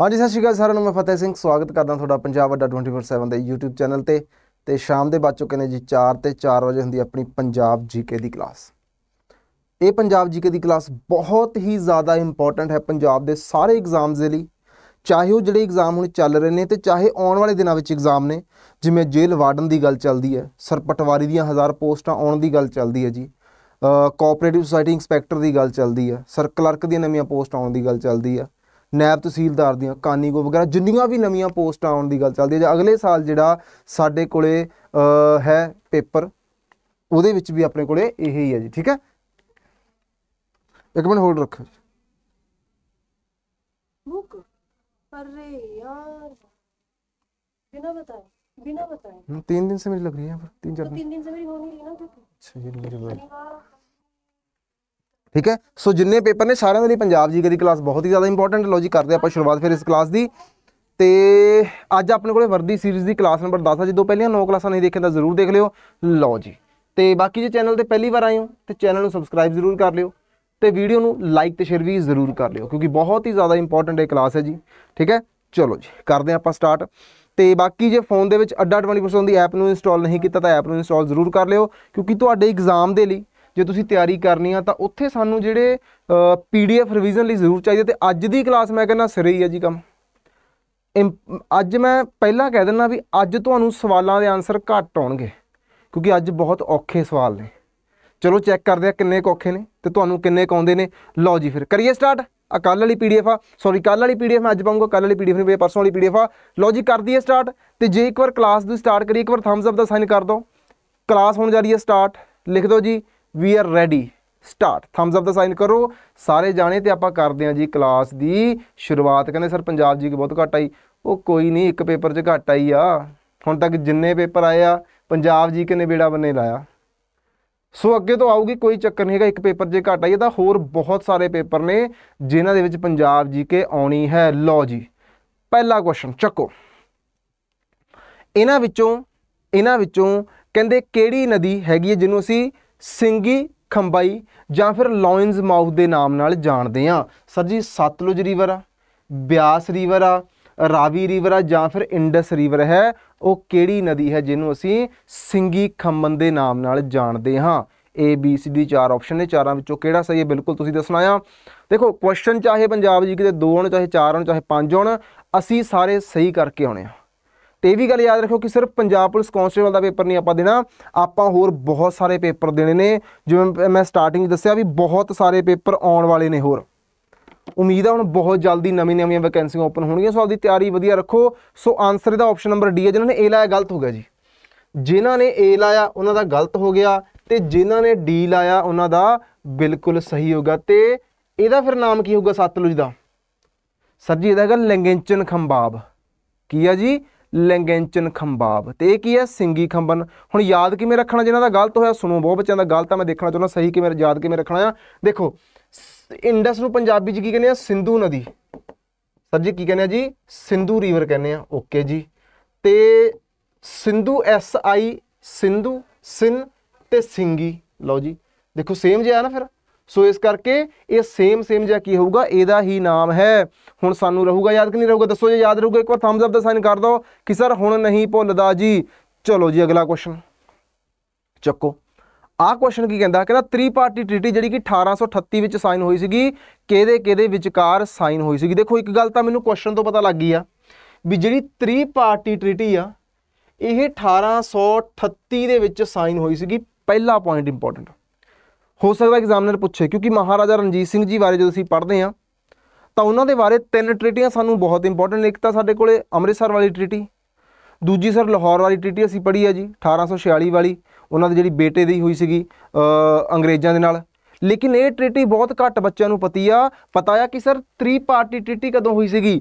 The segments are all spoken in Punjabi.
ਹਾਂਜੀ ਸਤਿ ਸ਼੍ਰੀ ਅਕਾਲ ਸਾਰਿਆਂ ਨੂੰ ਮੈਂ ਫਤਿਹ ਸਿੰਘ ਸਵਾਗਤ ਕਰਦਾ ਤੁਹਾਡਾ ਪੰਜਾਬ ਅੱਡਾ 24/7 ਦੇ YouTube ਚੈਨਲ ਤੇ ਤੇ ਸ਼ਾਮ ਦੇ ਬੱਚੋ ਚੁੱਕੇ ਨੇ ਜੀ 4 ਤੇ 4 ਵਜੇ ਹੁੰਦੀ ਆਪਣੀ ਪੰਜਾਬ ਜੀਕੇ ਦੀ ਕਲਾਸ ਇਹ ਪੰਜਾਬ ਜੀਕੇ ਦੀ ਕਲਾਸ ਬਹੁਤ ਹੀ ਜ਼ਿਆਦਾ ਇੰਪੋਰਟੈਂਟ ਹੈ ਪੰਜਾਬ ਦੇ ਸਾਰੇ ਐਗਜ਼ਾਮਸ ਦੇ ਲਈ ਚਾਹੇ ਉਹ ਜਿਹੜੇ ਐਗਜ਼ਾਮ ਹੁਣ ਚੱਲ ਰਹੇ ਨੇ ਤੇ ਚਾਹੇ ਆਉਣ ਵਾਲੇ ਦਿਨਾਂ ਵਿੱਚ ਐਗਜ਼ਾਮ ਨੇ ਜਿਵੇਂ ਜੇਲ ਵਾਰਡਨ ਦੀ ਗੱਲ ਚੱਲਦੀ ਹੈ ਸਰਪਟਵਾਰੀ ਦੀਆਂ ਹਜ਼ਾਰ ਪੋਸਟਾਂ ਆਉਣ ਦੀ ਗੱਲ ਚੱਲਦੀ ਹੈ ਜੀ ਕੋਆਪਰੇਟਿਵ ਸੁਸਾਇਟੀ ਇੰਸਪੈਕਟਰ ਦੀ ਗੱਲ ਚੱਲਦੀ ਹੈ ਸਰ ਕਲਰਕ ਦੀਆਂ ਨਵੀਆਂ ਪੋਸਟ ਆਉਣ ਦੀ ਗੱਲ ਚੱਲਦੀ ਹੈ ਨੈਬ ਤਹਿਸੀਲਦਾਰ ਦੀਆਂ ਕਾਨੀਗੋ ਵਗੈਰਾ ਜਿੰਨੀਆਂ ਵੀ ਨਵੀਆਂ ਪੋਸਟਾਂ ਆਉਣ ਦੀ ਗੱਲ ਚੱਲਦੀ ਹੈ ਜਾਂ ਅਗਲੇ ਸਾਲ ਜਿਹੜਾ ਸਾਡੇ ਕੋਲੇ ਹੈ ਪੇਪਰ ਉਹਦੇ ਵਿੱਚ ਵੀ ਆਪਣੇ ਕੋਲੇ ਇਹ ਹੀ ਹੈ ਜੀ ਠੀਕ ਹੈ ਇੱਕ ਮਿੰਟ ਹੋਲਡ ਰੱਖੋ ਬੁੱਕ अरे यार ਬਿਨਾ ਬਤਾਏ ਬਿਨਾ ਬਤਾਏ तीन 3 ਦਿਨ ਸੇ लग ਲੱਗ ਰਹੀ ਹੈ चार तो दिन तीन दिन से मेरी हो नहीं रही ना ਅੱਛਾ अच्छा ਮੇਰੇ मेरी ਠੀਕ ਹੈ ਸੋ ਜਿੰਨੇ ਪੇਪਰ ਨੇ ਸਾਰਿਆਂ ਦੇ ਲਈ ਪੰਜਾਬ ਜੀਕੇ ਦੀ ਕਲਾਸ ਬਹੁਤ ਹੀ ਜ਼ਿਆਦਾ ਇੰਪੋਰਟੈਂਟ ਲੋ ਜੀ ਕਰਦੇ ਆਪਾਂ ਸ਼ੁਰੂਆਤ ਫਿਰ ਇਸ ਕਲਾਸ ਦੀ ਤੇ ਅੱਜ ਆਪਣੇ ਕੋਲੇ ਵਰਦੀ ਸੀਰੀਜ਼ ਦੀ ਕਲਾਸ ਨੰਬਰ 10 ਆ ਜਦੋਂ ਪਹਿਲੀਆਂ 9 ਕਲਾਸਾਂ ਨਹੀਂ ਦੇਖਿਆ ਤਾਂ ਜ਼ਰੂਰ ਦੇਖ ਲਿਓ ਲਓ ਜੀ ਤੇ ਬਾਕੀ ਜੇ ਚੈਨਲ ਤੇ ਪਹਿਲੀ ਵਾਰ ਆਏ ਹੋ ਤੇ ਚੈਨਲ ਨੂੰ ਸਬਸਕ੍ਰਾਈਬ ਜ਼ਰੂਰ ਕਰ ਲਿਓ ਤੇ ਵੀਡੀਓ ਨੂੰ ਲਾਈਕ ਤੇ ਸ਼ੇਅਰ ਵੀ ਜ਼ਰੂਰ ਕਰ ਲਿਓ ਕਿਉਂਕਿ ਬਹੁਤ ਹੀ ਜ਼ਿਆਦਾ ਇੰਪੋਰਟੈਂਟ ਇਹ ਕਲਾਸ ਹੈ ਜੀ ਠੀਕ ਹੈ ਚਲੋ ਜੀ ਕਰਦੇ ਆਪਾਂ ਸਟਾਰਟ ਤੇ ਬਾਕੀ ਜੇ ਫੋਨ ਦੇ ਵਿੱਚ ਅੱਡਾ 20% ਦੀ ਐਪ ਨੂੰ ਇੰਸਟਾਲ ਨਹੀਂ ਕੀਤਾ ਤਾਂ ਐਪ ਨੂੰ ਇੰਸਟਾਲ ਜ਼ਰੂਰ ਕਰ ਲਿਓ ਕਿਉਂਕਿ ਤੁਹਾਡੇ ਐਗਜ਼ਾਮ ਦੇ ਲਈ ਜੇ ਤੁਸੀਂ ਤਿਆਰੀ ਕਰਨੀ ਆ ਤਾਂ ਉੱਥੇ ਸਾਨੂੰ ਜਿਹੜੇ ਪੀਡੀਐਫ ਰਿਵੀਜ਼ਨ ਲਈ ਜ਼ਰੂਰ ਚਾਹੀਦੇ ਤੇ ਅੱਜ ਦੀ ਕਲਾਸ ਮੈਂ ਕਹਿੰਦਾ ਸਿਰੇ ਹੀ ਆ ਜੀ ਕੰਮ ਅੱਜ ਮੈਂ ਪਹਿਲਾਂ ਕਹਿ ਦਿੰਦਾ ਵੀ ਅੱਜ ਤੁਹਾਨੂੰ ਸਵਾਲਾਂ ਦੇ ਆਨਸਰ ਘੱਟ ਆਉਣਗੇ ਕਿਉਂਕਿ ਅੱਜ ਬਹੁਤ ਔਖੇ ਸਵਾਲ ਨੇ ਚਲੋ ਚੈੱਕ ਕਰਦੇ ਆ ਕਿੰਨੇ ਔਖੇ ਨੇ ਤੇ ਤੁਹਾਨੂੰ ਕਿੰਨੇ ਆਉਂਦੇ ਨੇ ਲਓ ਜੀ ਫਿਰ ਕਰੀਏ ਸਟਾਰਟ ਆ ਕੱਲ ਵਾਲੀ ਪੀਡੀਐਫ ਆ ਸੌਰੀ ਕੱਲ ਵਾਲੀ ਪੀਡੀਐਫ ਮੈਂ ਅੱਜ ਪਾਉਂਗਾ ਕੱਲ ਵਾਲੀ ਪੀਡੀਐਫ ਨਹੀਂ ਪਰਸੋਂ ਵਾਲੀ ਪੀਡੀਐਫ ਆ ਲਓ ਜੀ ਕਰ ਦਈਏ ਸਟਾਰਟ ਤੇ ਜੇ ਇੱਕ ਵਾਰ ਕਲਾਸ ਦੀ ਸਟਾਰਟ ਕਰੀ ਇੱਕ ਵਾਰ ਥੰਬਸ ਅਪ ਦਾ ਸਾਈਨ ਕਰ ਦੋ ਕਲਾਸ ਹੁਣ ਜਾ ਰਹੀ ਹੈ ਸਟਾਰਟ ਲਿਖ ਦਿਓ ਜੀ we are ready start thumbs up ਦਾ ਸਾਈਨ ਕਰੋ ਸਾਰੇ ਜਾਣੇ ਤੇ ਆਪਾਂ ਕਰਦੇ ਹਾਂ ਜੀ ਕਲਾਸ ਦੀ ਸ਼ੁਰੂਆਤ ਕਹਿੰਦੇ ਸਰ ਪੰਜਾਬ ਜੀ ਕੇ ਬਹੁਤ ਘੱਟ ਆਈ ਉਹ ਕੋਈ ਨਹੀਂ ਇੱਕ ਪੇਪਰ 'ਚ ਘੱਟ ਆਈ ਆ ਹੁਣ ਤੱਕ ਜਿੰਨੇ ਪੇਪਰ ਆਏ ਆ ਪੰਜਾਬ ਜੀ ਕੇ ਨੇ ਬੇੜਾ ਬੰਨੇ ਲਾਇਆ ਸੋ ਅੱਗੇ ਤੋਂ ਆਊਗੀ ਕੋਈ ਚੱਕਰ ਨਹੀਂ ਹੈਗਾ ਇੱਕ ਪੇਪਰ ਜੇ ਘੱਟ ਆਈ ਤਾਂ ਹੋਰ ਬਹੁਤ ਸਾਰੇ ਪੇਪਰ ਨੇ ਜਿਨ੍ਹਾਂ ਦੇ ਵਿੱਚ ਪੰਜਾਬ ਜੀ ਕੇ ਆਉਣੀ ਹੈ ਲੋ ਜੀ ਪਹਿਲਾ ਕੁਐਸਚਨ ਚੱਕੋ ਇਹਨਾਂ ਵਿੱਚੋਂ ਇਹਨਾਂ ਵਿੱਚੋਂ ਕਹਿੰਦੇ ਕਿਹੜੀ ਨਦੀ ਹੈਗੀ ਹੈ ਜਿਹਨੂੰ ਅਸੀਂ ਸਿੰਗੀ ਖੰਬਾਈ ਜਾਂ ਫਿਰ ਲੌਇਨਸ ਮਾਊਥ ਦੇ ਨਾਮ ਨਾਲ ਜਾਣਦੇ ਆ ਸਰ ਜੀ ਸਤਲੁਜ ਰਿਵਰ ਆ ਬਿਆਸ ਰਿਵਰ ਆ ਰਾਵੀ ਰਿਵਰ ਆ ਜਾਂ ਫਿਰ ਇੰਡਸ ਰਿਵਰ ਹੈ ਉਹ ਕਿਹੜੀ ਨਦੀ ਹੈ ਜਿਹਨੂੰ ਅਸੀਂ ਸਿੰਗੀ ਖੰਮਨ ਦੇ ਨਾਮ ਨਾਲ ਜਾਣਦੇ ਹਾਂ ਏ ਬੀ ਸੀ ਡੀ ਚਾਰ ਆਪਸ਼ਨ ਨੇ ਚਾਰਾਂ ਵਿੱਚੋਂ ਕਿਹੜਾ ਸਹੀ ਹੈ ਬਿਲਕੁਲ ਤੁਸੀਂ ਦੱਸਣਾ ਆ ਦੇਖੋ ਕੁਐਸਚਨ ਚਾਹੇ ਪੰਜਾਬ ਜੀ ਕਿਤੇ 2 ਆਉਣ ਚਾਹੇ 4 ਆਉਣ ਚਾਹੇ 5 ਆਉਣ ਅਸੀਂ ਸਾਰੇ ਸਹੀ ਕਰਕੇ ਆਉਣੇ ਆ ਤੇ ਇਹ ਵੀ ਗੱਲ ਯਾਦ ਰੱਖੋ ਕਿ ਸਿਰਫ ਪੰਜਾਬ ਪੁਲਿਸ ਕਾਂਸਟੇਬਲ ਦਾ ਪੇਪਰ ਨਹੀਂ ਆਪਾਂ ਦੇਣਾ ਆਪਾਂ ਹੋਰ ਬਹੁਤ ਸਾਰੇ ਪੇਪਰ ਦੇਣੇ ਨੇ ਜਿਵੇਂ ਮੈਂ ਸਟਾਰਟਿੰਗ ਦੱਸਿਆ ਵੀ ਬਹੁਤ ਸਾਰੇ ਪੇਪਰ ਆਉਣ ਵਾਲੇ ਨੇ ਹੋਰ ਉਮੀਦ ਆ ਹੁਣ ਬਹੁਤ ਜਲਦੀ ਨਵੀਂ ਨਵੀਆਂ ਵੈਕੈਂਸੀਆਂ ਓਪਨ ਹੋਣਗੀਆਂ ਸੋ ਆਪਦੀ ਤਿਆਰੀ ਵਧੀਆ ਰੱਖੋ ਸੋ ਆਨਸਰ ਇਹਦਾ ਆਪਸ਼ਨ ਨੰਬਰ ਡੀ ਹੈ ਜਿਨ੍ਹਾਂ ਨੇ ਏ ਲਾਇਆ ਗਲਤ ਹੋ ਗਿਆ ਜੀ ਜਿਨ੍ਹਾਂ ਨੇ ਏ ਲਾਇਆ ਉਹਨਾਂ ਦਾ ਗਲਤ ਹੋ ਗਿਆ ਤੇ ਜਿਨ੍ਹਾਂ ਨੇ ਡੀ ਲਾਇਆ ਉਹਨਾਂ ਦਾ ਬਿਲਕੁਲ ਸਹੀ ਹੋਗਾ ਤੇ ਇਹਦਾ ਫਿਰ ਨਾਮ ਕੀ ਹੋਊਗਾ ਸਤਲੁਜ ਦਾ ਸਰ ਜੀ ਇਹਦਾ ਹੈਗਾ ਲੰਗੇਂਚਨ ਖੰਬਾਬ ਕੀ ਆ ਜੀ ਲੰਗੈਂਚਨ ਖੰਬਾਬ ਤੇ ਇਹ ਕੀ ਹੈ ਸਿੰਗੀ ਖੰਬਨ ਹੁਣ ਯਾਦ ਕਿਵੇਂ ਰੱਖਣਾ ਜਿਹਨਾਂ ਦਾ ਗਲਤ ਹੋਇਆ ਸੁਣੋ ਬਹੁਤ ਬੱਚਿਆਂ ਦਾ ਗਲਤ ਆ ਮੈਂ ਦੇਖਣਾ ਚਾਹੁੰਦਾ ਸਹੀ ਕਿਵੇਂ ਯਾਦ ਕਿਵੇਂ ਰੱਖਣਾ ਆ ਦੇਖੋ ਇੰਡਸ ਨੂੰ ਪੰਜਾਬੀ 'ਚ ਕੀ ਕਹਿੰਦੇ ਆ ਸਿੰਧੂ ਨਦੀ ਸਰ ਜੀ ਕੀ ਕਹਿੰਦੇ ਆ ਜੀ ਸਿੰਧੂ ਰਿਵਰ ਕਹਿੰਦੇ ਆ ਓਕੇ ਜੀ ਤੇ ਸਿੰਧੂ ਐਸ ਆਈ ਸਿੰਧੂ ਸਿਨ ਤੇ ਸਿੰਗੀ ਲਓ ਜੀ ਦੇਖੋ ਸੇਮ ਜਿਹਾ ਨਾ ਫਿਰ ਸੋ ਇਸ ਕਰਕੇ ਇਹ ਸੇਮ ਸੇਮ ਜਿਹਾ ਕੀ ਹੋਊਗਾ ਇਹਦਾ ਹੀ ਨਾਮ ਹੈ ਹੁਣ ਸਾਨੂੰ ਰਹੂਗਾ ਯਾਦ ਕਿ ਨਹੀਂ ਰਹੂਗਾ ਦੱਸੋ ਜੇ ਯਾਦ ਰਹੂਗਾ ਇੱਕ ਵਾਰ ਥੰਬਸ ਅਪ ਦਾ ਸਾਈਨ ਕਰ ਦਿਓ ਕਿ ਸਰ ਹੁਣ ਨਹੀਂ ਭੁੱਲਦਾ ਜੀ ਚਲੋ ਜੀ ਅਗਲਾ ਕੁਐਸਚਨ ਚੱਕੋ ਆਹ ਕੁਐਸਚਨ ਕੀ ਕਹਿੰਦਾ ਕਹਿੰਦਾ ਤ੍ਰੀ ਪਾਰਟੀ ਟ੍ਰੀਟੀ ਜਿਹੜੀ ਕਿ 1838 ਵਿੱਚ ਸਾਈਨ ਹੋਈ ਸੀਗੀ ਕਿਹਦੇ ਕਿਹਦੇ ਵਿਚਕਾਰ ਸਾਈਨ ਹੋਈ ਸੀਗੀ ਦੇਖੋ ਇੱਕ ਗੱਲ ਤਾਂ ਮੈਨੂੰ ਕੁਐਸਚਨ ਤੋਂ ਪਤਾ ਲੱਗ ਗਈ ਆ ਵੀ ਜਿਹੜੀ ਤ੍ਰੀ ਪਾਰਟੀ ਟ੍ਰੀਟੀ ਆ ਇਹ 1838 ਦੇ ਵਿੱਚ ਸਾਈਨ ਹੋਈ ਸੀਗੀ ਪਹਿਲਾ ਪੁਆਇੰਟ ਇੰਪੋਰਟੈਂਟ ਹੋ ਸਕਦਾ ਐਗਜ਼ਾਮਨਰ ਪੁੱਛੇ ਕਿਉਂਕਿ ਮਹਾਰਾਜਾ ਰਣਜੀਤ ਸਿੰਘ ਜੀ ਬਾਰੇ ਜਦੋਂ ਅਸੀਂ ਪੜ੍ਹਦੇ ਆ ਤਾਂ ਉਹਨਾਂ ਦੇ ਬਾਰੇ ਤਿੰਨ ਟ੍ਰੀਟੀਆਂ ਸਾਨੂੰ ਬਹੁਤ ਇੰਪੋਰਟੈਂਟ ਨੇ ਇੱਕ ਤਾਂ ਸਾਡੇ ਕੋਲੇ ਅੰਮ੍ਰਿਤਸਰ ਵਾਲੀ ਟ੍ਰੀਟੀ ਦੂਜੀ ਸਰ ਲਾਹੌਰ ਵਾਲੀ ਟ੍ਰੀਟੀ ਅਸੀਂ ਪੜ੍ਹੀ ਹੈ ਜੀ 1846 ਵਾਲੀ ਉਹਨਾਂ ਦੀ ਜਿਹੜੀ ਬੇਟੇ ਦੀ ਹੋਈ ਸੀਗੀ ਅੰਗਰੇਜ਼ਾਂ ਦੇ ਨਾਲ ਲੇਕਿਨ ਇਹ ਟ੍ਰੀਟੀ ਬਹੁਤ ਘੱਟ ਬੱਚਿਆਂ ਨੂੰ ਪਤੀ ਆ ਪਤਾ ਆ ਕਿ ਸਰ ਤ੍ਰੀ ਪਾਰਟੀ ਟ੍ਰੀਟੀ ਕਦੋਂ ਹੋਈ ਸੀਗੀ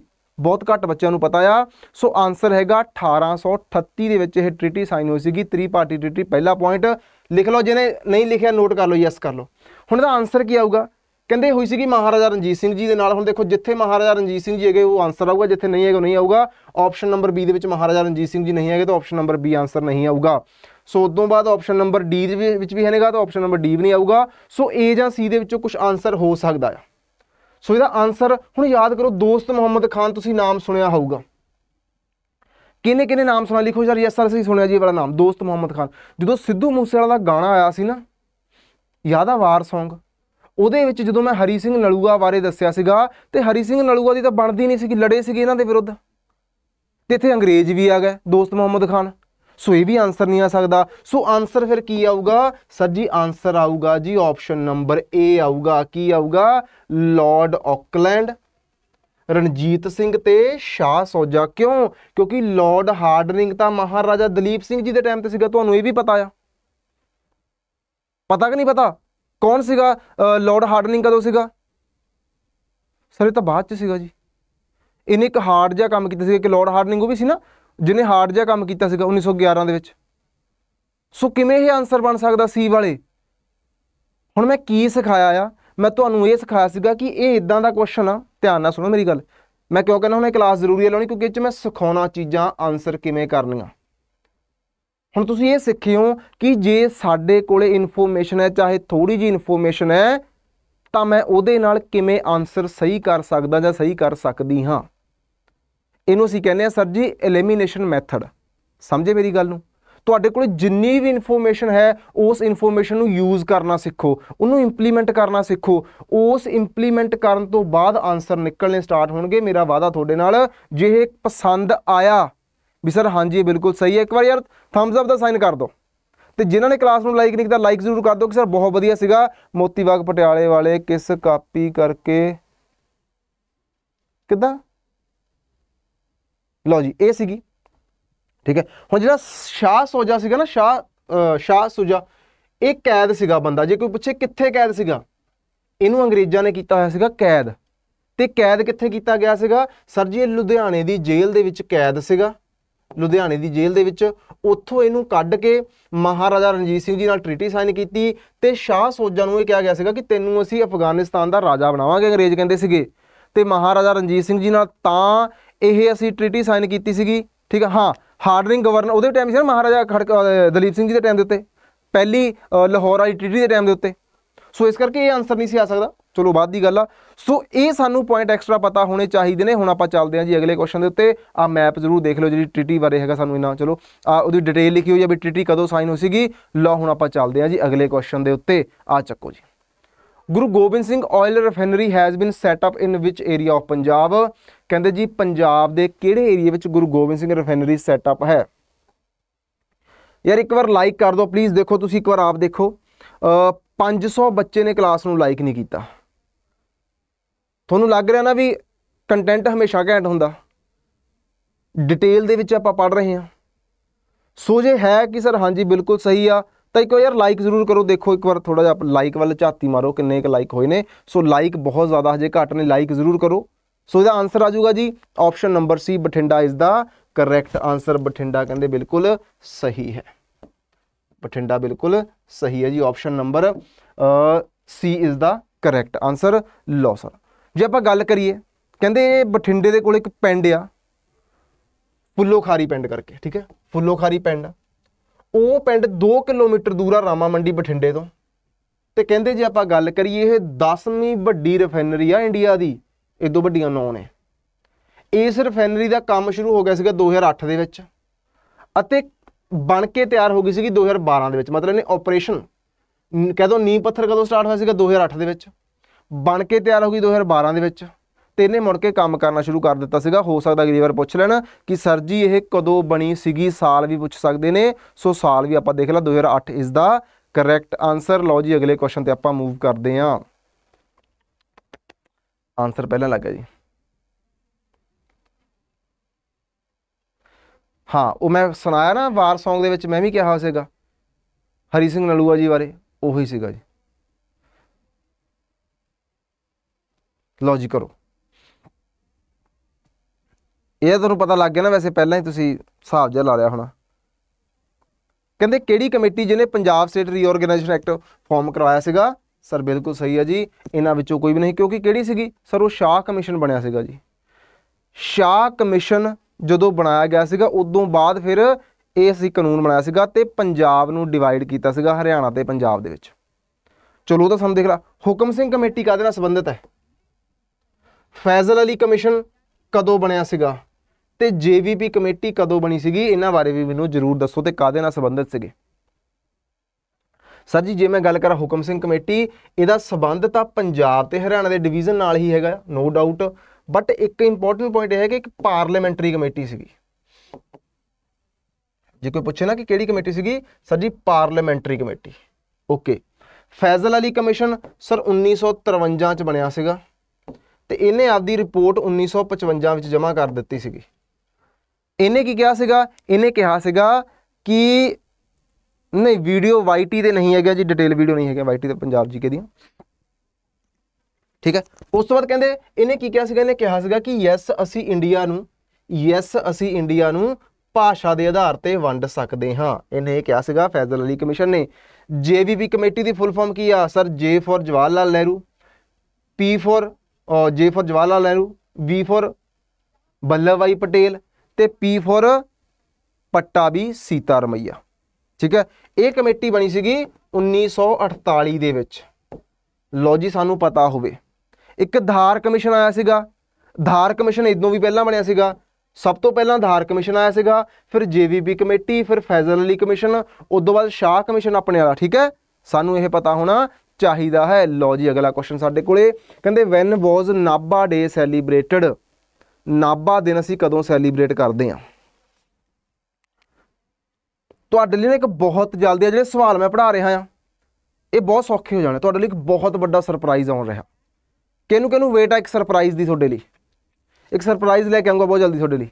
ਬਹੁਤ ਘੱਟ ਬੱਚਿਆਂ ਨੂੰ ਪਤਾ ਆ ਸੋ ਆਨਸਰ ਹੈਗਾ 1838 ਦੇ ਵਿੱਚ ਇਹ ਟ੍ਰੀਟੀ ਸਾਈਨ ਹੋਈ ਸੀਗੀ ਤ੍ਰੀ ਪਾਰਟੀ ਟ੍ਰੀਟੀ ਪਹਿਲਾ ਪੁਆਇੰਟ ਲਿਖ ਲਓ ਜਿਹਨੇ ਨਹੀਂ ਲਿਖਿਆ ਨੋਟ ਕਰ ਲਓ ਯੈਸ ਕਰ ਲਓ ਹੁਣ ਇਹਦਾ ਆਨਸਰ ਕੀ ਆਊਗਾ ਕਹਿੰਦੇ ਹੋਈ ਸੀਗੀ ਮਹਾਰਾਜਾ ਰਣਜੀਤ ਸਿੰਘ ਜੀ ਦੇ ਨਾਲ ਹੁਣ ਦੇਖੋ ਜਿੱਥੇ ਮਹਾਰਾਜਾ ਰਣਜੀਤ ਸਿੰਘ ਜੀ ਹੈਗੇ ਉਹ ਆਨਸਰ ਆਊਗਾ ਜਿੱਥੇ ਨਹੀਂ ਹੈਗਾ ਨਹੀਂ ਆਊਗਾ ਆਪਸ਼ਨ ਨੰਬਰ ਬੀ ਦੇ ਵਿੱਚ ਮਹਾਰਾਜਾ ਰਣਜੀਤ ਸਿੰਘ ਜੀ ਨਹੀਂ ਹੈਗੇ ਤਾਂ ਆਪਸ਼ਨ ਨੰਬਰ ਬੀ ਆਨਸਰ ਨਹੀਂ ਆਊਗਾ ਸੋ ਉਦੋਂ ਬਾਅਦ ਆਪਸ਼ਨ ਨੰਬਰ ਡੀ ਦੇ ਵਿੱਚ ਵੀ ਹੈਨੇਗਾ ਤਾਂ ਆਪਸ਼ਨ ਨੰਬਰ ਡੀ ਵੀ ਨਹੀਂ ਆਊਗਾ ਸੋ ਏ ਜਾਂ ਸੀ ਦੇ ਵਿੱਚੋਂ ਕੁਝ ਆਨਸਰ ਹੋ ਸਕਦਾ ਆ ਸੋ ਇਹਦਾ ਆਨਸਰ ਹੁਣ ਯਾਦ ਕਰੋ ਦੋਸਤ ਮੁਹੰਮਦ ਖਾਨ ਤੁਸੀਂ ਨਾਮ ਸੁਣਿਆ ਹੋਊਗਾ ਕਿਨੇ ਕਿਨੇ ਨਾਮ ਸੁਣਾ ਲਿਖੋ ਯਾਰ ਯਸ ਸਰ ਸੁਣਿਆ ਜੀ ਇਹ ਵਾਲਾ ਨਾਮ ਦੋਸਤ ਮੁਹੰਮਦ ਖਾਨ ਜਦੋਂ ਸਿੱਧੂ ਵਾਲਾ ਦਾ ਗਾਣਾ ਆਇਆ ਸੀ ਨਾ ਵਾਰ ਸੌਂਗ ਉਹਦੇ ਵਿੱਚ ਜਦੋਂ ਮੈਂ ਹਰੀ ਸਿੰਘ ਨਲੂਆ ਬਾਰੇ ਦੱਸਿਆ ਸੀਗਾ ਤੇ ਹਰੀ ਸਿੰਘ ਨਲੂਆ ਦੀ ਤਾਂ ਬਣਦੀ ਨਹੀਂ ਸੀਗੀ ਲੜੇ ਸੀਗੇ ਇਹਨਾਂ ਦੇ ਵਿਰੁੱਧ ਤੇ ਇੱਥੇ ਅੰਗਰੇਜ਼ ਵੀ ਆ ਗਏ ਦੋਸਤ ਮੁਹੰਮਦ ਖਾਨ ਸੋ ਇਹ ਵੀ ਆਨਸਰ ਨਹੀਂ ਆ ਸਕਦਾ ਸੋ ਆਨਸਰ ਫਿਰ ਕੀ ਆਊਗਾ ਸਰ ਜੀ ਆਨਸਰ ਆਊਗਾ ਜੀ ਆਪਸ਼ਨ ਨੰਬਰ A ਆਊਗਾ ਕੀ ਆਊਗਾ ਲਾਰਡ ਆਕਲੈਂਡ ਰਣਜੀਤ ਸਿੰਘ ਤੇ ਸ਼ਾਹ ਸੌਜਾ ਕਿਉਂ ਕਿਉਂਕਿ ਲਾਰਡ ਹਾਰਡਨਿੰਗ ਤਾਂ ਮਹਾਰਾਜਾ ਦਲੀਪ ਸਿੰਘ ਜੀ ਦੇ ਟਾਈਮ ਤੇ ਸੀਗਾ ਤੁਹਾਨੂੰ ਇਹ ਵੀ ਪਤਾ ਆ ਪਤਾ ਕਿ ਨਹੀਂ ਪਤਾ ਕੌਣ ਸੀਗਾ ਲਾਰਡ ਹਾਰਡਨਿੰਗ ਕਦੋਂ ਸੀਗਾ ਸਰ ਇਹ ਤਾਂ ਬਾਅਦ ਚ ਸੀਗਾ ਜੀ ਇਹਨੇ ਇੱਕ ਹਾਰਡ ਜਿਹਾ ਕੰਮ ਕੀਤਾ ਸੀਗਾ ਕਿ ਲਾਰਡ ਹਾਰਡਨਿੰਗ ਉਹ ਵੀ ਸੀ ਨਾ ਜਿਹਨੇ ਹਾਰਡ ਜਿਹਾ ਕੰਮ ਕੀਤਾ ਸੀਗਾ 1911 ਦੇ ਵਿੱਚ ਸੋ ਕਿਵੇਂ ਇਹ ਆਨਸਰ ਬਣ ਸਕਦਾ ਸੀ ਵਾਲੇ ਹੁਣ ਮੈਂ ਕੀ ਸਿਖਾਇਆ ਆ ਮੈਂ ਤੁਹਾਨੂੰ ਇਹ ਸਿਖਾਇਆ ਸੀਗਾ ਕਿ ਇਹ ਇਦਾਂ ਦਾ ਕੁਐਸਚਨ ਆ ਧਿਆਨ ਨਾਲ ਸੁਣੋ ਮੇਰੀ ਗੱਲ ਮੈਂ ਕਿਉਂ ਕਹਿੰਦਾ ਹੁਣ ਇਹ ਕਲਾਸ ਜ਼ਰੂਰੀ ਹੈ ਲਾਉਣੀ ਕਿਉਂਕਿ ਇਹ ਚ ਮੈਂ ਸਿਖਾਉਣਾ ਚੀਜ਼ਾਂ ਆਨਸਰ ਕਿਵੇਂ ਕਰਨੀਆਂ ਹੁਣ ਤੁਸੀਂ ਇਹ ਸਿੱਖਿਓ ਕਿ ਜੇ ਸਾਡੇ ਕੋਲੇ ਇਨਫੋਰਮੇਸ਼ਨ ਹੈ ਚਾਹੇ ਥੋੜੀ ਜੀ ਇਨਫੋਰਮੇਸ਼ਨ ਹੈ ਤਾਂ ਮੈਂ ਉਹਦੇ ਨਾਲ ਕਿਵੇਂ ਆਨਸਰ ਸਹੀ ਕਰ ਸਕਦਾ ਜਾਂ ਸਹੀ ਕਰ ਸਕਦੀ ਹਾਂ ਇਹਨੂੰ ਅਸੀਂ ਕਹਿੰਦੇ ਆ ਸਰ ਜੀ ਐਲੀਮੀਨੇਸ਼ਨ ਮੈਥਡ ਸਮਝੇ ਮੇਰੀ ਗੱਲ ਨੂੰ ਤੁਹਾਡੇ ਕੋਲੇ ਜਿੰਨੀ ਵੀ ਇਨਫੋਰਮੇਸ਼ਨ ਹੈ ਉਸ ਇਨਫੋਰਮੇਸ਼ਨ ਨੂੰ ਯੂਜ਼ ਕਰਨਾ ਸਿੱਖੋ ਉਹਨੂੰ ਇੰਪਲੀਮੈਂਟ ਕਰਨਾ ਸਿੱਖੋ ਉਸ ਇੰਪਲੀਮੈਂਟ ਕਰਨ ਤੋਂ ਬਾਅਦ ਆਨਸਰ ਨਿਕਲਣੇ ਸਟਾਰਟ ਹੋਣਗੇ ਮੇਰਾ ਵਾਅਦਾ ਤੁਹਾਡੇ ਨਾਲ ਜੇ ਇਹ ਪਸੰਦ ਆਇਆ ਵੀ ਸਰ ਹਾਂਜੀ ਬਿਲਕੁਲ ਸਹੀ ਹੈ ਇੱਕ ਵਾਰ ਯਾਰ ਥੰਬਸ ਅਪ ਦਾ ਸਾਈਨ ਕਰ ਦਿਓ ਤੇ ਜਿਨ੍ਹਾਂ ਨੇ ਕਲਾਸ ਨੂੰ ਲਾਈਕ ਨਹੀਂ ਕੀਤਾ ਲਾਈਕ ਜ਼ਰੂਰ ਕਰ ਦਿਓ ਕਿ ਸਰ ਬਹੁਤ ਵਧੀਆ ਸੀਗਾ ਮੋਤੀ ਬਾਗ ਪਟਿਆਲੇ ਵਾਲੇ ਕਿਸ ਕਾਪੀ ਕਰਕੇ ਕਿਦਾਂ ਲਓ ਜੀ ਇਹ ਸੀਗੀ ਠੀਕ ਹੈ ਹੁਣ ਜਿਹੜਾ ਸ਼ਾਹ ਸੋਜਾ ਸੀਗਾ ਨਾ ਸ਼ਾਹ ਸ਼ਾਹ ਸੁਜਾ ਇਹ ਕੈਦ ਸੀਗਾ ਬੰਦਾ ਜੇ ਕੋਈ ਪੁੱਛੇ ਕਿੱਥੇ ਕੈਦ ਸੀਗਾ ਇਹਨੂੰ ਅੰਗਰੇਜ਼ਾਂ ਨੇ ਕੀਤਾ ਹੋਇਆ ਸੀਗਾ ਕੈਦ ਤੇ ਕੈਦ ਕਿੱਥੇ ਕੀਤਾ ਗਿਆ ਸੀਗਾ ਸਰ ਜੀ ਲੁਧਿਆਣੇ ਦੀ ਜੇਲ੍ਹ ਦੇ ਵਿੱਚ ਕੈਦ ਸੀਗਾ ਲੁਧਿਆਣੇ ਦੀ ਜੇਲ੍ਹ ਦੇ ਵਿੱਚ ਉੱਥੋਂ ਇਹਨੂੰ ਕੱਢ ਕੇ ਮਹਾਰਾਜਾ ਰਣਜੀਤ ਸਿੰਘ ਜੀ ਨਾਲ ਟ੍ਰੀਟੀ ਸਾਈਨ ਕੀਤੀ ਤੇ ਸ਼ਾਹ ਸੋਜਾ ਨੂੰ ਇਹ ਕਿਹਾ ਗਿਆ ਸੀਗਾ ਕਿ ਤੈਨੂੰ ਅਸੀਂ ਅਫਗਾਨਿਸਤਾਨ ਦਾ ਰਾਜਾ ਬਣਾਵਾਂਗੇ ਅੰਗਰੇਜ਼ ਕਹਿੰਦੇ ਸੀਗੇ ਤੇ ਮਹਾਰਾਜਾ ਰਣਜੀਤ ਸਿੰਘ ਜੀ ਨਾਲ ਤਾਂ ਇਹ ਅਸੀਂ ਟ੍ਰੀਟੀ ਸਾਈਨ ਕੀਤੀ ਸੀਗੀ ਠੀਕ ਹੈ ਹਾਂ ਹਾਰਡਿੰਗ ਗਵਰਨਰ ਉਹਦੇ ਟਾਈਮ ਸੀ ਨਾ ਮਹਾਰਾਜਾ ਖੜਕ ਦਲੀਪ ਸਿੰਘ ਜੀ ਦੇ ਟਾਈਮ ਦੇ ਉੱਤੇ ਪਹਿਲੀ ਲਾਹੌਰ ਵਾਲੀ ਟ੍ਰੀਟੀ ਦੇ ਟਾਈਮ ਦੇ ਉੱਤੇ ਸੋ ਇਸ ਕਰਕੇ ਇਹ ਆਨਸਰ ਨਹੀਂ ਸੀ ਆ ਸਕਦਾ ਚਲੋ ਬਾਅਦ ਦੀ ਗੱਲ ਆ ਸੋ ਇਹ ਸਾਨੂੰ ਪੁਆਇੰਟ ਐਕਸਟਰਾ ਪਤਾ ਹੋਣੇ ਚਾਹੀਦੇ ਨੇ ਹੁਣ ਆਪਾਂ ਚੱਲਦੇ ਆਂ ਜੀ ਅਗਲੇ ਕੁਐਸਚਨ ਦੇ ਉੱਤੇ ਆ ਮੈਪ ਜ਼ਰੂਰ ਦੇਖ ਲਓ ਜਿਹੜੀ ਟ੍ਰਿਟੀ ਬਾਰੇ ਹੈਗਾ ਸਾਨੂੰ ਇਹਨਾਂ ਚਲੋ ਆ ਉਹਦੀ ਡਿਟੇਲ ਲਿਖੀ ਹੋਈ ਆ ਵੀ ਟ੍ਰਿਟੀ ਕਦੋਂ ਸਾਈਨ ਹੋਈ ਸੀਗੀ ਲਓ ਹੁਣ ਆਪਾਂ ਚੱਲਦੇ ਆਂ ਜੀ ਅਗਲੇ ਕੁਐਸਚਨ ਦੇ ਉੱਤੇ ਆ ਚੱਕੋ ਜੀ Guru Gobind Singh oil refinery has been set up in which area of Punjab ਕਹਿੰਦੇ ਜੀ ਪੰਜਾਬ ਦੇ ਕਿਹੜੇ ਏਰੀਆ ਵਿੱਚ Guru Gobind Singh refinery set up ਹੈ ਯਾਰ ਇੱਕ ਵਾਰ ਲਾਈਕ ਕਰ ਦਿਓ ਪਲੀਜ਼ ਦੇਖੋ ਤੁਸੀਂ ਇੱਕ ਵਾਰ ਆਪ ਦੇਖੋ 500 ਬੱਚੇ ਨੇ ਕਲਾਸ ਨੂੰ ਲਾਈਕ ਨਹੀਂ ਕੀਤਾ ਤੁਹਾਨੂੰ ਲੱਗ ਰਿਹਾ ਨਾ ਵੀ ਕੰਟੈਂਟ ਹਮੇਸ਼ਾ ਘੈਂਟ ਹੁੰਦਾ ਡਿਟੇਲ ਦੇ ਵਿੱਚ ਆਪਾਂ ਪੜ ਰਹੇ ਹਾਂ ਸੋ ਜੇ ਹੈ ਕਿ ਸਰ ਹਾਂਜੀ ਬਿਲਕੁਲ ਸਹੀ ਆ ਤਾਂ ਇੱਕ ਵਾਰ ਯਾਰ ਲਾਈਕ ਜ਼ਰੂਰ ਕਰੋ ਦੇਖੋ ਇੱਕ ਵਾਰ ਥੋੜਾ ਜਿਹਾ ਲਾਈਕ ਵੱਲ ਝਾਤੀ ਮਾਰੋ ਕਿੰਨੇ ਕ ਲਾਈਕ ਹੋਏ ਨੇ ਸੋ ਲਾਈਕ ਬਹੁਤ ਜ਼ਿਆਦਾ ਹਜੇ ਘੱਟ ਨੇ ਲਾਈਕ ਜ਼ਰੂਰ ਕਰੋ ਸੋ ਇਹਦਾ ਆਨਸਰ ਆ ਜਾਊਗਾ ਜੀ option number C Bathinda is the correct answer Bathinda ਕਹਿੰਦੇ ਬਿਲਕੁਲ ਸਹੀ ਹੈ ਬਠਿੰਡਾ ਬਿਲਕੁਲ ਸਹੀ ਹੈ ਜੀ option number C is the correct answer ਲੋ ਸਰ ਜੇ ਆਪਾਂ ਗੱਲ ਕਰੀਏ ਕਹਿੰਦੇ ਬਠਿੰਡੇ ਦੇ ਕੋਲ ਇੱਕ ਪਿੰਡ ਆ ਫੁੱਲੋਖਾਰੀ ਪਿੰਡ ਕਰਕੇ ਠੀਕ ਹੈ ਫੁੱਲੋਖਾਰੀ ਪਿੰਡ ਉਹ ਪਿੰਡ 2 ਕਿਲੋਮੀਟਰ ਦੂਰ ਆ ਰਾਮਾ ਮੰਡੀ ਬਠਿੰਡੇ ਤੋਂ ਤੇ ਕਹਿੰਦੇ ਜੇ ਆਪਾਂ ਗੱਲ ਕਰੀਏ ਇਹ 10ਵੀਂ ਵੱਡੀ ਰਿਫਾਈਨਰੀ ਆ ਇੰਡੀਆ ਦੀ ਇਦੋਂ ਵੱਡੀਆਂ ਨੌਂ ਨੇ ਇਸ ਰਿਫਾਈਨਰੀ ਦਾ ਕੰਮ ਸ਼ੁਰੂ ਹੋ ਗਿਆ ਸੀਗਾ 2008 ਦੇ ਵਿੱਚ ਅਤੇ ਬਣ ਕੇ ਤਿਆਰ ਹੋ ਗਈ ਸੀਗੀ 2012 ਦੇ ਵਿੱਚ ਮਤਲਬ ਨੇ ਆਪਰੇਸ਼ਨ ਦੋ ਨੀ ਪੱਥਰ ਕਦੋਂ ਸਟਾਰਟ ਹੋਇਆ ਸੀਗਾ 2008 ਦੇ ਵਿੱਚ ਬਣ ਕੇ ਤਿਆਰ ਹੋ ਗਈ 2012 ਦੇ ਵਿੱਚ ਤੇ ਇਹਨੇ ਮੁੜ ਕੇ ਕੰਮ ਕਰਨਾ ਸ਼ੁਰੂ ਕਰ ਦਿੱਤਾ ਸੀਗਾ ਹੋ ਸਕਦਾ ਅਗਲੀ ਵਾਰ ਪੁੱਛ ਲੈਣ ਕਿ ਸਰ ਜੀ ਇਹ ਕਦੋਂ ਬਣੀ ਸੀਗੀ ਸਾਲ ਵੀ ਪੁੱਛ ਸਕਦੇ ਨੇ ਸੋ ਸਾਲ ਵੀ ਆਪਾਂ ਦੇਖ ਲਾ 2008 ਇਸ ਦਾ ਕਰੈਕਟ ਆਨਸਰ ਲਓ ਜੀ ਅਗਲੇ ਕੁਐਸਚਨ ਤੇ ਆਪਾਂ ਮੂਵ ਕਰਦੇ ਆਂ ਆਨਸਰ ਪਹਿਲਾਂ ਲੱਗਾ ਜੀ ਹਾਂ ਉਹ ਮੈਂ ਸੁਣਾਇਆ ਨਾ ਵਾਰ Song ਦੇ ਵਿੱਚ ਮੈਂ ਵੀ ਕਿਹਾ ਹੋਇਆ ਸੀਗਾ ਹਰੀ ਸਿੰਘ ਨਲੂਆ ਜੀ ਬਾਰੇ ਉਹੀ ਸੀਗਾ ਜੀ ਲਓ ਜੀ ਕਰੋ ਇਹ ਤੁਹਾਨੂੰ ਪਤਾ ਲੱਗ ਗਿਆ ਨਾ ਵੈਸੇ ਪਹਿਲਾਂ ਹੀ ਤੁਸੀਂ ਹਿਸਾਬ ਜਿਹਾ ਲਾ ਲਿਆ ਹੋਣਾ ਕਹਿੰਦੇ ਕਿਹੜੀ ਕਮੇਟੀ ਜਿਹਨੇ Punjab state reorganisation act form ਕਰਵਾਇਆ ਸੀਗਾ ਸਰ ਬਿਲਕੁਲ ਸਹੀ ਹੈ ਜੀ ਇਹਨਾਂ ਵਿੱਚੋਂ ਕੋਈ ਵੀ ਨਹੀਂ ਕਿਉਂਕਿ ਕਿਹੜੀ ਸੀਗੀ ਸਰ ਉਹ ਸ਼ਾਹ ਕਮਿਸ਼ਨ ਬਣਿਆ ਸੀਗਾ ਜੀ ਸ਼ਾਹ ਕਮਿਸ਼ਨ ਜਦੋਂ ਬਣਾਇਆ ਗਿਆ ਸੀਗਾ ਉਦੋਂ ਬਾਅਦ ਫਿਰ ਇਹ ਸੀ ਕਾਨੂੰਨ ਬਣਾਇਆ ਸੀਗਾ ਤੇ ਪੰਜਾਬ ਨੂੰ ਡਿਵਾਈਡ ਕੀਤਾ ਸੀਗਾ ਹਰਿਆਣਾ ਤੇ ਪੰਜਾਬ ਦੇ ਵਿੱਚ ਚਲੋ ਤਾਂ ਸਾਨੂੰ ਦੇਖ ਲਾ ਹੁਕਮ ਸਿੰਘ ਕਮੇਟੀ ਕਾਦੇ ਨਾਲ ਸੰਬੰਧਿਤ ਹੈ ਫੈਜ਼ਲ ਅਲੀ ਕਮਿਸ਼ਨ ਕਦੋਂ ਬਣਿਆ ਸੀਗਾ ਤੇ ਜੀਵੀਪੀ ਕਮੇਟੀ ਕਦੋਂ ਬਣੀ ਸੀਗੀ ਇਹਨਾਂ ਬਾਰੇ ਵੀ ਮੈਨੂੰ ਜਰੂਰ ਦੱਸੋ ਤੇ ਕਾਦੇ ਨਾਲ ਸੰਬੰਧਿਤ ਸੀਗੇ ਸਰ ਜੀ ਜੇ ਮੈਂ ਗੱਲ ਕਰਾਂ ਹੁਕਮ ਸਿੰਘ ਕਮੇਟੀ ਇਹਦਾ ਸੰਬੰਧ ਤਾਂ ਪੰਜਾਬ ਤੇ ਹਰਿਆਣਾ ਦੇ ਡਿਵੀਜ਼ਨ ਨਾਲ ਹੀ ਹੈਗਾ ਨੋ ਡਾਊਟ ਬਟ ਇੱਕ ਇੰਪੋਰਟੈਂਟ ਪੁਆਇੰਟ ਇਹ ਹੈ ਕਿ ਇੱਕ ਪਾਰਲੀਮੈਂਟਰੀ ਕਮੇਟੀ ਸੀਗੀ ਜੇ ਕੋਈ ਪੁੱਛੇ ਨਾ ਕਿ ਕਿਹੜੀ ਕਮੇਟੀ ਸੀਗੀ ਸਰ ਜੀ parliamentary committee okay Fazal Ali commission sir 1953 ਚ ਬਣਿਆ ਸੀਗਾ ਤੇ ਇਹਨੇ ਆਪਦੀ ਰਿਪੋਰਟ 1955 ਵਿੱਚ ਜਮ੍ਹਾਂ ਕਰ ਦਿੱਤੀ ਸੀਗੀ ਇਹਨੇ ਕੀ ਕਿਹਾ ਸੀਗਾ ਇਹਨੇ ਕਿਹਾ ਸੀਗਾ ਕਿ ਨਹੀਂ ਵੀਡੀਓ ਵਾਈਟੀ ਤੇ ਨਹੀਂ ਹੈਗਾ ਜੀ ਡਿਟੇਲ ਵੀਡੀਓ ਨਹੀਂ ਹੈਗਾ ਵਾਈਟੀ ਤੇ ਪੰਜਾਬ ਜੀਕੇ ਦੀ ਠੀਕ ਹੈ ਉਸ ਤੋਂ ਬਾਅਦ ਕਹਿੰਦੇ ਇਹਨੇ ਕੀ ਕਿਹਾ ਸੀਗਾ ਇਹਨੇ ਕਿਹਾ ਸੀਗਾ ਕਿ ਯੈਸ ਅਸੀਂ ਇੰਡੀਆ ਨੂੰ ਯੈਸ ਅਸੀਂ ਇੰਡੀਆ ਨੂੰ ਭਾਸ਼ਾ ਦੇ ਆਧਾਰ ਤੇ ਵੰਡ ਸਕਦੇ ਹਾਂ ਇਹਨੇ ਇਹ ਕਿਹਾ ਸੀਗਾ ਫੈਜ਼ਲ ਅਲੀ ਕਮਿਸ਼ਨ ਨੇ ਜੇਵੀਪੀ ਕਮੇਟੀ ਦੀ ਫੁੱਲ ਫਾਰਮ ਕੀ ਆ sir J for Jawahar Lal Nehru P for ਔਰ J for Jawahar Lal Nehru V for Vallabh Bhai Patel ਤੇ ਪੀ ਫॉर ਪੱਟਾ ਸੀਤਾ ਰਮਈਆ ਠੀਕ ਹੈ ਇਹ ਕਮੇਟੀ ਬਣੀ ਸੀਗੀ 1948 ਦੇ ਵਿੱਚ ਲੋ ਜੀ ਸਾਨੂੰ ਪਤਾ ਹੋਵੇ ਇੱਕ ਧਾਰ ਕਮਿਸ਼ਨ ਆਇਆ ਸੀਗਾ ਧਾਰ ਕਮਿਸ਼ਨ ਇਦੋਂ ਵੀ ਪਹਿਲਾਂ ਬਣਿਆ ਸੀਗਾ ਸਭ ਤੋਂ ਪਹਿਲਾਂ ਧਾਰ ਕਮਿਸ਼ਨ ਆਇਆ ਸੀਗਾ ਫਿਰ ਜੀਵੀਪੀ ਕਮੇਟੀ ਫਿਰ ਫੈਜ਼ਲ ਅਲੀ ਕਮਿਸ਼ਨ ਉਸ ਤੋਂ ਬਾਅਦ ਸ਼ਾਹ ਕਮਿਸ਼ਨ ਆਪਣੇ ਵਾਲਾ ਠੀਕ ਹੈ ਸਾਨੂੰ ਇਹ ਪਤਾ ਹੋਣਾ ਚਾਹੀਦਾ ਹੈ ਲੋ ਜੀ ਅਗਲਾ ਕੁਐਸਚਨ ਸਾਡੇ ਕੋਲੇ ਕਹਿੰਦੇ ਵੈਨ ਵਾਸ ਨਾਬਾ ਡੇ ਸੈਲੀਬ੍ਰੇਟਡ ਨਾਬਾ ਦਿਨ ਅਸੀਂ ਕਦੋਂ ਸੈਲੀਬ੍ਰੇਟ ਕਰਦੇ ਆ ਤੁਹਾਡੇ ਲਈ ਇੱਕ ਬਹੁਤ ਜਲਦੀ ਜਿਹੜੇ ਸਵਾਲ ਮੈਂ ਪੜਾ ਰਿਹਾ ਆ ਇਹ ਬਹੁਤ ਸੌਖੇ ਹੋ ਜਾਣੇ ਤੁਹਾਡੇ ਲਈ ਇੱਕ ਬਹੁਤ ਵੱਡਾ ਸਰਪ੍ਰਾਈਜ਼ ਆਉਣ ਰਿਹਾ ਕਿਹਨੂੰ ਕਿਹਨੂੰ ਵੇਟ ਆ ਇੱਕ ਸਰਪ੍ਰਾਈਜ਼ ਦੀ ਤੁਹਾਡੇ ਲਈ ਇੱਕ ਸਰਪ੍ਰਾਈਜ਼ ਲੈ ਕੇ ਆਉਂਗਾ ਬਹੁਤ ਜਲਦੀ ਤੁਹਾਡੇ ਲਈ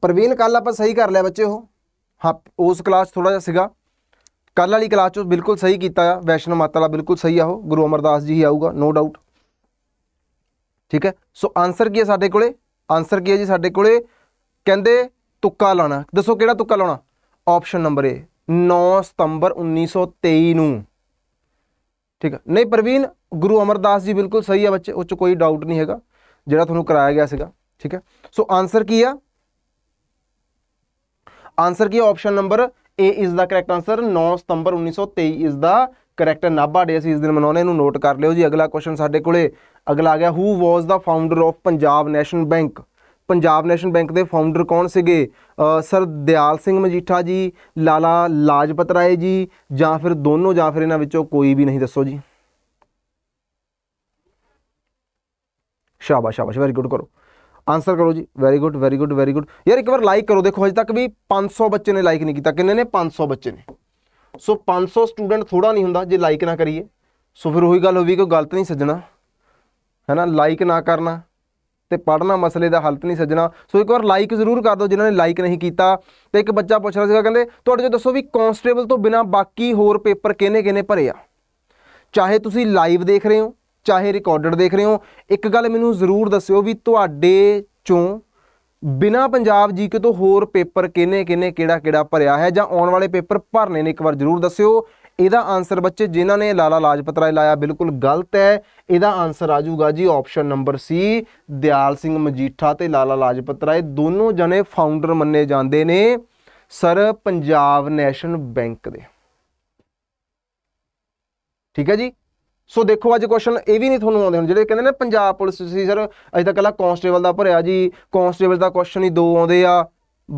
ਪ੍ਰਵੀਨ ਕੱਲ ਆਪਾਂ ਸਹੀ ਕਰ ਲਿਆ ਬੱਚੇ ਉਹ ਹਾਂ ਉਸ ਕਲਾਸ ਥੋੜਾ ਜਿਹਾ ਸੀਗਾ ਕੱਲ ਵਾਲੀ ਕਲਾਸ ਚੋਂ ਬਿਲਕੁਲ ਸਹੀ ਕੀਤਾ ਆ ਵੈਸ਼ਨ ਮਾਤਾ ਦਾ ਬਿਲਕੁਲ ਸਹੀ ਆ ਉਹ ਗੁਰੂ ਅਮਰਦਾਸ ਜੀ ਹੀ ਆਊਗਾ ਨੋ ਡਾਊਟ ਠੀਕ ਹੈ ਸੋ ਆਨਸਰ ਕੀ ਹੈ ਸਾਡੇ ਕੋਲੇ ਆਨਸਰ ਕੀ ਹੈ ਜੀ ਸਾਡੇ ਕੋਲੇ ਕਹਿੰਦੇ ਤੁੱਕਾ ਲਾਣਾ ਦੱਸੋ ਕਿਹੜਾ ਤੁੱਕਾ ਲਾਉਣਾ ਆਪਸ਼ਨ ਨੰਬਰ ਏ 9 ਸਤੰਬਰ 1923 ਨੂੰ ਠੀਕ ਹੈ ਨਹੀਂ ਪ੍ਰਵੀਨ ਗੁਰੂ ਅਮਰਦਾਸ ਜੀ ਬਿਲਕੁਲ ਸਹੀ ਆ ਬੱਚੇ ਉਹ ਚ ਕੋਈ ਡਾਊਟ ਨਹੀਂ ਹੈਗਾ ਜਿਹੜਾ ਤੁਹਾਨੂੰ ਕਰਾਇਆ ਗਿਆ ਸੀਗਾ ਠੀਕ ਹੈ ਸੋ ਆਨਸਰ ਕੀ ਆ ਆਨਸਰ ਕੀ option number A is the correct answer 9 September 1923 is the correct Nabha day ਅਸੀਂ ਇਸ ਦਿਨ ਮਨਾਉਨੇ ਨੂੰ ਨੋਟ ਕਰ ਲਿਓ ਜੀ ਅਗਲਾ ਕੁਐਸਚਨ ਸਾਡੇ ਕੋਲੇ ਅਗਲਾ ਆ ਗਿਆ who was the founder of Punjab national bank Punjab national bank ਦੇ ਫਾਊਂਡਰ ਕੌਣ ਸੀਗੇ ਸਰ ਦਿਆਲ ਸਿੰਘ ਮਜੀਠਾ ਜੀ ਲਾਲਾ ਲਾਜਪਤ ਰਾਏ ਜੀ ਜਾਂ ਫਿਰ ਦੋਨੋਂ ਜਾਂ ਫਿਰ ਇਹਨਾਂ ਵਿੱਚੋਂ ਕੋਈ ਵੀ ਨਹੀਂ ਦੱਸੋ ਜੀ ਸ਼ਾਬਾਸ਼ ਸ਼ਾਬਾਸ਼ ਵੈਰੀ ਗੁੱਡ ਕਰੋ ਆਨਸਰ ਕਰੋ ਜੀ very good very good very good ਯਾਰ ਇੱਕ ਵਾਰ ਲਾਈਕ ਕਰੋ ਦੇਖੋ ਅਜੇ ਤੱਕ ਵੀ 500 ਬੱਚੇ ਨੇ ਲਾਈਕ ਨਹੀਂ ਕੀਤਾ ਕਿੰਨੇ ਨੇ 500 ਬੱਚੇ ਨੇ ਸੋ 500 ਸਟੂਡੈਂਟ ਥੋੜਾ ਨਹੀਂ ਹੁੰਦਾ ਜੇ ਲਾਈਕ ਨਾ ਕਰੀਏ ਸੋ ਫਿਰ ਉਹੀ ਗੱਲ ਹੋ ਵੀ ਕੋਈ ਗਲਤ ਨਹੀਂ ਸੱਜਣਾ ਹੈਨਾ ਲਾਈਕ ਨਾ ਕਰਨਾ ਤੇ ਪੜਨਾ ਮਸਲੇ ਦਾ ਹੱਲ ਨਹੀਂ ਸੱਜਣਾ ਸੋ ਇੱਕ ਵਾਰ ਲਾਈਕ ਜ਼ਰੂਰ ਕਰ ਦਿਓ ਜਿਨ੍ਹਾਂ ਨੇ ਲਾਈਕ ਨਹੀਂ ਕੀਤਾ ਤੇ ਇੱਕ ਬੱਚਾ ਪੁੱਛ ਰਿਹਾ ਸੀਗਾ ਕਹਿੰਦੇ ਤੁਹਾਡੇ ਜੋ ਦੱਸੋ ਵੀ ਕਨਸਟੇਬਲ ਤੋਂ ਬਿਨਾ ਬਾਕੀ ਹੋਰ ਪੇਪਰ ਕਿਹਨੇ ਕਿਹਨੇ ਭਰੇ ਆ ਚਾਹੇ ਤੁਸੀਂ ਲਾਈਵ ਦੇਖ ਰਹੇ ਹੋ ਚਾਹੇ ਰਿਕਾਰਡਡ ਦੇਖ ਰਹੇ ਹੋ ਇੱਕ ਗੱਲ ਮੈਨੂੰ ਜ਼ਰੂਰ ਦੱਸਿਓ ਵੀ ਤੁਹਾਡੇ ਚੋਂ ਬਿਨਾ ਪੰਜਾਬ ਜੀਕੇ ਤੋਂ ਹੋਰ ਪੇਪਰ ਕਿਨੇ ਕਿਨੇ ਕਿਹੜਾ ਕਿਹੜਾ ਭਰਿਆ ਹੈ ਜਾਂ ਆਉਣ ਵਾਲੇ ਪੇਪਰ ਭਰਨੇ ਨੇ ਇੱਕ ਵਾਰ ਜ਼ਰੂਰ ਦੱਸਿਓ ਇਹਦਾ ਆਨਸਰ ਬੱਚੇ ਜਿਨ੍ਹਾਂ ਨੇ ਲਾਲਾ ਲਾਜਪਤ ਰਾਏ ਲਾਇਆ ਬਿਲਕੁਲ ਗਲਤ ਹੈ ਇਹਦਾ ਆਨਸਰ ਆ ਜਾਊਗਾ ਜੀ option number C Dyal Singh Majitha ਤੇ ਲਾਲਾ ਲਾਜਪਤ ਰਾਏ ਦੋਨੋਂ ਜਣੇ ਫਾਊਂਡਰ ਮੰਨੇ ਜਾਂਦੇ ਨੇ ਸਰ ਪੰਜਾਬ ਨੈਸ਼ਨਲ ਬੈਂਕ ਦੇ ਠੀਕ ਹੈ ਜੀ ਸੋ ਦੇਖੋ ਅੱਜ ਕੁਐਸਚਨ ਇਹ ਵੀ ਨਹੀਂ ਤੁਹਾਨੂੰ ਆਉਂਦੇ ਹੁਣ ਜਿਹੜੇ ਕਹਿੰਦੇ ਨੇ ਪੰਜਾਬ ਪੁਲਿਸ ਸੀ ਸਰ ਅਜੇ ਤੱਕ ਕੱਲਾ ਕਾਂਸਟੇਬਲ ਦਾ ਭਰਿਆ ਜੀ ਕਾਂਸਟੇਬਲ ਦਾ ਕੁਐਸਚਨ ਹੀ ਦੋ ਆਉਂਦੇ ਆ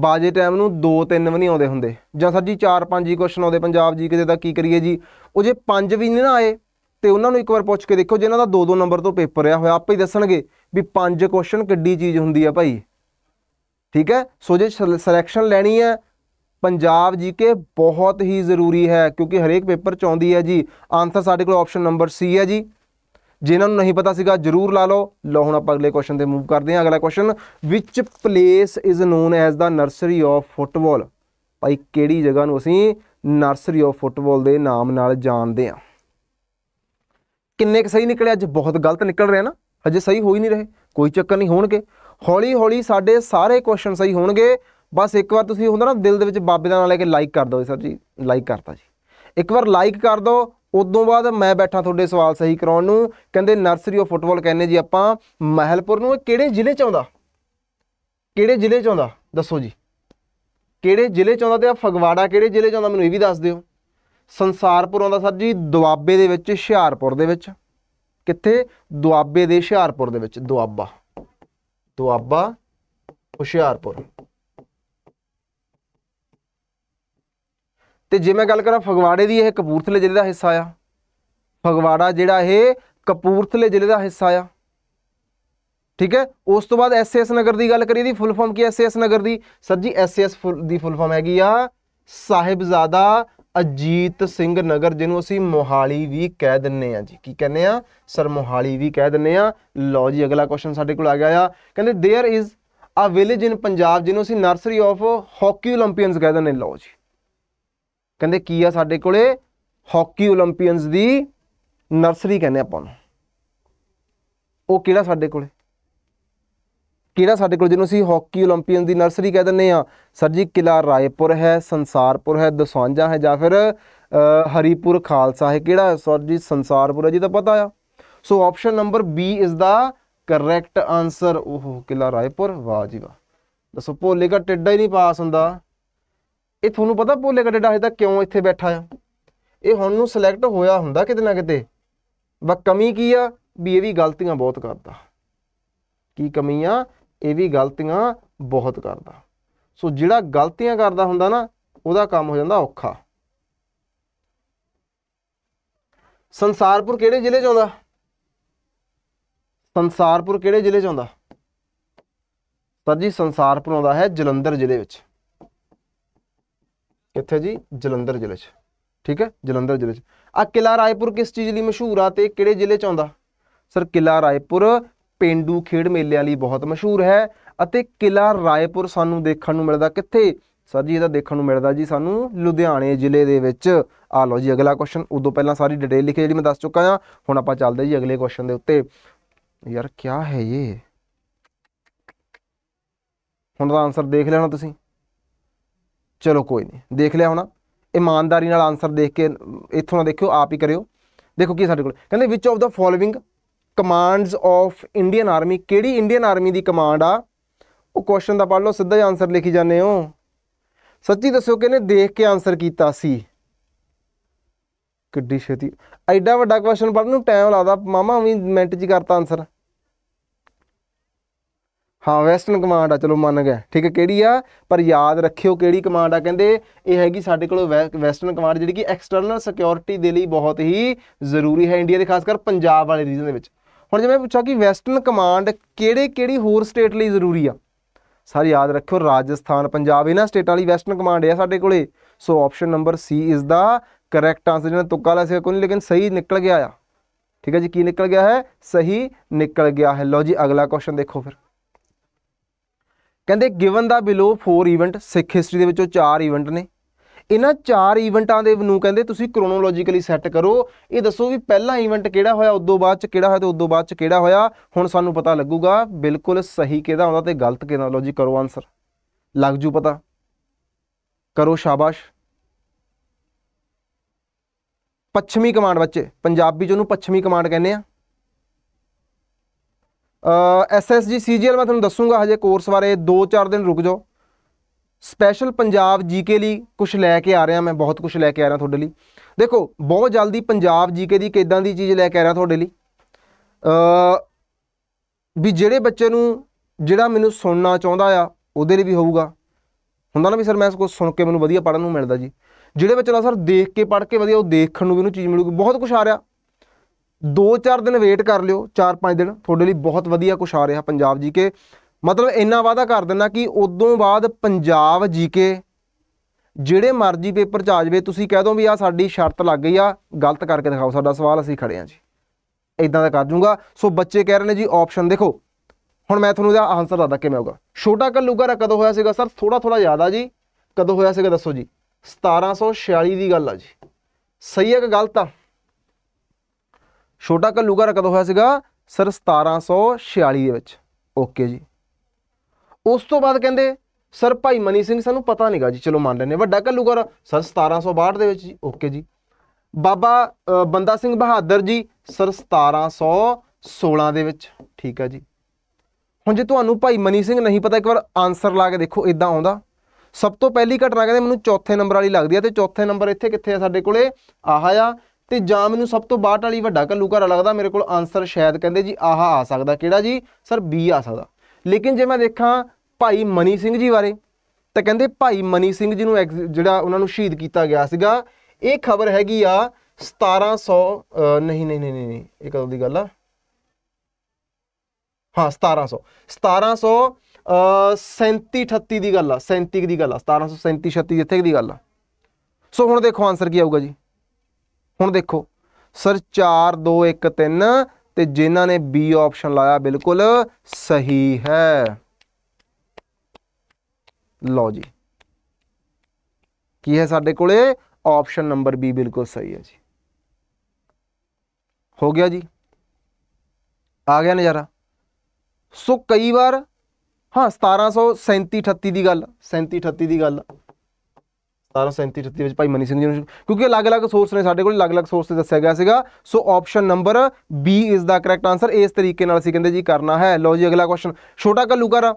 ਬਾਜੇ ਟਾਈਮ ਨੂੰ ਦੋ ਤਿੰਨ ਵੀ ਨਹੀਂ ਆਉਂਦੇ ਹੁੰਦੇ ਜਾਂ ਸਰ ਜੀ ਚਾਰ ਪੰਜ ਹੀ ਕੁਐਸਚਨ ਆਉਂਦੇ ਪੰਜਾਬ ਜੀ ਕਿਤੇ ਦਾ ਕੀ ਕਰੀਏ ਜੀ ਉਹ ਜੇ ਪੰਜ ਵੀ ਨਹੀਂ ਨਾ ਆਏ ਤੇ ਉਹਨਾਂ ਨੂੰ ਇੱਕ ਵਾਰ ਪੁੱਛ ਕੇ ਦੇਖੋ ਜਿਨ੍ਹਾਂ ਦਾ ਦੋ ਦੋ ਨੰਬਰ ਤੋਂ ਪੇਪਰ ਆ ਹੋਇਆ ਆਪੇ ਹੀ ਦੱਸਣਗੇ ਵੀ ਪੰਜ ਕੁਐਸਚਨ ਕਿੱਡੀ ਚੀਜ਼ ਹੁੰਦੀ ਆ ਭਾਈ ਠੀਕ ਹੈ ਸੋ ਜੇ ਸਿਲੈਕਸ਼ਨ ਲੈਣੀ ਹੈ ਪੰਜਾਬ ਜੀਕੇ ਬਹੁਤ ਹੀ ਜ਼ਰੂਰੀ ਹੈ ਕਿਉਂਕਿ ਹਰੇਕ ਪੇਪਰ ਚ ਆਉਂਦੀ ਹੈ ਜੀ ਆਨਸਰ ਸਾਡੇ ਕੋਲ ਆਪਸ਼ਨ ਨੰਬਰ ਸੀ ਹੈ ਜੀ ਜਿਨ੍ਹਾਂ ਨੂੰ ਨਹੀਂ ਪਤਾ ਸੀਗਾ ਜਰੂਰ ਲਾ ਲਓ ਲਓ ਹੁਣ ਆਪਾਂ ਅਗਲੇ ਕੁਐਸਚਨ ਤੇ ਮੂਵ ਕਰਦੇ ਹਾਂ ਅਗਲਾ question which place is known as the nursery of football ਭਾਈ ਕਿਹੜੀ ਜਗ੍ਹਾ ਨੂੰ ਅਸੀਂ ਨਰਸਰੀ ਆਫ ਫੁੱਟਬਾਲ ਦੇ ਨਾਮ ਨਾਲ ਜਾਣਦੇ ਹਾਂ ਕਿੰਨੇ ਕੁ ਸਹੀ ਨਿਕਲੇ ਅੱਜ ਬਹੁਤ ਗਲਤ ਨਿਕਲ ਰਿਹਾ ਨਾ ਅਜੇ ਸਹੀ ਹੋ ਹੀ ਨਹੀਂ ਰਹੇ ਕੋਈ ਚੱਕਰ ਨਹੀਂ ਹੋਣਗੇ ਹੌਲੀ ਹੌਲੀ ਸਾਡੇ ਸਾਰੇ ਕੁਐਸਚਨ ਸਹੀ ਹੋਣਗੇ ਬਸ ਇੱਕ ਵਾਰ ਤੁਸੀਂ ਹੁੰਦਾ ਨਾ ਦਿਲ ਦੇ ਵਿੱਚ ਬਾਬੇ ਦਾ ਨਾਮ ਲੈ ਕੇ ਲਾਈਕ ਕਰ ਦਿਓ ਸਰ ਜੀ ਲਾਈਕ ਕਰਤਾ ਜੀ ਇੱਕ ਵਾਰ ਲਾਈਕ ਕਰ ਦਿਓ ਉਦੋਂ ਬਾਅਦ ਮੈਂ ਬੈਠਾ ਤੁਹਾਡੇ ਸਵਾਲ ਸਹੀ ਕਰਾਉਣ ਨੂੰ ਕਹਿੰਦੇ ਨਰਸਰੀ ਆਫ ਫੁੱਟਬਾਲ ਕਹਿੰਦੇ ਜੀ ਆਪਾਂ ਮਹਿਲਪੁਰ ਨੂੰ ਕਿਹੜੇ ਜ਼ਿਲ੍ਹੇ ਚ ਆਉਂਦਾ ਕਿਹੜੇ ਜ਼ਿਲ੍ਹੇ ਚ ਆਉਂਦਾ ਦੱਸੋ ਜੀ ਕਿਹੜੇ ਜ਼ਿਲ੍ਹੇ ਚ ਆਉਂਦਾ ਤੇ ਆ ਫਗਵਾੜਾ ਕਿਹੜੇ ਜ਼ਿਲ੍ਹੇ ਚ ਆਉਂਦਾ ਮੈਨੂੰ ਇਹ ਵੀ ਦੱਸ ਦਿਓ ਸੰਸਾਰਪੁਰ ਆਉਂਦਾ ਸਰ ਜੀ ਦੁਆਬੇ ਦੇ ਵਿੱਚ ਹਿਸ਼ਿਆਰਪੁਰ ਦੇ ਵਿੱਚ ਕਿੱਥੇ ਦੁਆਬੇ ਦੇ ਹਿਸ਼ਿਆਰਪੁਰ ਦੇ ਵਿੱਚ ਦੁਆਬਾ ਦੁਆਬਾ ਹੁਸ਼ਿਆਰਪੁਰ ਤੇ ਜੇ ਮੈਂ ਗੱਲ ਕਰਾਂ ਫਗਵਾੜੇ ਦੀ ਇਹ ਕਪੂਰਥਲੇ ਜ਼ਿਲ੍ਹੇ ਦਾ ਹਿੱਸਾ ਆ ਫਗਵਾੜਾ ਜਿਹੜਾ ਇਹ ਕਪੂਰਥਲੇ ਜ਼ਿਲ੍ਹੇ ਦਾ ਹਿੱਸਾ ਆ ਠੀਕ ਹੈ ਉਸ ਤੋਂ ਬਾਅਦ ਐਸਐਸ ਨਗਰ ਦੀ ਗੱਲ ਕਰੀਏ ਦੀ ਫੁੱਲ ਫਾਰਮ ਕੀ ਐਸਐਸ ਨਗਰ ਦੀ ਸਰ ਜੀ ਐਸਐਸ ਦੀ ਫੁੱਲ ਫਾਰਮ ਹੈਗੀ ਆ ਸਾਹਿਬਜ਼ਾਦਾ ਅਜੀਤ ਸਿੰਘ ਨਗਰ ਜਿਹਨੂੰ ਅਸੀਂ ਮੋਹਾਲੀ ਵੀ ਕਹਿ ਦਿੰਨੇ ਆ ਜੀ ਕੀ ਕਹਿੰਨੇ ਆ ਸਰ ਮੋਹਾਲੀ ਵੀ ਕਹਿ ਦਿੰਨੇ ਆ ਲਓ ਜੀ ਅਗਲਾ ਕੁਐਸਚਨ ਸਾਡੇ ਕੋਲ ਆ ਗਿਆ ਆ ਕਹਿੰਦੇ there is a village in Punjab ਜਿਹਨੂੰ ਅਸੀਂ ਨਰਸਰੀ ਆਫ ਹਾਕੀ 올림ਪੀਅਨਸ ਕਹਿ ਦਿੰਨੇ ਲਓ ਜੀ ਕਹਿੰਦੇ ਕੀ ਆ ਸਾਡੇ ਕੋਲੇ ਹਾਕੀ 올림ਪੀਅਨਸ ਦੀ ਨਰਸਰੀ ਕਹਿੰਦੇ ਆਪਾਂ ਨੂੰ ਉਹ ਕਿਹੜਾ ਸਾਡੇ ਕੋਲੇ ਕਿਹੜਾ ਸਾਡੇ ਕੋਲ ਜਿਹਨੂੰ ਅਸੀਂ ਹਾਕੀ 올림ਪੀਅਨ ਦੀ ਨਰਸਰੀ ਕਹਿ ਦਿੰਨੇ ਆ ਸਰ ਜੀ ਕਿਲਾ ਰਾਏਪੁਰ ਹੈ ਸੰਸਾਰਪੁਰ ਹੈ ਦਸਾਂਝਾ ਹੈ ਜਾਂ ਫਿਰ ਹਰੀਪੁਰ ਖਾਲਸਾ ਹੈ ਕਿਹੜਾ ਸਰ ਜੀ ਸੰਸਾਰਪੁਰ ਹੈ ਜੀ ਤਾਂ ਪਤਾ ਆ ਸੋ option number B is the correct answer ਉਹ ਕਿਲਾ ਰਾਏਪੁਰ ਵਾਹ ਜੀ ਵਾਹ ਦੱਸੋ ਭੋਲੇ ਦਾ ਟਿੱਡਾ ਹੀ ਨਹੀਂ ਪਾਸ ਹੁੰਦਾ ਇਹ ਤੁਹਾਨੂੰ ਪਤਾ ਭੋਲੇ ਗੱਡੇ ਅਜੇ ਦਾ ਕਿਉਂ ਇੱਥੇ ਬੈਠਾ ਆ ਇਹ ਹੁਣ ਨੂੰ ਸਿਲੈਕਟ ਹੋਇਆ ਹੁੰਦਾ ਕਿਤੇ ਨਾ ਕਿਤੇ ਵਾ ਕਮੀ ਕੀ ਆ ਵੀ ਇਹ ਵੀ ਗਲਤੀਆਂ ਬਹੁਤ ਕਰਦਾ ਕੀ ਕਮੀਆਂ ਇਹ ਵੀ ਗਲਤੀਆਂ ਬਹੁਤ ਕਰਦਾ ਸੋ ਜਿਹੜਾ ਗਲਤੀਆਂ ਕਰਦਾ ਹੁੰਦਾ ਨਾ ਉਹਦਾ ਕੰਮ ਹੋ ਜਾਂਦਾ ਔਖਾ ਸੰਸਾਰਪੁਰ ਕਿਹੜੇ ਜ਼ਿਲ੍ਹੇ 'ਚ ਆਉਂਦਾ ਸੰਸਾਰਪੁਰ ਕਿਹੜੇ ਜ਼ਿਲ੍ਹੇ 'ਚ ਆਉਂਦਾ ਸਰ ਜੀ ਸੰਸਾਰਪੁਰ ਆਉਂਦਾ ਹੈ ਜਲੰਧਰ ਜ਼ਿਲ੍ਹੇ ਵਿੱਚ ਕਿੱਥੇ ਜੀ ਜਲੰਧਰ ਜ਼ਿਲ੍ਹੇ 'ਚ ਠੀਕ ਹੈ ਜਲੰਧਰ ਜ਼ਿਲ੍ਹੇ 'ਚ ਆ ਕਿਲਾ ਰਾਏਪੁਰ ਕਿਸ ਚੀਜ਼ ਲਈ ਮਸ਼ਹੂਰ ਆ ਤੇ ਕਿਹੜੇ ਜ਼ਿਲ੍ਹੇ 'ਚ ਆਉਂਦਾ ਸਰ ਕਿਲਾ ਰਾਏਪੁਰ ਪਿੰਡੂ ਖੇਡ ਮੇਲਿਆਂ ਲਈ ਬਹੁਤ ਮਸ਼ਹੂਰ ਹੈ ਅਤੇ ਕਿਲਾ ਰਾਏਪੁਰ ਸਾਨੂੰ ਦੇਖਣ ਨੂੰ ਮਿਲਦਾ ਕਿੱਥੇ ਸਰ ਜੀ ਇਹਦਾ ਦੇਖਣ ਨੂੰ ਮਿਲਦਾ ਜੀ ਸਾਨੂੰ ਲੁਧਿਆਣੇ ਜ਼ਿਲ੍ਹੇ ਦੇ ਵਿੱਚ ਆ ਲਓ ਜੀ ਅਗਲਾ ਕੁਐਸਚਨ ਉਦੋਂ ਪਹਿਲਾਂ ਸਾਰੀ ਡਿਟੇਲ ਲਿਖੇ ਜਿਹੜੀ ਮੈਂ ਦੱਸ ਚੁੱਕਾ ਹਾਂ ਹੁਣ ਆਪਾਂ ਚੱਲਦੇ ਜੀ ਅਗਲੇ ਕੁਐਸਚਨ ਦੇ ਉੱਤੇ ਯਾਰ ਕੀ ਹੈ ਇਹ ਹੁਣ ਦਾ ਆਨਸਰ ਦੇਖ ਲੈਣਾ ਤੁਸੀਂ ਚਲੋ ਕੋਈ ਨਹੀਂ ਦੇਖ ਲਿਆ ਹੋਣਾ ਇਮਾਨਦਾਰੀ ਨਾਲ ਆਨਸਰ ਦੇਖ ਕੇ ਇੱਥੋਂ ਨਾ ਦੇਖਿਓ ਆਪ ਹੀ ਕਰਿਓ ਦੇਖੋ ਕੀ ਸਾਡੇ ਕੋਲ ਕਹਿੰਦੇ which of the following commands of Indian army ਕਿਹੜੀ ਇੰਡੀਅਨ ਆਰਮੀ ਦੀ ਕਮਾਂਡ ਆ ਉਹ ਕੁਐਸਚਨ ਦਾ ਪੜ੍ਹ ਲਓ ਸਿੱਧਾ ਹੀ ਆਨਸਰ ਲਿਖੀ ਜਾਂਦੇ ਹੋ ਸੱਚੀ ਦੱਸੋ ਕਿ ਇਹਨੇ ਦੇਖ ਕੇ ਆਨਸਰ ਕੀਤਾ ਸੀ ਕਿੱਡੀ ਛੇਤੀ ਐਡਾ ਵੱਡਾ ਕੁਐਸਚਨ ਪੜ੍ਹਨ ਨੂੰ ਟਾਈਮ ਲੱਗਦਾ ਮਾਮਾ ਵੀ ਮਿੰਟ 'ਚ ਕਰਤਾ ਆਨਸਰ ਹਾਂ ਵੈਸਟਰਨ ਕਮਾਂਡ ਆ ਚਲੋ ਮੰਨ ਗਿਆ ਠੀਕ ਹੈ ਕਿਹੜੀ ਆ ਪਰ ਯਾਦ ਰੱਖਿਓ ਕਿਹੜੀ ਕਮਾਂਡ ਆ ਕਹਿੰਦੇ ਇਹ ਹੈਗੀ ਸਾਡੇ ਕੋਲ ਵੈਸਟਰਨ ਕਮਾਂਡ ਜਿਹੜੀ ਕਿ ਐਕਸਟਰਨਲ ਸਿਕਿਉਰਿਟੀ ਦੇ ਲਈ ਬਹੁਤ ਹੀ ਜ਼ਰੂਰੀ ਹੈ ਇੰਡੀਆ ਦੇ ਖਾਸ ਕਰ ਪੰਜਾਬ ਵਾਲੇ ਰੀਜਨ ਦੇ ਵਿੱਚ ਹੁਣ ਜੇ ਮੈਂ ਪੁੱਛਾਂ ਕਿ ਵੈਸਟਰਨ ਕਮਾਂਡ ਕਿਹੜੇ ਕਿਹੜੀ ਹੋਰ ਸਟੇਟ ਲਈ ਜ਼ਰੂਰੀ ਆ ਸਾਰ ਯਾਦ ਰੱਖਿਓ ਰਾਜਸਥਾਨ ਪੰਜਾਬ ਇਹਨਾਂ ਸਟੇਟਾਂ ਲਈ ਵੈਸਟਰਨ ਕਮਾਂਡ ਆ ਸਾਡੇ ਕੋਲੇ so option number C is the correct answer ਜਿਹਨਾਂ ਤੁੱਕਾ ਲਾ ਸੀ ਕੋਈ ਨਹੀਂ ਲੇਕਿਨ ਸਹੀ ਨਿਕਲ ਗਿਆ ਆ ਠੀਕ ਹੈ ਜੀ ਕੀ ਨਿਕਲ ਗਿਆ ਹੈ ਸਹੀ ਨਿਕਲ ਗਿਆ ਹੈ ਲਓ ਜੀ ਅਗਲਾ ਕੁਐਸਚਨ ਦੇਖੋ ਫਿਰ ਕਹਿੰਦੇ given the below 4 event Sikh history ਦੇ ਵਿੱਚੋਂ 4 ਇਵੈਂਟ ਨੇ ਇਹਨਾਂ 4 ਇਵੈਂਟਾਂ ਦੇ ਨੂੰ ਕਹਿੰਦੇ ਤੁਸੀਂ ਕ੍ਰੋਨੋਲੋਜੀਕਲੀ ਸੈੱਟ ਕਰੋ ਇਹ ਦੱਸੋ ਵੀ ਪਹਿਲਾ ਇਵੈਂਟ ਕਿਹੜਾ ਹੋਇਆ ਉਦੋਂ ਬਾਅਦ ਚ ਕਿਹੜਾ ਹੋਇਆ ਤੇ ਉਦੋਂ ਬਾਅਦ ਚ ਕਿਹੜਾ ਹੋਇਆ ਹੁਣ ਸਾਨੂੰ ਪਤਾ ਲੱਗੂਗਾ ਬਿਲਕੁਲ ਸਹੀ ਕਿਹਦਾ ਆਉਂਦਾ ਤੇ ਗਲਤ ਕਿਹਦਾ ਜੀ ਕਰੋ ਆਨਸਰ ਲੱਗ ਜੂ ਪਤਾ ਕਰੋ ਸ਼ਾਬਾਸ਼ ਪੱਛਮੀ ਕਮਾਂਡ ਬੱਚੇ ਪੰਜਾਬੀ ਚ ਉਹਨੂੰ ਪੱਛਮੀ ਕਮਾਂਡ ਕਹਿੰਦੇ ਆ ਐਸਐਸਜੀ ਸੀਜੀਐਲ ਮੈਂ ਤੁਹਾਨੂੰ ਦੱਸੂਗਾ ਹਜੇ ਕੋਰਸ ਬਾਰੇ 2-4 ਦਿਨ ਰੁਕ ਜਾਓ ਸਪੈਸ਼ਲ ਪੰਜਾਬ ਜੀਕੇ ਲਈ ਕੁਝ ਲੈ ਕੇ ਆ ਰਿਹਾ ਮੈਂ ਬਹੁਤ ਕੁਝ ਲੈ ਕੇ ਆ ਰਿਹਾ ਤੁਹਾਡੇ ਲਈ ਦੇਖੋ ਬਹੁਤ ਜਲਦੀ ਪੰਜਾਬ ਜੀਕੇ ਦੀ ਕਿਦਾਂ ਦੀ ਚੀਜ਼ ਲੈ ਕੇ ਆ ਰਿਹਾ ਤੁਹਾਡੇ ਲਈ ਅ ਵੀ ਜਿਹੜੇ ਬੱਚੇ ਨੂੰ ਜਿਹੜਾ ਮੈਨੂੰ ਸੁਣਨਾ ਚਾਹੁੰਦਾ ਆ ਉਹਦੇ ਲਈ ਵੀ ਹੋਊਗਾ ਹੁੰਦਾ ਨਾ ਵੀ ਸਰ ਮੈਂ ਇਸ ਕੋ ਸੁਣ ਕੇ ਮੈਨੂੰ ਵਧੀਆ ਪੜਨ ਨੂੰ ਮਿਲਦਾ ਜੀ ਜਿਹੜੇ ਬੱਚੇ ਨਾਲ ਸਰ ਦੇਖ ਕੇ ਪੜ ਕੇ ਵਧੀਆ ਉਹ ਦੇਖਣ ਨੂੰ ਵੀ ਉਹਨੂੰ ਚੀਜ਼ ਮਿਲੂਗੀ ਬਹੁਤ ਕੁਝ ਆ ਰਿਹਾ 2-4 ਦਿਨ ਵੇਟ ਕਰ ਲਿਓ 4-5 ਦਿਨ ਤੁਹਾਡੇ ਲਈ ਬਹੁਤ ਵਧੀਆ ਕੁਝ ਆ ਰਿਹਾ ਪੰਜਾਬ ਜੀਕੇ ਮਤਲਬ ਇੰਨਾ ਵਾਅਦਾ ਕਰ ਦਿੰਦਾ ਕਿ ਉਦੋਂ ਬਾਅਦ ਪੰਜਾਬ ਜੀਕੇ ਜਿਹੜੇ ਮਰਜ਼ੀ ਪੇਪਰ ਚ ਆ ਜਾਵੇ ਤੁਸੀਂ ਕਹਿ ਦੋ ਵੀ ਆ ਸਾਡੀ ਸ਼ਰਤ ਲੱਗ ਗਈ ਆ ਗਲਤ ਕਰਕੇ ਦਿਖਾਓ ਸਾਡਾ ਸਵਾਲ ਅਸੀਂ ਖੜੇ ਆ ਜੀ ਇਦਾਂ ਦਾ ਕਰ ਜੂਗਾ ਸੋ ਬੱਚੇ ਕਹਿ ਰਹੇ ਨੇ ਜੀ ਆਪਸ਼ਨ ਦੇਖੋ ਹੁਣ ਮੈਂ ਤੁਹਾਨੂੰ ਇਹਦਾ ਆਨਸਰ ਦੱਸਦਾ ਕਿਵੇਂ ਹੋਊਗਾ ਛੋਟਾ ਕੱਲੂਗਾ ਕਦੋਂ ਹੋਇਆ ਸੀਗਾ ਸਰ ਥੋੜਾ ਥੋੜਾ ਯਾਦ ਆ ਜੀ ਕਦੋਂ ਹੋਇਆ ਸੀਗਾ ਦੱਸੋ ਜੀ 1746 ਦੀ ਗੱਲ ਆ ਜੀ ਸਹੀ ਹੈ ਕਿ ਗਲਤ ਆ ਛੋਟਾ ਕੱਲੂਗਾ ਕਦੋਂ ਹੋਇਆ ਸੀਗਾ ਸਰ 1746 ਦੇ ਵਿੱਚ ਓਕੇ ਜੀ ਉਸ ਤੋਂ ਬਾਅਦ ਕਹਿੰਦੇ ਸਰ ਭਾਈ ਮਨੀ ਸਿੰਘ ਸਾਨੂੰ ਪਤਾ ਨਹੀਂਗਾ ਜੀ ਚਲੋ ਮੰਨ ਲੈਨੇ ਵੱਡਾ ਕੱਲੂਗਾ ਸਰ 1762 ਦੇ ਵਿੱਚ ਜੀ ਓਕੇ ਜੀ ਬਾਬਾ ਬੰਦਾ ਸਿੰਘ ਬਹਾਦਰ ਜੀ ਸਰ 1716 ਦੇ ਵਿੱਚ ਠੀਕ ਆ ਜੀ ਹੁਣ ਜੇ ਤੁਹਾਨੂੰ ਭਾਈ ਮਨੀ ਸਿੰਘ ਨਹੀਂ ਪਤਾ ਇੱਕ ਵਾਰ ਆਨਸਰ ਲਾ ਕੇ ਦੇਖੋ ਇਦਾਂ ਆਉਂਦਾ ਸਭ ਤੋਂ ਪਹਿਲੀ ਘਟਨਾ ਕਹਿੰਦੇ ਮੈਨੂੰ ਚੌਥੇ ਨੰਬਰ ਵਾਲੀ ਲੱਗਦੀ ਹੈ ਤੇ ਚੌਥੇ ਨੰਬਰ ਇੱਥੇ ਕਿੱਥੇ ਆ ਸਾਡੇ ਕੋਲੇ ਆਹ ਆ ਤੇ ਜਾਂ ਮੈਨੂੰ ਸਭ ਤੋਂ ਬਾਹਰ ਵਾਲੀ ਵੱਡਾ ਕੱਲੂ ਘਰਾ ਲੱਗਦਾ ਮੇਰੇ ਕੋਲ ਆਨਸਰ ਸ਼ਾਇਦ ਕਹਿੰਦੇ ਜੀ ਆਹ ਆ ਸਕਦਾ ਕਿਹੜਾ ਜੀ ਸਰ ਬੀ ਆ ਸਕਦਾ ਲੇਕਿਨ ਜੇ ਮੈਂ ਦੇਖਾਂ ਭਾਈ ਮਨੀ ਸਿੰਘ ਜੀ ਬਾਰੇ ਤਾਂ ਕਹਿੰਦੇ ਭਾਈ ਮਨੀ ਸਿੰਘ ਜੀ ਨੂੰ ਜਿਹੜਾ ਉਹਨਾਂ ਨੂੰ ਸ਼ਹੀਦ ਕੀਤਾ ਗਿਆ ਸੀਗਾ ਇਹ ਖਬਰ ਹੈਗੀ ਆ 1700 ਨਹੀਂ ਨਹੀਂ ਨਹੀਂ ਨਹੀਂ ਇਹ ਕਦੋਂ ਦੀ ਗੱਲ ਆ ਹਾਂ 1700 1700 37 38 ਦੀ ਗੱਲ ਆ 37 ਦੀ ਗੱਲ ਆ 1737 36 ਜਿੱਥੇ ਦੀ ਗੱਲ ਆ ਸੋ ਹੁਣ ਦੇਖੋ ਆਨਸਰ ਕੀ ਆਊਗਾ ਜੀ ਹੁਣ ਦੇਖੋ ਸਰ 4 2 1 3 ਤੇ ਜਿਨ੍ਹਾਂ ਨੇ B ਆਪਸ਼ਨ ਲਾਇਆ ਬਿਲਕੁਲ ਸਹੀ ਹੈ ਲਓ ਜੀ ਕੀ ਹੈ ਸਾਡੇ ਕੋਲੇ ਆਪਸ਼ਨ ਨੰਬਰ B ਬਿਲਕੁਲ ਸਹੀ ਹੈ ਜੀ ਹੋ ਗਿਆ ਜੀ ਆ ਗਿਆ ਨਜ਼ਾਰਾ ਸੋ ਕਈ ਵਾਰ ਹਾਂ 1737 ਦੀ ਗੱਲ 3738 ਦੀ ਗੱਲ 1737 ਦੇ ਵਿੱਚ ਭਾਈ ਮਨੀ ਸਿੰਘ ਜੀ ਨੂੰ ਕਿਉਂਕਿ ਅਲੱਗ-ਅਲੱਗ ਸੋਰਸ ਨੇ ਸਾਡੇ ਕੋਲ ਅਲੱਗ-ਅਲੱਗ ਸੋਰਸ ਤੇ ਦੱਸਿਆ ਗਿਆ ਸੀਗਾ so option number B is the correct answer ਇਸ ਤਰੀਕੇ ਨਾਲ ਅਸੀਂ ਕਹਿੰਦੇ ਜੀ ਕਰਨਾ ਹੈ ਲਓ ਜੀ ਅਗਲਾ ਕੁਐਸਚਨ ਛੋਟਾ ਕੱਲੂਕਾਰਾ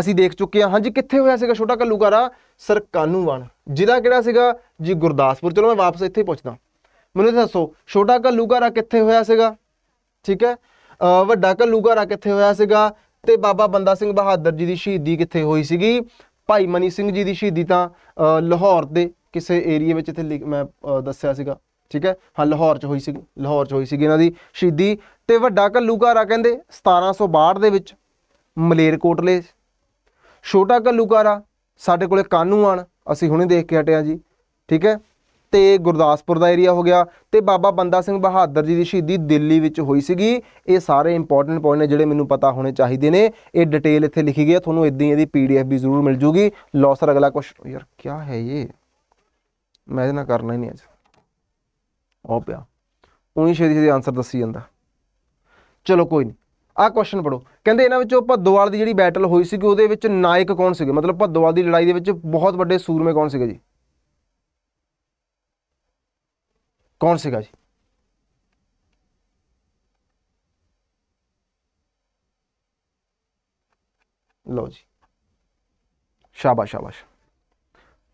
ਅਸੀਂ ਦੇਖ ਚੁੱਕੇ ਹਾਂ ਹਾਂਜੀ ਕਿੱਥੇ ਹੋਇਆ ਸੀਗਾ ਛੋਟਾ ਕੱਲੂਕਾਰਾ ਸਰ ਕਾਨੂੰਵਾਨ ਜ਼ਿਲ੍ਹਾ ਕਿਹੜਾ ਸੀਗਾ ਜੀ ਗੁਰਦਾਸਪੁਰ ਚਲੋ ਮੈਂ ਵਾਪਸ ਇੱਥੇ ਪੁੱਛਦਾ ਮੈਨੂੰ ਦੱਸੋ ਛੋਟਾ ਕੱਲੂਕਾਰਾ ਕਿੱਥੇ ਹੋਇਆ ਸੀਗਾ ਠੀਕ ਹੈ ਵੱਡਾ ਕੱਲੂਕਾਰਾ ਕਿੱਥੇ ਹੋਇਆ ਸੀਗਾ ਤੇ ਬਾਬਾ ਬੰਦਾ ਸਿੰਘ ਬਹਾਦਰ ਜੀ ਦੀ ਸ਼ਹੀਦੀ ਕਿੱਥੇ ਹੋਈ ਸੀਗੀ ਭਾਈ ਮਨੀ ਸਿੰਘ ਜੀ ਦੀ ਸ਼ਹੀਦੀ ਤਾਂ ਲਾਹੌਰ ਦੇ ਕਿਸੇ ਏਰੀਆ ਵਿੱਚ ਇੱਥੇ ਮੈਂ ਦੱਸਿਆ ਸੀਗਾ ਠੀਕ ਹੈ ਹਾਂ ਲਾਹੌਰ 'ਚ ਹੋਈ ਸੀ ਲਾਹੌਰ 'ਚ ਹੋਈ ਸੀ ਇਹਨਾਂ ਦੀ ਸ਼ਹੀਦੀ ਤੇ ਵੱਡਾ ਕੱਲੂਕਾਰਾ ਕਹਿੰਦੇ 1762 ਦੇ ਵਿੱਚ ਮਲੇਰਕੋਟਲੇ ਛੋਟਾ ਕੱਲੂਕਾਰਾ ਸਾਡੇ ਕੋਲੇ ਕਾਨੂੰਨ ਅਸੀਂ ਹੁਣੇ ਦੇਖ ਕੇ ਹਟਿਆ ਜੀ ਠੀਕ ਹੈ ਤੇ ਗੁਰਦਾਸਪੁਰ ਦਾ ਏਰੀਆ ਹੋ ਗਿਆ ਤੇ ਬਾਬਾ ਬੰਦਾ ਸਿੰਘ ਬਹਾਦਰ ਜੀ ਦੀ ਸ਼ਹੀਦੀ ਦਿੱਲੀ ਵਿੱਚ ਹੋਈ ਸੀਗੀ ਇਹ ਸਾਰੇ ਇੰਪੋਰਟੈਂਟ ਪੁਆਇੰਟ ਨੇ ਜਿਹੜੇ ਮੈਨੂੰ ਪਤਾ ਹੋਣੇ ਚਾਹੀਦੇ ਨੇ ਇਹ ਡਿਟੇਲ ਇੱਥੇ ਲਿਖੀ ਗਈ ਹੈ ਤੁਹਾਨੂੰ ਇਦਾਂ ਇਹਦੀ ਪੀਡੀਐਫ ਵੀ ਜ਼ਰੂਰ ਮਿਲ ਜੂਗੀ ਲਓ ਸਰ ਅਗਲਾ ਕੁਸ਼ ਯਾਰ ਕੀ ਹੈ ਇਹ ਮੈਂ ਇਹ ਨਾ ਕਰਨਾ ਹੀ ਨਹੀਂ ਅੱਜ ਉਹ ਪਿਆ ਉਹੀ ਛੇਤੀ ਛੇਤੀ ਆਨਸਰ ਦੱਸੀ ਜਾਂਦਾ ਚਲੋ ਕੋਈ ਨਹੀਂ ਆ ਕੁਐਸਚਨ ਪੜੋ ਕਹਿੰਦੇ ਇਹਨਾਂ ਵਿੱਚੋਂ ਭੱਦੋਵਾਲ ਦੀ ਜਿਹੜੀ ਬੈਟਲ ਹੋਈ ਸੀਗੀ ਉਹਦੇ ਵਿੱਚ ਨਾਇਕ ਕੌਣ ਸੀਗੇ ਮਤਲਬ ਭੱਦੋਵਾਲ ਦੀ ਲੜਾਈ ਦੇ ਵਿੱਚ ਬਹੁਤ ਵੱਡੇ ਸੂਰਮੇ ਕੌਣ ਸੀਗੇ ਜੀ ਕੌਣ ਸੀਗਾ ਜੀ ਲਓ ਜੀ ਸ਼ਾਬਾਸ਼ ਸ਼ਾਬਾਸ਼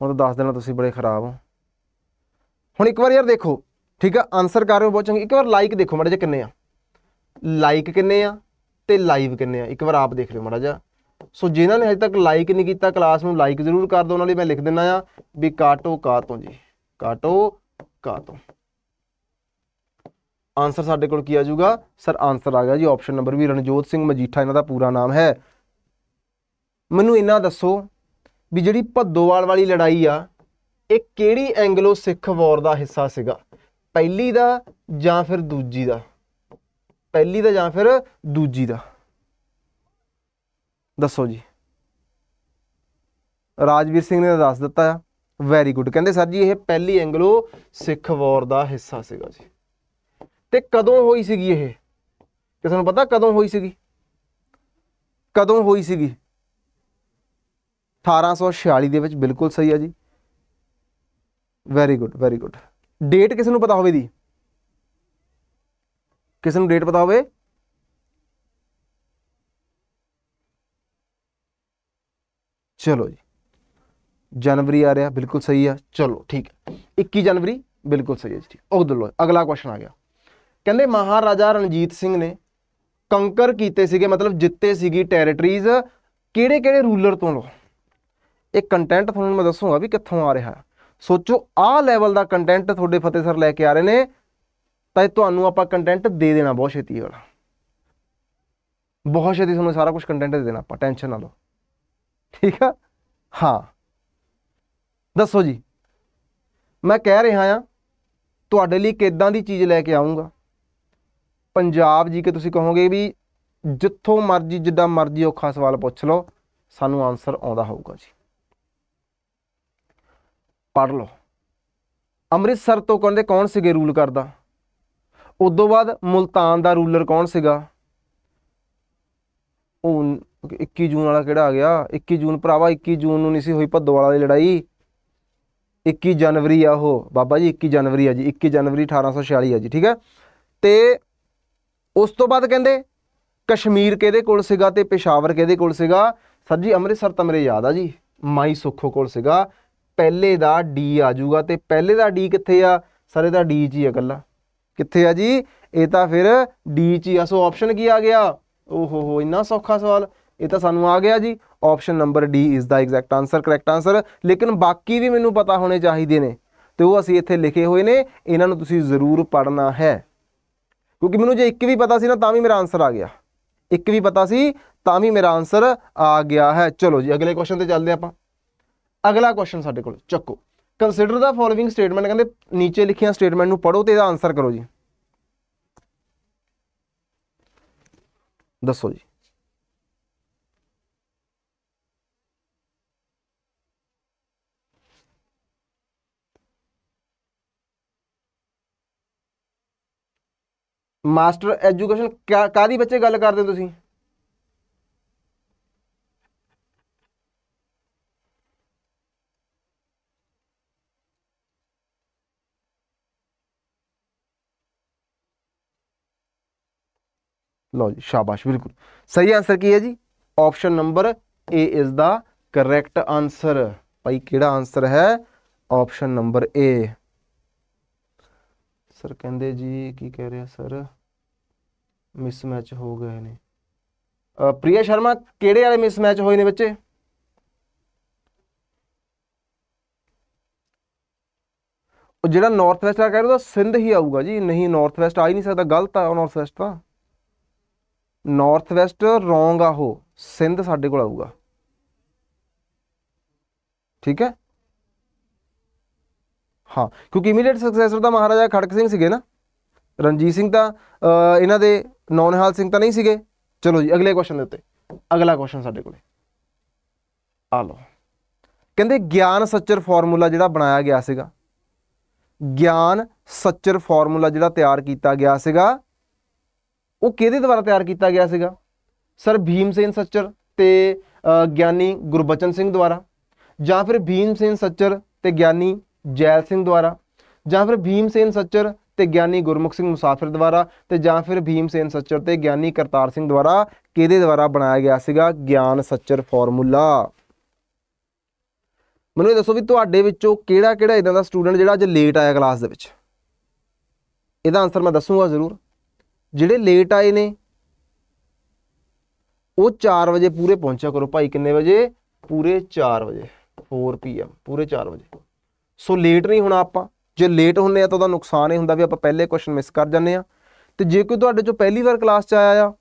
ਹੁਣ ਤਾਂ ਦੱਸ ਦੇਣਾ ਤੁਸੀਂ ਬੜੇ ਖਰਾਬ ਹੋ ਹੁਣ ਇੱਕ ਵਾਰ ਯਾਰ ਦੇਖੋ ਠੀਕ ਆ ਆਨਸਰ ਕਰ ਰਹੇ ਹੋ ਬਹੁਤ ਚੰਗੀ ਇੱਕ ਵਾਰ ਲਾਈਕ ਦੇਖੋ ਮਾੜਾ ਜਿਹਾ ਕਿੰਨੇ ਆ ਲਾਈਕ ਕਿੰਨੇ ਆ ਤੇ ਲਾਈਵ ਕਿੰਨੇ ਆ ਇੱਕ ਵਾਰ ਆਪ ਦੇਖ ਲਿਓ ਮਾੜਾ ਜਿਹਾ ਸੋ ਜਿਨ੍ਹਾਂ ਨੇ ਅਜੇ ਤੱਕ ਲਾਈਕ ਨਹੀਂ ਕੀਤਾ ਕਲਾਸ ਨੂੰ ਲਾਈਕ ਜ਼ਰੂਰ ਕਰ ਦਿਓ ਉਹਨਾਂ ਲਈ ਮੈਂ ਲਿਖ ਦਿੰਦਾ ਆ ਵੀ ਕਾਟੋ ਕਾਤੋਂ ਜੀ ਕਾਟੋ ਕਾਤੋਂ ਆਨਸਰ ਸਾਡੇ ਕੋਲ ਕੀ ਆ ਜਾਊਗਾ ਸਰ ਆਨਸਰ ਆ ਗਿਆ ਜੀ option number B Ranjot Singh Majitha ਇਹਨਾਂ ਦਾ ਪੂਰਾ ਨਾਮ ਹੈ ਮੈਨੂੰ ਇਹਨਾਂ ਦੱਸੋ ਵੀ ਜਿਹੜੀ ਭੱਦੋਵਾਲ ਵਾਲੀ ਲੜਾਈ ਆ ਇਹ ਕਿਹੜੀ ਐਂਗਲੋ ਸਿੱਖ ਵਾਰ ਦਾ ਹਿੱਸਾ ਸੀਗਾ ਪਹਿਲੀ ਦਾ ਜਾਂ ਫਿਰ ਦੂਜੀ ਦਾ ਪਹਿਲੀ ਦਾ ਜਾਂ ਫਿਰ ਦੂਜੀ ਦਾ ਦੱਸੋ ਜੀ ਰਾਜਵੀਰ ਸਿੰਘ ਨੇ ਦੱਸ ਦਿੱਤਾ ਆ ਵੈਰੀ ਗੁੱਡ ਕਹਿੰਦੇ ਸਰ ਜੀ ਇਹ ਪਹਿਲੀ ਐਂਗਲੋ ਸਿੱਖ ਵਾਰ ਦਾ ਹਿੱਸਾ ਸੀਗਾ ਜੀ ਤੇ ਕਦੋਂ ਹੋਈ ਸੀਗੀ ਇਹ ਕਿਸੇ ਨੂੰ ਪਤਾ ਕਦੋਂ ਹੋਈ ਸੀਗੀ ਕਦੋਂ ਹੋਈ ਸੀਗੀ 1846 ਦੇ ਵਿੱਚ ਬਿਲਕੁਲ ਸਹੀ ਆ ਜੀ very good very good date ਕਿਸੇ ਨੂੰ ਪਤਾ ਹੋਵੇ ਦੀ ਕਿਸੇ ਨੂੰ ਡੇਟ ਪਤਾ ਹੋਵੇ ਚਲੋ ਜੀ ਜਨਵਰੀ ਆ ਰਿਹਾ ਬਿਲਕੁਲ ਸਹੀ ਆ ਚਲੋ ਠੀਕ 21 ਜਨਵਰੀ ਬਿਲਕੁਲ ਸਹੀ ਹੈ ਜੀ ਠੀਕ ਉਹ ਲੋ ਅਗਲਾ ਕੁਐਸਚਨ ਆ ਗਿਆ ਕਹਿੰਦੇ ਮਹਾਰਾਜਾ ਰਣਜੀਤ ਸਿੰਘ ਨੇ ਕੰਕਰ ਕੀਤੇ ਸੀਗੇ ਮਤਲਬ ਜਿੱਤੇ ਸੀਗੀ ਟੈਰੀਟਰੀਜ਼ ਕਿਹੜੇ ਕਿਹੜੇ ਰੂਲਰ ਤੋਂ ਲੋ ਇਹ ਕੰਟੈਂਟ ਤੁਹਾਨੂੰ ਮੈਂ ਦੱਸੂਗਾ ਵੀ ਕਿੱਥੋਂ ਆ ਰਿਹਾ ਸੋਚੋ ਆਹ ਲੈਵਲ ਦਾ ਕੰਟੈਂਟ ਤੁਹਾਡੇ ਫਤਿਹ ਸਰ ਲੈ ਕੇ ਆ ਰਹੇ ਨੇ ਤਾਂ ਤੁਹਾਨੂੰ ਆਪਾਂ ਕੰਟੈਂਟ ਦੇ ਦੇਣਾ ਬਹੁਤ ਛੇਤੀ ਵਾਲਾ ਬਹੁਤ ਛੇਤੀ ਤੁਹਾਨੂੰ ਸਾਰਾ ਕੁਝ ਕੰਟੈਂਟ ਦੇ ਦੇਣਾ ਆਪਾਂ ਟੈਨਸ਼ਨ ਨਾ ਲਓ ਠੀਕ ਆ ਹਾਂ ਦੱਸੋ ਜੀ ਮੈਂ ਕਹਿ ਰਿਹਾ ਆ ਤੁਹਾਡੇ ਲਈ ਕਿਦਾਂ ਦੀ ਚੀਜ਼ ਲੈ ਕੇ ਆਉਂਗਾ ਪੰਜਾਬ ਜੀ ਕੇ ਤੁਸੀਂ ਕਹੋਗੇ ਵੀ ਜਿੱਥੋਂ ਮਰਜ਼ੀ ਜਿੱਦਾਂ ਮਰਜ਼ੀ ਔਖਾ ਸਵਾਲ ਪੁੱਛ ਲਓ ਸਾਨੂੰ ਆਨਸਰ ਆਉਂਦਾ ਹੋਊਗਾ ਜੀ ਪੜ ਲਓ ਅੰਮ੍ਰਿਤਸਰ ਤੋਂ ਕਹਿੰਦੇ ਕੌਣ ਸੀਗੇ ਰੂਲ ਕਰਦਾ ਉਦੋਂ ਬਾਅਦ ਮੁਲਤਾਨ ਦਾ ਰੂਲਰ ਕੌਣ ਸੀਗਾ ਉਹ 21 ਜੂਨ ਵਾਲਾ ਕਿਹੜਾ ਆ ਗਿਆ 21 ਜੂਨ ਭਰਾਵਾ 21 ਜੂਨ ਨੂੰ ਨਹੀਂ ਸੀ ਹੋਈ ਭੱਦੋ ਵਾਲਾ ਦੀ ਲੜਾਈ 21 ਜਨਵਰੀ ਆ ਉਹ ਬਾਬਾ ਜੀ 21 ਜਨਵਰੀ ਆ ਜੀ 21 ਜਨਵਰੀ 1846 ਆ ਜੀ ਠੀਕ ਹੈ ਤੇ ਉਸ ਤੋਂ ਬਾਅਦ ਕਹਿੰਦੇ ਕਸ਼ਮੀਰ ਕਿਹਦੇ ਕੋਲ ਸੀਗਾ ਤੇ ਪੇਸ਼ਾਵਰ ਕਿਹਦੇ ਕੋਲ ਸੀਗਾ ਸਰ ਜੀ ਅੰਮ੍ਰਿਤਸਰ ਤਾਂ ਮੇਰੇ ਯਾਦ ਆ ਜੀ ਮਾਈ ਸੁਖੋ ਕੋਲ ਸੀਗਾ ਪਹਿਲੇ ਦਾ ਡੀ ਆ ਜਾਊਗਾ ਤੇ ਪਹਿਲੇ ਦਾ ਡੀ ਕਿੱਥੇ ਆ ਸਰ ਇਹਦਾ ਡੀ ਚ ਹੀ ਆ ਗੱਲਾ ਕਿੱਥੇ ਆ ਜੀ ਇਹ ਤਾਂ ਫਿਰ ਡੀ ਚ ਹੀ ਆ ਸੋ ਆਪਸ਼ਨ ਕੀ ਆ ਗਿਆ ਓਹੋ ਹੋ ਇੰਨਾ ਸੌਖਾ ਸਵਾਲ ਇਹ ਤਾਂ ਸਾਨੂੰ ਆ ਗਿਆ ਜੀ option number D is the exact answer correct answer ਲੇਕਿਨ ਬਾਕੀ ਵੀ ਮੈਨੂੰ ਪਤਾ ਹੋਣੇ ਚਾਹੀਦੇ ਨੇ ਤੇ ਉਹ ਅਸੀਂ ਇੱਥੇ ਲਿਖੇ ਹੋਏ ਨੇ ਇਹਨਾਂ ਨੂੰ ਤੁਸੀਂ ਜ਼ਰੂਰ ਪੜ੍ਹਨਾ ਹੈ ਕਿਉਂਕਿ ਮੈਨੂੰ ਜੇ ਇੱਕ ਵੀ ਪਤਾ ਸੀ ਨਾ ਤਾਂ ਵੀ ਮੇਰਾ ਆਨਸਰ ਆ ਗਿਆ ਇੱਕ ਵੀ ਪਤਾ ਸੀ ਤਾਂ ਵੀ ਮੇਰਾ ਆਨਸਰ ਆ ਗਿਆ ਹੈ ਚਲੋ ਜੀ ਅਗਲੇ ਕੁਐਸਚਨ ਤੇ ਚੱਲਦੇ ਆਪਾਂ ਅਗਲਾ ਕੁਐਸਚਨ ਸਾਡੇ ਕੋਲ ਚੱਕੋ ਕੰਸੀਡਰ ਦਾ ਫੋਲੋਇੰਗ ਸਟੇਟਮੈਂਟ ਕਹਿੰਦੇ ਨੀਚੇ ਲਿਖੀਆਂ ਸਟੇਟਮੈਂਟ ਨੂੰ ਪੜੋ ਤੇ ਇਹਦਾ ਆਨਸਰ ਕਰੋ ਜੀ ਦੱਸੋ ਜੀ मास्टर एजुकेशन क्या कह बच्चे गल करते लो जी शाबाश बिल्कुल सही आंसर की है जी option number A is the correct answer भाई कि आंसर है ऑप्शन नंबर ए ਸਰ ਕਹਿੰਦੇ ਜੀ ਕੀ ਕਹਿ ਰਿਹਾ ਸਰ ਮਿਸਮੈਚ ਹੋ ਗਏ ਨੇ ਪ੍ਰਿਆ ਸ਼ਰਮਾ ਕਿਹੜੇ ਵਾਲੇ ਮਿਸਮੈਚ ਹੋਏ ਨੇ ਬੱਚੇ ਉਹ ਜਿਹੜਾ ਨਾਰਥ ਵੈਸਟ ਦਾ ਕਹਿ ਰਹੇ ਹੋ ਸਿੰਧ ਹੀ ਆਊਗਾ ਜੀ ਨਹੀਂ ਨਾਰਥ ਵੈਸਟ ਆ ਹੀ ਨਹੀਂ ਸਕਦਾ ਗਲਤ ਆ ਨਾਰਥ ਵੈਸਟ ਤਾਂ ਨਾਰਥ ਵੈਸਟ ਰੋਂਗ ਆ ਉਹ ਸਿੰਧ ਸਾਡੇ ਕੋਲ ਆਊਗਾ ਠੀਕ ਹੈ ਹਾਂ ਕਿਉਂਕਿ ਇਮੀਡੀਏਟ ਸਕਸੈਸਰ ਤਾਂ ਮਹਾਰਾਜਾ ਖੜਕ ਸਿੰਘ ਸੀਗੇ ਨਾ ਰਣਜੀਤ ਸਿੰਘ ਤਾਂ ਇਹਨਾਂ ਦੇ ਨੌਨਹਾਲ ਸਿੰਘ ਤਾਂ ਨਹੀਂ ਸੀਗੇ ਚਲੋ ਜੀ ਅਗਲੇ ਕੁਐਸਚਨ ਦੇ ਉੱਤੇ ਅਗਲਾ ਕੁਐਸਚਨ ਸਾਡੇ ਕੋਲੇ ਆ ਲਓ ਕਹਿੰਦੇ ਗਿਆਨ ਸੱਚਰ ਫਾਰਮੂਲਾ ਜਿਹੜਾ ਬਣਾਇਆ ਗਿਆ ਸੀਗਾ ਗਿਆਨ ਸੱਚਰ ਫਾਰਮੂਲਾ ਜਿਹੜਾ ਤਿਆਰ ਕੀਤਾ ਗਿਆ ਸੀਗਾ ਉਹ ਕਿਹਦੇ ਦੁਆਰਾ ਤਿਆਰ ਕੀਤਾ ਗਿਆ ਸੀਗਾ ਸਰ ਭੀਮ ਸੇਨ ਸੱਚਰ ਤੇ ਗਿਆਨੀ ਗੁਰਬਚਨ ਸਿੰਘ ਦੁਆਰਾ ਜਾਂ ਫਿਰ ਭੀਮ ਸੇਨ ਸੱਚਰ ਤੇ ਗਿਆਨੀ ਜੈਲ ਸਿੰਘ ਦੁਆਰਾ ਜਾਂ ਫਿਰ ਭੀਮ ਸੇਨ ਸੱਚਰ ਤੇ ਗਿਆਨੀ ਗੁਰਮੁਖ ਸਿੰਘ ਮੁਸਾਫਿਰ ਦੁਆਰਾ ਤੇ ਜਾਂ ਫਿਰ ਭੀਮ ਸੇਨ ਸੱਚਰ ਤੇ ਗਿਆਨੀ ਕਰਤਾਰ ਸਿੰਘ ਦੁਆਰਾ ਕਿਹਦੇ ਦੁਆਰਾ ਬਣਾਇਆ ਗਿਆ ਸੀਗਾ ਗਿਆਨ ਸੱਚਰ ਫਾਰਮੂਲਾ ਮੈਨੂੰ ਦੱਸੋ ਵੀ ਤੁਹਾਡੇ ਵਿੱਚੋਂ ਕਿਹੜਾ ਕਿਹੜਾ ਇਦਾਂ ਦਾ ਸਟੂਡੈਂਟ ਜਿਹੜਾ ਅੱਜ ਲੇਟ ਆਇਆ ਕਲਾਸ ਦੇ ਵਿੱਚ ਇਹਦਾ ਆਨਸਰ ਮੈਂ ਦੱਸੂਗਾ ਜ਼ਰੂਰ ਜਿਹੜੇ ਲੇਟ ਆਏ ਨੇ ਉਹ 4 ਵਜੇ ਪੂਰੇ ਪਹੁੰਚਿਆ ਕਰੋ ਭਾਈ ਕਿੰਨੇ ਵਜੇ ਪੂਰੇ 4 ਵਜੇ 4 ਪੀਐਮ ਪੂਰੇ 4 ਵਜੇ ਸੋ ਲੇਟ ਨਹੀਂ ਹੋਣਾ ਆਪਾਂ ਜੇ ਲੇਟ ਹੁੰਨੇ ਆ ਤਾਂ ਉਹਦਾ ਨੁਕਸਾਨ ਇਹ ਹੁੰਦਾ ਵੀ ਆਪਾਂ ਪਹਿਲੇ ਕੁਐਸਚਨ ਮਿਸ ਕਰ ਜਾਂਦੇ ਆ ਤੇ ਜੇ ਕੋਈ ਤੁਹਾਡੇ ਚੋਂ ਪਹਿਲੀ ਵਾਰ ਕਲਾਸ 'ਚ ਆਇਆ ਆ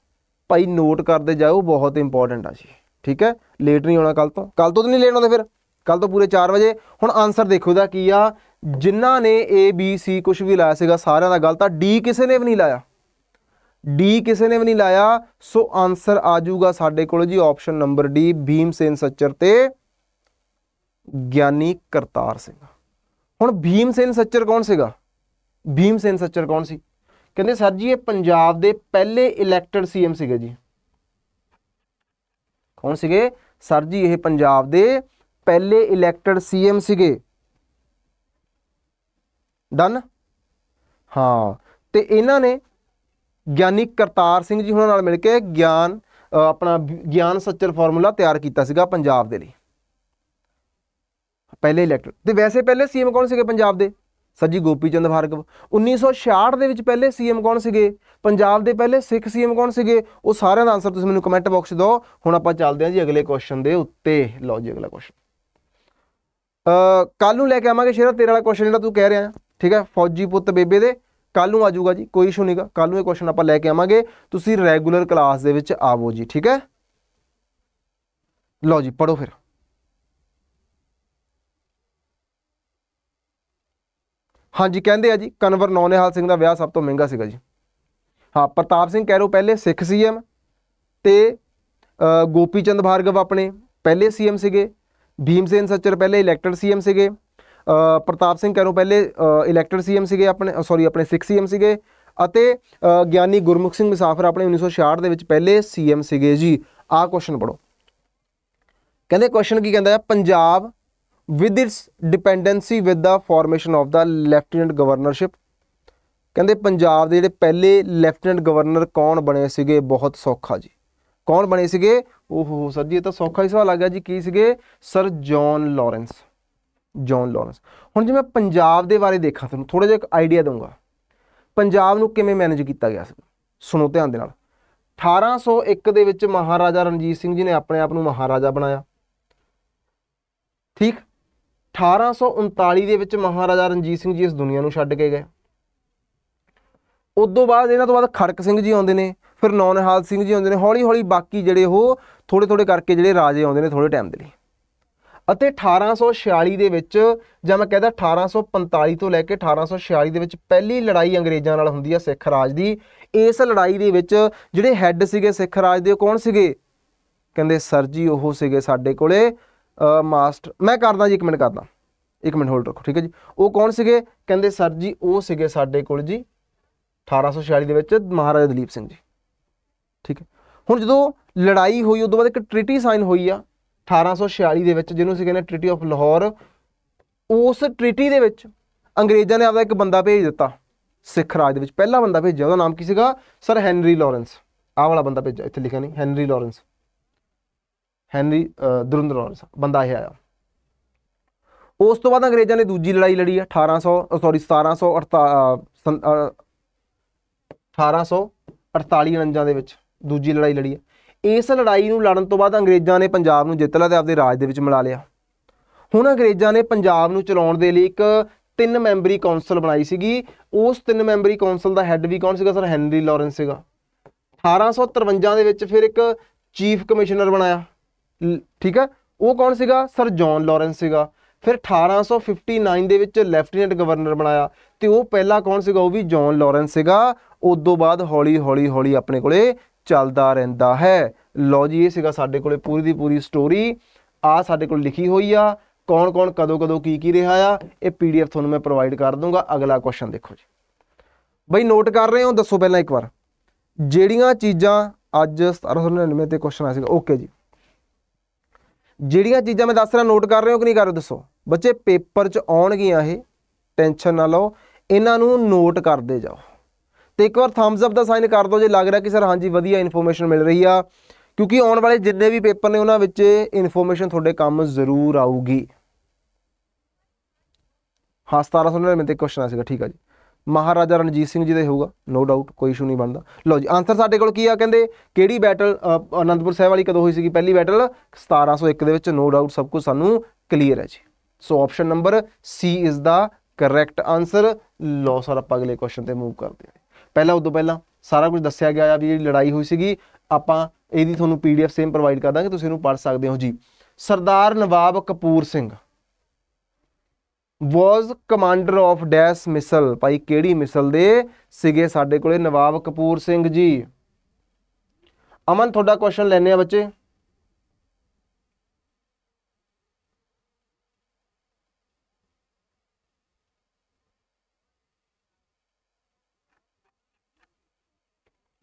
ਭਾਈ ਨੋਟ ਕਰਦੇ ਜਾਓ ਬਹੁਤ ਇੰਪੋਰਟੈਂਟ ਆ ਜੀ ਠੀਕ ਹੈ ਲੇਟ ਨਹੀਂ ਹੋਣਾ ਕੱਲ ਤੋਂ ਕੱਲ ਤੋਂ ਤਾਂ ਨਹੀਂ ਲੇਟ ਆਉਂਦੇ ਫਿਰ ਕੱਲ ਤੋਂ ਪੂਰੇ 4 ਵਜੇ ਹੁਣ ਆਨਸਰ ਦੇਖੋ ਦਾ ਕੀ ਆ ਜਿਨ੍ਹਾਂ ਨੇ A B C ਕੁਝ ਵੀ ਲਾਇਆ ਸੀਗਾ ਸਾਰਿਆਂ ਦਾ ਗਲਤ ਆ D ਕਿਸੇ ਨੇ ਵੀ ਨਹੀਂ ਲਾਇਆ D ਕਿਸੇ ਨੇ ਵੀ ਨਹੀਂ ਲਾਇਆ ਸੋ ਆਨਸਰ ਆ ਜਾਊਗਾ ਸਾਡੇ ਕੋਲ ਜੀ option number D Bhim Sen Sachar ਤੇ ਗਿਆਨੀ ਕਰਤਾਰ ਸਿੰਘ ਹੁਣ ਭੀਮ ਸੈਨ ਸੱਚਰ ਕੌਣ ਸੀਗਾ ਭੀਮ ਸੈਨ ਸੱਚਰ ਕੌਣ ਸੀ ਕਹਿੰਦੇ ਸਰ ਜੀ ਇਹ ਪੰਜਾਬ ਦੇ ਪਹਿਲੇ ਇਲੈਕਟਡ ਸੀਐਮ ਸੀਗੇ ਜੀ ਕੌਣ ਸੀਗੇ ਸਰ ਜੀ ਇਹ ਪੰਜਾਬ ਦੇ ਪਹਿਲੇ ਇਲੈਕਟਡ ਸੀਐਮ ਸੀਗੇ ਡਨ ਹਾਂ ਤੇ ਇਹਨਾਂ ਨੇ ਗਿਆਨੀ ਕਰਤਾਰ ਸਿੰਘ ਜੀ ਹੁਣਾਂ ਨਾਲ ਮਿਲ ਕੇ ਗਿਆਨ ਆਪਣਾ ਗਿਆਨ ਸੱਚਰ ਫਾਰਮੂਲਾ ਤਿਆਰ ਕੀਤਾ ਸੀਗਾ ਪੰਜਾਬ ਦੇ ਲਈ ਪਹਿਲੇ ਇਲੈਕਟਰ ਤੇ ਵੈਸੇ ਪਹਿਲੇ ਸੀਐਮ ਕੌਣ ਸੀਗੇ ਪੰਜਾਬ ਦੇ ਸੱਜੀ ਗੋਪੀ ਚੰਦ ਭਾਰਗਵ 1966 ਦੇ ਵਿੱਚ ਪਹਿਲੇ ਸੀਐਮ ਕੌਣ ਸੀਗੇ ਪੰਜਾਬ ਦੇ ਪਹਿਲੇ ਸਿੱਖ ਸੀਐਮ ਕੌਣ ਸੀਗੇ ਉਹ ਸਾਰਿਆਂ ਦਾ ਆਨਸਰ ਤੁਸੀਂ ਮੈਨੂੰ ਕਮੈਂਟ ਬਾਕਸ ਦਿਓ ਹੁਣ ਆਪਾਂ ਚੱਲਦੇ ਹਾਂ ਜੀ ਅਗਲੇ ਕੁਐਸਚਨ ਦੇ ਉੱਤੇ ਲਓ ਜੀ ਅਗਲਾ ਕੁਐਸਚਨ ਅ ਕੱਲ ਨੂੰ ਲੈ ਕੇ ਆਵਾਂਗੇ ਸ਼ੇਰਾ ਤੇਰੇ ਵਾਲਾ ਕੁਐਸਚਨ ਜਿਹੜਾ ਤੂੰ ਕਹਿ ਰਿਹਾ ਠੀਕ ਹੈ ਫੌਜੀ ਪੁੱਤ ਬੇਬੇ ਦੇ ਕੱਲ ਨੂੰ ਆਜੂਗਾ ਜੀ ਕੋਈ ਇਸ਼ੂ ਨਹੀਂਗਾ ਕੱਲ ਨੂੰ ਇਹ ਕੁਐਸਚਨ ਆਪਾਂ ਲੈ ਕੇ ਆਵਾਂਗੇ ਤੁਸੀਂ ਰੈਗੂਲਰ ਕਲਾਸ ਦੇ ਵਿੱਚ ਆਵੋ ਜੀ ਠੀਕ ਹੈ ਲਓ ਜੀ ਪੜੋ ਫਿਰ ਹਾਂਜੀ ਕਹਿੰਦੇ ਆ ਜੀ ਕਨਵਰ ਨੌਨੇਹਾਲ ਸਿੰਘ ਦਾ ਵਿਆਹ ਸਭ ਤੋਂ ਮਹਿੰਗਾ ਸੀਗਾ ਜੀ ਹਾਂ ਪ੍ਰਤਾਪ ਸਿੰਘ ਕੈਰੋ ਪਹਿਲੇ ਸਿੱਖ ਸੀਐਮ ਤੇ ਗੋਪੀ ਚੰਦ ਭਾਰਗਵ ਆਪਣੇ ਪਹਿਲੇ ਸੀਐਮ ਸੀਗੇ ਭੀਮ ਸੇਨ ਸੱਚਰ ਪਹਿਲੇ ਇਲੈਕਟਡ ਸੀਐਮ ਸੀਗੇ ਪ੍ਰਤਾਪ ਸਿੰਘ ਕੈਰੋ ਪਹਿਲੇ ਇਲੈਕਟਡ ਸੀਐਮ ਸੀਗੇ ਆਪਣੇ ਸੌਰੀ ਆਪਣੇ ਸਿੱਖ ਸੀਐਮ ਸੀਗੇ ਅਤੇ ਗਿਆਨੀ ਗੁਰਮੁਖ ਸਿੰਘ ਮਸਾਫਰ ਆਪਣੇ 1966 ਦੇ ਵਿੱਚ ਪਹਿਲੇ ਸੀਐਮ ਸੀਗੇ ਜੀ ਆਹ ਕੁਐਸਚਨ ਪੜੋ ਕਹਿੰਦੇ ਕੁਐਸਚਨ ਕੀ ਕਹਿੰਦਾ ਹੈ Punjab with its dependency with the formation of the lieutenant governorship ਕਹਿੰਦੇ ਪੰਜਾਬ ਦੇ ਜਿਹੜੇ ਪਹਿਲੇ ਲੈਫਟੀਨੈਂਟ ਗਵਰਨਰ ਕੌਣ ਬਣੇ ਸੀਗੇ ਬਹੁਤ ਸੌਖਾ ਜੀ ਕੌਣ ਬਣੇ ਸੀਗੇ ਓਹੋ ਸਰ ਜੀ ਇਹ ਤਾਂ ਸੌਖਾ ਹੀ ਸਵਾਲ ਆ ਗਿਆ ਜੀ ਕੀ ਸੀਗੇ sir John Lawrence John Lawrence ਹੁਣ ਜੇ ਮੈਂ ਪੰਜਾਬ ਦੇ ਬਾਰੇ ਦੇਖਾਂ ਤੁਹਾਨੂੰ ਥੋੜਾ ਜਿਹਾ ਇੱਕ ਆਈਡੀਆ ਦਊਂਗਾ ਪੰਜਾਬ ਨੂੰ ਕਿਵੇਂ ਮੈਨੇਜ ਕੀਤਾ ਗਿਆ ਸੀ ਸੁਣੋ ਧਿਆਨ ਦੇ ਨਾਲ 1801 ਦੇ ਵਿੱਚ ਮਹਾਰਾਜਾ ਰਣਜੀਤ ਸਿੰਘ ਜੀ ਨੇ ਆਪਣੇ ਆਪ ਨੂੰ ਮਹਾਰਾਜਾ ਬਣਾਇਆ ਠੀਕ 1839 ਦੇ ਵਿੱਚ ਮਹਾਰਾਜਾ ਰਣਜੀਤ ਸਿੰਘ ਜੀ ਇਸ ਦੁਨੀਆ ਨੂੰ ਛੱਡ ਕੇ ਗਏ ਉਦੋਂ ਬਾਅਦ ਇਹਨਾਂ ਤੋਂ ਬਾਅਦ ਖੜਕ ਸਿੰਘ ਜੀ ਆਉਂਦੇ ਨੇ ਫਿਰ ਨੌਨਹਾਲ ਸਿੰਘ ਜੀ ਆਉਂਦੇ ਨੇ ਹੌਲੀ ਹੌਲੀ ਬਾਕੀ ਜਿਹੜੇ ਉਹ ਥੋੜੇ ਥੋੜੇ ਕਰਕੇ ਜਿਹੜੇ ਰਾਜੇ ਆਉਂਦੇ ਨੇ ਥੋੜੇ ਟਾਈਮ ਦੇ ਲਈ ਅਤੇ 1846 ਦੇ ਵਿੱਚ ਜਾਂ ਮੈਂ ਕਹਿੰਦਾ 1845 ਤੋਂ ਲੈ ਕੇ 1846 ਦੇ ਵਿੱਚ ਪਹਿਲੀ ਲੜਾਈ ਅੰਗਰੇਜ਼ਾਂ ਨਾਲ ਹੁੰਦੀ ਹੈ ਸਿੱਖ ਰਾਜ ਦੀ ਇਸ ਲੜਾਈ ਦੇ ਵਿੱਚ ਜਿਹੜੇ ਹੈੱਡ ਸੀਗੇ ਸਿੱਖ ਰਾਜ ਦੇ ਕੌਣ ਸੀਗੇ ਕਹਿੰਦੇ ਸਰ ਜੀ ਉਹ ਸੀਗੇ ਸਾਡੇ ਕੋਲੇ ਮਾਸਟ ਮੈਂ ਕਰਦਾ ਜੀ ਇੱਕ ਮਿੰਟ ਕਰਦਾ ਇੱਕ ਮਿੰਟ ਹੋਲਡ ਰੱਖੋ ਠੀਕ ਹੈ ਜੀ ਉਹ ਕੌਣ ਸੀਗੇ ਕਹਿੰਦੇ ਸਰ ਜੀ ਉਹ ਸੀਗੇ ਸਾਡੇ ਕੋਲ ਜੀ 1846 ਦੇ ਵਿੱਚ ਮਹਾਰਾਜਾ ਦਲੀਪ ਸਿੰਘ ਜੀ ਠੀਕ ਹੈ ਹੁਣ ਜਦੋਂ ਲੜਾਈ ਹੋਈ ਉਦੋਂ ਬਾਅਦ ਇੱਕ ਟ੍ਰੀਟੀ ਸਾਈਨ ਹੋਈ ਆ 1846 ਦੇ ਵਿੱਚ ਜਿਹਨੂੰ ਅਸੀਂ ਕਹਿੰਦੇ ਟ੍ਰੀਟੀ ਆਫ ਲਾਹੌਰ ਉਸ ਟ੍ਰੀਟੀ ਦੇ ਵਿੱਚ ਅੰਗਰੇਜ਼ਾਂ ਨੇ ਆਪਦਾ ਇੱਕ ਬੰਦਾ ਭੇਜ ਦਿੱਤਾ ਸਿੱਖ ਰਾਜ ਦੇ ਵਿੱਚ ਪਹਿਲਾ ਬੰਦਾ ਭੇਜਿਆ ਉਹਦਾ ਨਾਮ ਕੀ ਸੀਗਾ ਸਰ ਹੈਨਰੀ ਲਾਰੈਂਸ ਆਹ ਵਾਲਾ ਬੰਦਾ ਭੇਜਿਆ ਇੱਥੇ ਲਿਖਿਆ ਨਹੀਂ ਹੈਨਰੀ ਲਾਰੈਂਸ ਹੈਨਰੀ ਦੁਰਿੰਦਰ ਲਾਰੈਂਸ ਬੰਦਾ ਇਹ ਆਇਆ ਉਸ ਤੋਂ ਬਾਅਦ ਅੰਗਰੇਜ਼ਾਂ ਨੇ ਦੂਜੀ ਲੜਾਈ ਲੜੀ 1800 ਸੌਰੀ 1748 49 ਦੇ ਵਿੱਚ ਦੂਜੀ ਲੜਾਈ ਲੜੀ ਇਸ ਲੜਾਈ ਨੂੰ ਲੜਨ ਤੋਂ ਬਾਅਦ ਅੰਗਰੇਜ਼ਾਂ ਨੇ ਪੰਜਾਬ ਨੂੰ ਜਿੱਤ ਲਿਆ ਤੇ ਆਪਦੇ ਰਾਜ ਦੇ ਵਿੱਚ ਮਿਲਾ ਲਿਆ ਹੁਣ ਅੰਗਰੇਜ਼ਾਂ ਨੇ ਪੰਜਾਬ ਨੂੰ ਚਲਾਉਣ ਦੇ ਲਈ ਇੱਕ ਤਿੰਨ ਮੈਂਬਰੀ ਕੌਂਸਲ ਬਣਾਈ ਸੀਗੀ ਉਸ ਤਿੰਨ ਮੈਂਬਰੀ ਕੌਂਸਲ ਦਾ ਹੈੱਡ ਵੀ ਕੌਣ ਸੀਗਾ ਸਰ ਹੈਨਰੀ ਲਾਰੈਂਸ ਸੀਗਾ 1853 ਦੇ ਵਿੱਚ ਫਿਰ ਇੱਕ ਚੀਫ ਕਮਿਸ਼ਨਰ ਬਣਾਇਆ ਠੀਕ ਹੈ ਉਹ ਕੌਣ ਸੀਗਾ ਸਰ ਜੌਨ ਲਾਰੈਂਸ ਸੀਗਾ ਫਿਰ 1859 ਦੇ ਵਿੱਚ ਲੈਫਟੀਨੈਂਟ ਗਵਰਨਰ ਬਣਾਇਆ ਤੇ ਉਹ ਪਹਿਲਾ ਕੌਣ ਸੀਗਾ ਉਹ ਵੀ ਜੌਨ ਲਾਰੈਂਸ ਸੀਗਾ ਉਸ ਤੋਂ ਬਾਅਦ ਹੌਲੀ ਹੌਲੀ ਹੌਲੀ ਆਪਣੇ ਕੋਲੇ ਚੱਲਦਾ ਰਹਿੰਦਾ ਹੈ ਲੋ ਜੀ ਇਹ ਸੀਗਾ ਸਾਡੇ ਕੋਲੇ ਪੂਰੀ ਦੀ ਪੂਰੀ ਸਟੋਰੀ ਆ ਸਾਡੇ ਕੋਲ ਲਿਖੀ ਹੋਈ ਆ ਕੌਣ ਕੌਣ ਕਦੋਂ ਕਦੋਂ ਕੀ ਕੀ ਰਿਹਾ ਆ ਇਹ ਪੀਡੀਐਫ ਤੁਹਾਨੂੰ ਮੈਂ ਪ੍ਰੋਵਾਈਡ ਕਰ ਦੂੰਗਾ ਅਗਲਾ ਕੁਐਸਚਨ ਦੇਖੋ ਜੀ ਬਈ ਨੋਟ ਕਰ ਰਹੇ ਹੋ ਦੱਸੋ ਪਹਿਲਾਂ ਇੱਕ ਵਾਰ ਜਿਹੜੀਆਂ ਚੀਜ਼ਾਂ ਅੱਜ 1799 ਤੇ ਕੁਐਸਚਨ ਆ ਸੀਗਾ ਓਕੇ ਜੀ ਜਿਹੜੀਆਂ ਚੀਜ਼ਾਂ ਮੈਂ ਦੱਸ ਰਿਹਾ ਨੋਟ ਕਰ ਰਹੇ ਹੋ ਕਿ ਨਹੀਂ ਕਰ ਰਹੇ ਦੱਸੋ ਬੱਚੇ ਪੇਪਰ 'ਚ ਆਉਣਗੀਆਂ ਇਹ ਟੈਨਸ਼ਨ ਨਾ ਲਓ ਇਹਨਾਂ ਨੂੰ ਨੋਟ ਕਰਦੇ ਜਾਓ ਤੇ ਇੱਕ ਵਾਰ ਥੰਬਸ ਅਪ ਦਾ ਸਾਈਨ ਕਰ ਦਿਓ ਜੇ ਲੱਗ ਰਿਹਾ ਕਿ ਸਰ ਹਾਂਜੀ ਵਧੀਆ ਇਨਫੋਰਮੇਸ਼ਨ ਮਿਲ ਰਹੀ ਆ ਕਿਉਂਕਿ ਆਉਣ ਵਾਲੇ ਜਿੰਨੇ ਵੀ ਪੇਪਰ ਨੇ ਉਹਨਾਂ ਵਿੱਚ ਇਨਫੋਰਮੇਸ਼ਨ ਤੁਹਾਡੇ ਕੰਮ ਜ਼ਰੂਰ ਆਊਗੀ ਹਾਂ 1799 ਤੇ ਕੁਐਸਚਨ ਆ ਸੀਗਾ ਠੀਕ ਆ ਜੀ ਮਹਾਰਾਜਾ ਰਣਜੀਤ ਸਿੰਘ ਜੀ ਦਾ ਹੋਊਗਾ ਨੋ ਡਾਊਟ ਕੋਈ ਇਸ਼ੂ ਨਹੀਂ ਬਣਦਾ ਲਓ ਜੀ ਆਨਸਰ ਸਾਡੇ ਕੋਲ ਕੀ ਆ ਕਹਿੰਦੇ ਕਿਹੜੀ ਬੈਟਲ ਅਨੰਦਪੁਰ ਸਾਹਿਬ ਵਾਲੀ ਕਦੋਂ ਹੋਈ ਸੀਗੀ ਪਹਿਲੀ ਬੈਟਲ 1701 ਦੇ ਵਿੱਚ ਨੋ ਡਾਊਟ ਸਭ ਕੁਝ ਸਾਨੂੰ ਕਲੀਅਰ ਹੈ ਜੀ so option number C is the correct answer ਲਓ ਸਰ ਆਪਾਂ ਅਗਲੇ ਕੁਐਸਚਨ ਤੇ ਮੂਵ ਕਰਦੇ ਹਾਂ ਪਹਿਲਾਂ ਉਦੋਂ ਪਹਿਲਾਂ ਸਾਰਾ ਕੁਝ ਦੱਸਿਆ ਗਿਆ ਆ ਵੀ ਜਿਹੜੀ ਲੜਾਈ ਹੋਈ ਸੀਗੀ ਆਪਾਂ ਇਹਦੀ ਤੁਹਾਨੂੰ ਪੀਡੀਐਫ ਸੇਮ ਪ੍ਰੋਵਾਈਡ ਕਰ ਦਾਂਗੇ ਤੁਸੀਂ ਇਹਨੂੰ ਪੜ੍ਹ ਸਕਦੇ ਹੋ ਜੀ Sardar Nawab Kapur Singh was commander of this misl ਭਾਈ ਕਿਹੜੀ ਮਿਸਲ ਦੇ ਸਿਗੇ ਸਾਡੇ ਕੋਲੇ ਨਵਾਬ ਕਪੂਰ ਸਿੰਘ ਜੀ ਅਮਨ ਤੁਹਾਡਾ ਕੁਐਸਚਨ ਲੈਣੇ ਆ ਬੱਚੇ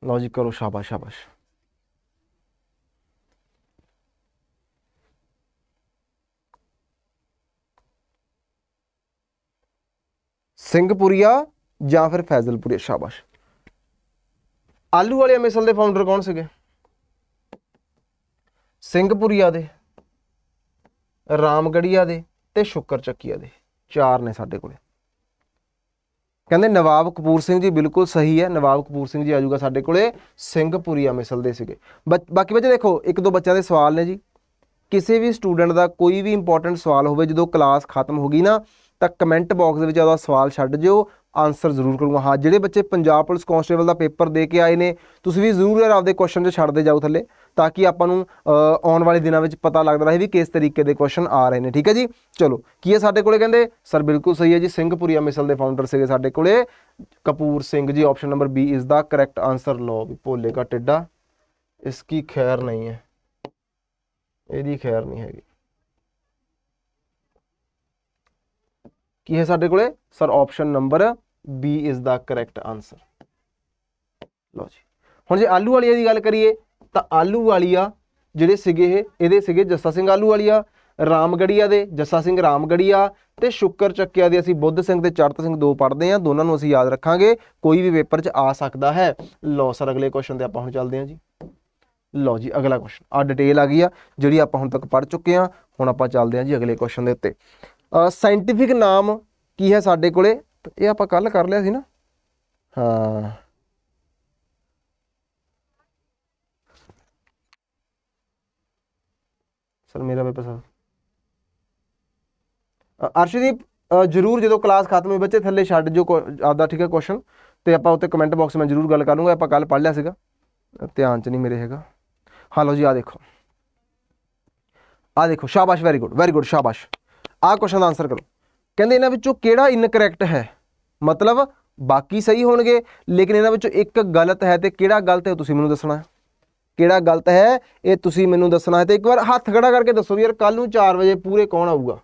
ਲਓ ਜੀ ਕਰੋ ਸ਼ਾਬਾਸ਼ ਸ਼ਾਬਾਸ਼ ਸਿੰਘਪੁਰੀਆ ਜਾਂ ਫਿਰ ਫੈਜ਼ਲਪੁਰੀਆ ਸ਼ਾਬਾਸ਼ ਆਲੂ ਵਾਲੇ ਮਿਸਲ ਦੇ ਫਾਊਂਡਰ ਕੌਣ ਸੀਗੇ ਸਿੰਘਪੁਰੀਆ ਦੇ ਰਾਮਗੜੀਆ ਦੇ ਤੇ ਸ਼ੁਕਰ ਚੱਕੀਆ ਦੇ ਚਾਰ ਨੇ ਸਾਡੇ ਕੋਲੇ ਕਹਿੰਦੇ ਨਵਾਬ ਕਪੂਰ ਸਿੰਘ ਜੀ ਬਿਲਕੁਲ ਸਹੀ ਹੈ ਨਵਾਬ ਕਪੂਰ ਸਿੰਘ ਜੀ ਆਜੂਗਾ ਸਾਡੇ ਕੋਲੇ ਸਿੰਘਪੁਰੀਆ ਮਿਸਲ ਦੇ ਸੀਗੇ ਬਾਕੀ ਬੱਚੇ ਦੇਖੋ ਇੱਕ ਦੋ ਬੱਚਿਆਂ ਦੇ ਸਵਾਲ ਨੇ ਜੀ ਕਿਸੇ ਵੀ ਸਟੂਡੈਂਟ ਦਾ ਕੋਈ ਵੀ ਇੰਪੋਰਟੈਂਟ ਸਵਾਲ ਹੋਵੇ ਜਦੋਂ ਕਲਾਸ ਖਤਮ ਹੋ ਗਈ ਨਾ ਤਾਂ ਕਮੈਂਟ ਬਾਕਸ ਦੇ ਵਿੱਚ ਆਪਦਾ ਸਵਾਲ ਛੱਡ ਜਿਓ ਆਨਸਰ ਜ਼ਰੂਰ ਕਰੂੰਗਾ ਹਾਂ ਜਿਹੜੇ ਬੱਚੇ ਪੰਜਾਬ ਪੁਲਿਸ ਕਾਂਸਟੇਬਲ ਦਾ ਪੇਪਰ ਦੇ ਕੇ ਆਏ ਨੇ ਤੁਸੀਂ ਵੀ ਜ਼ਰੂਰ ਯਾਰ ਆਪਦੇ ਕੁਐਸਚਨ ਚ ਛੱਡਦੇ ਜਾਓ ਥੱਲੇ ਤਾਂ ਕਿ ਆਪਾਂ ਨੂੰ ਆਉਣ ਵਾਲੇ ਦਿਨਾਂ ਵਿੱਚ ਪਤਾ ਲੱਗਦਾ ਰਹੇ ਵੀ ਕਿਸ ਤਰੀਕੇ ਦੇ ਕੁਐਸਚਨ ਆ ਰਹੇ ਨੇ ਠੀਕ ਹੈ ਜੀ ਚਲੋ ਕੀ ਹੈ ਸਾਡੇ ਕੋਲੇ ਕਹਿੰਦੇ ਸਰ ਬਿਲਕੁਲ ਸਹੀ ਹੈ ਜੀ ਸਿੰਘਪੁਰੀਆ ਮਿਸਲ ਦੇ ਫਾਊਂਡਰ ਸੀਗੇ ਸਾਡੇ ਕੋਲੇ ਕਪੂਰ ਸਿੰਘ ਜੀ option number B is the correct answer ਲੋ ਵੀ ਭੋਲੇ ਦਾ ਟਿੱਡਾ ਇਸ ਕੀ ਖੈਰ ਨਹੀਂ ਹੈ ਇਹਦੀ ਖੈਰ ਨਹੀਂ ਹੈਗੀ ਕੀ ਹੈ ਸਾਡੇ ਕੋਲੇ sir option number B is the correct answer ਲਓ ਜੀ ਹੁਣ ਜੇ ਆਲੂ ਵਾਲੀਆ ਦੀ ਗੱਲ ਕਰੀਏ ਤਾਂ ਆਲੂ ਵਾਲੀਆ ਜਿਹੜੇ ਸੀਗੇ ਇਹ ਇਹਦੇ ਸੀਗੇ ਜੱਸਾ ਸਿੰਘ ਆਲੂ ਵਾਲੀਆ ਰਾਮਗੜੀਆ ਦੇ ਜੱਸਾ ਸਿੰਘ ਰਾਮਗੜੀਆ ਤੇ ਸ਼ੁਕਰ ਚੱਕਿਆ ਦੇ ਅਸੀਂ ਬੁੱਧ ਸਿੰਘ ਤੇ ਚੜਤ ਸਿੰਘ ਦੋ ਪੜਦੇ ਆ ਦੋਨਾਂ ਨੂੰ ਅਸੀਂ ਯਾਦ ਰੱਖਾਂਗੇ ਕੋਈ ਵੀ ਪੇਪਰ 'ਚ ਆ ਸਕਦਾ ਹੈ ਲਓ ਸਰ ਅਗਲੇ ਕੁਐਸਚਨ ਤੇ ਆਪਾਂ ਹੁਣ ਚੱਲਦੇ ਆ ਜੀ ਲਓ ਜੀ ਅਗਲਾ ਕੁਐਸਚਨ ਆ ਡਿਟੇਲ ਆ ਗਈ ਆ ਜਿਹੜੀ ਆਪਾਂ ਹੁਣ ਤੱਕ ਪੜ ਚੁੱਕੇ ਆ ਹੁਣ ਆਪਾਂ ਚੱਲਦੇ ਆ ਜੀ ਅਗਲੇ ਕੁਐਸਚਨ ਦੇ ਉੱਤੇ ਸਾਇੰਟੀਫਿਕ ਨਾਮ ਕੀ ਹੈ ਸਾਡੇ ਕੋਲੇ ਇਹ ਆਪਾਂ ਕੱਲ ਕਰ ਲਿਆ ਸੀ ਨਾ ਹਾਂ ਸਰ ਮੇਰਾ ਵੀ ਸਰ ਅਰਸ਼ਦੀਪ ਜਰੂਰ ਜਦੋਂ ਕਲਾਸ ਖਤਮ ਹੋਈ ਬੱਚੇ ਥੱਲੇ ਛੱਡ ਜੋ ਆਪਦਾ ਠੀਕ ਹੈ ਕੁਐਸਚਨ ਤੇ ਆਪਾਂ ਉੱਤੇ ਕਮੈਂਟ ਬਾਕਸ ਮੈਂ ਜਰੂਰ ਗੱਲ ਕਰ ਲੂੰਗਾ ਆਪਾਂ ਕੱਲ ਪੜ੍ਹ ਲਿਆ ਸੀਗਾ ਧਿਆਨ ਚ ਨਹੀਂ ਮੇਰੇ ਹੈਗਾ ਹਾਂ ਜੀ ਆ ਦੇਖੋ ਆ ਦੇਖੋ ਸ਼ਾਬਾਸ਼ ਵੈਰੀ ਗੁੱਡ ਵੈਰੀ ਗੁੱਡ ਸ਼ਾਬਾਸ਼ ਆਹ ਕੁਐਸਚਨ ਦਾ ਆਨਸਰ ਕਰੋ ਕਹਿੰਦੇ ਇਹਨਾਂ ਵਿੱਚੋਂ ਕਿਹੜਾ ਇਨਕਰੈਕਟ ਹੈ ਮਤਲਬ ਬਾਕੀ ਸਹੀ ਹੋਣਗੇ ਲੇਕਿਨ ਇਹਨਾਂ ਵਿੱਚੋਂ ਇੱਕ ਗਲਤ ਹੈ ਤੇ ਕਿਹੜਾ ਗਲਤ ਹੈ ਤੁਸੀਂ ਮੈਨੂੰ ਦੱਸਣਾ ਹੈ ਕਿਹੜਾ ਗਲਤ ਹੈ ਇਹ ਤੁਸੀਂ ਮੈਨੂੰ ਦੱਸਣਾ ਹੈ ਤੇ ਇੱਕ ਵਾਰ ਹੱਥ ਖੜਾ ਕਰਕੇ ਦੱਸੋ ਵੀ ਯਾਰ ਕੱਲ ਨੂੰ 4 ਵਜੇ ਪੂਰੇ ਕੌਣ ਆਊਗਾ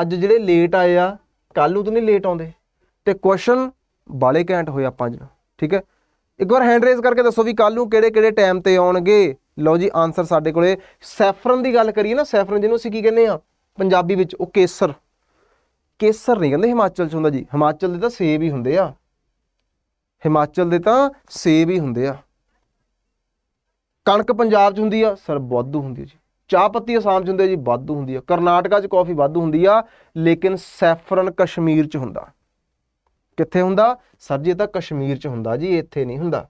ਅੱਜ ਜਿਹੜੇ ਲੇਟ ਆਏ ਆ ਕੱਲ ਨੂੰ ਤਾਂ ਨਹੀਂ ਲੇਟ ਆਉਂਦੇ ਤੇ ਕੁਐਸਚਨ ਬਾਲੇ ਘੈਂਟ ਹੋਇਆ ਪੰਜ ਠੀਕ ਹੈ ਇੱਕ ਵਾਰ ਹੈਂਡ ਰੇਜ਼ ਕਰਕੇ ਦੱਸੋ ਵੀ ਕੱਲ ਨੂੰ ਕਿਹੜੇ ਕਿਹੜੇ ਟਾਈਮ ਤੇ ਆਉਣਗੇ ਲਓ ਜੀ ਆਨਸਰ ਸਾਡੇ ਕੋਲੇ ਸੈਫਰਨ ਦੀ ਗੱਲ ਕਰੀਏ ਨਾ ਸੈਫਰਨ ਜਿਹਨੂੰ ਅਸੀਂ ਕੀ ਕਹਿੰਦੇ ਆ ਪੰਜਾਬੀ ਵਿੱਚ ਉਹ ਕੇਸਰ ਕੇਸਰ ਨਹੀਂ ਕਹਿੰਦੇ ਹਿਮਾਚਲ 'ਚ ਹੁੰਦਾ ਜੀ ਹਿਮਾਚਲ ਦੇ ਤਾਂ ਸੇਬ ਹੀ ਹੁੰਦੇ ਆ ਹਿਮਾਚਲ ਦੇ ਤਾਂ ਸੇਬ ਹੀ ਹੁੰਦੇ ਆ ਕਣਕ ਪੰਜਾਬ 'ਚ ਹੁੰਦੀ ਆ ਸਰ ਵਾਧੂ ਹੁੰਦੀ ਆ ਜੀ ਚਾਹ ਪੱਤੀ ਆਸਾਮ 'ਚ ਹੁੰਦੀ ਆ ਜੀ ਵਾਧੂ ਹੁੰਦੀ ਆ ਕਰਨਾਟਕਾ 'ਚ ਕਾਫੀ ਵਾਧੂ ਹੁੰਦੀ ਆ ਲੇਕਿਨ ਸੈਫਰਨ ਕਸ਼ਮੀਰ 'ਚ ਹੁੰਦਾ ਕਿੱਥੇ ਹੁੰਦਾ ਸਰ ਜੀ ਇਹ ਤਾਂ ਕਸ਼ਮੀਰ 'ਚ ਹੁੰਦਾ ਜੀ ਇੱਥੇ ਨਹੀਂ ਹੁੰਦਾ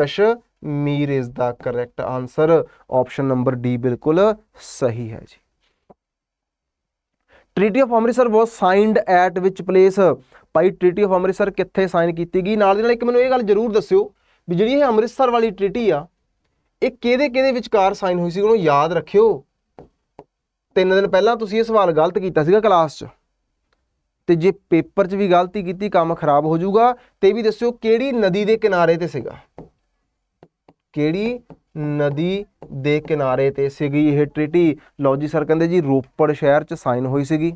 Kashmir is the correct answer option number D ਬਿਲਕੁਲ ਸਹੀ ਹੈ ਜੀ treaty of Amritsar was signed at which place ਭਾਈ ਟ੍ਰੀਟੀ ਆਫ ਅੰਮ੍ਰਿਤਸਰ ਕਿੱਥੇ ਸਾਈਨ ਕੀਤੀ ਗਈ ਨਾਲ ਦੇ ਨਾਲ ਇੱਕ ਮੈਨੂੰ ਇਹ ਗੱਲ ਜ਼ਰੂਰ ਦੱਸਿਓ ਵੀ ਜਿਹੜੀ ਇਹ ਅੰਮ੍ਰਿਤਸਰ ਵਾਲੀ ਟ੍ਰੀਟੀ ਆ ਇਹ ਕਿਹਦੇ ਕਿਹਦੇ ਵਿਚਕਾਰ ਸਾਈਨ ਹੋਈ ਸੀ ਉਹਨੂੰ ਯਾਦ ਰੱਖਿਓ ਤਿੰਨ ਦਿਨ ਪਹਿਲਾਂ ਤੁਸੀਂ ਇਹ ਸਵਾਲ ਗਲਤ ਕੀਤਾ ਸੀਗਾ ਕਲਾਸ 'ਚ ਤੇ ਜੇ ਪੇਪਰ 'ਚ ਵੀ ਗਲਤੀ ਕੀਤੀ ਕੰਮ ਖਰਾਬ ਹੋ ਜਾਊਗਾ ਤੇ ਵੀ ਦੱਸਿਓ ਕਿਹੜੀ ਨਦੀ ਦੇ ਕਿਨਾਰੇ ਤੇ ਸੀਗਾ ਕਿਹੜੀ ਨਦੀ ਦੇ ਕਿਨਾਰੇ ਤੇ ਸੀਗੀ ਇਹ ਟ੍ਰੀਟੀ ਲਓ ਜੀ ਸਰ ਕਹਿੰਦੇ ਜੀ ਰੋਪੜ ਸ਼ਹਿਰ 'ਚ ਸਾਈਨ ਹੋਈ ਸੀਗੀ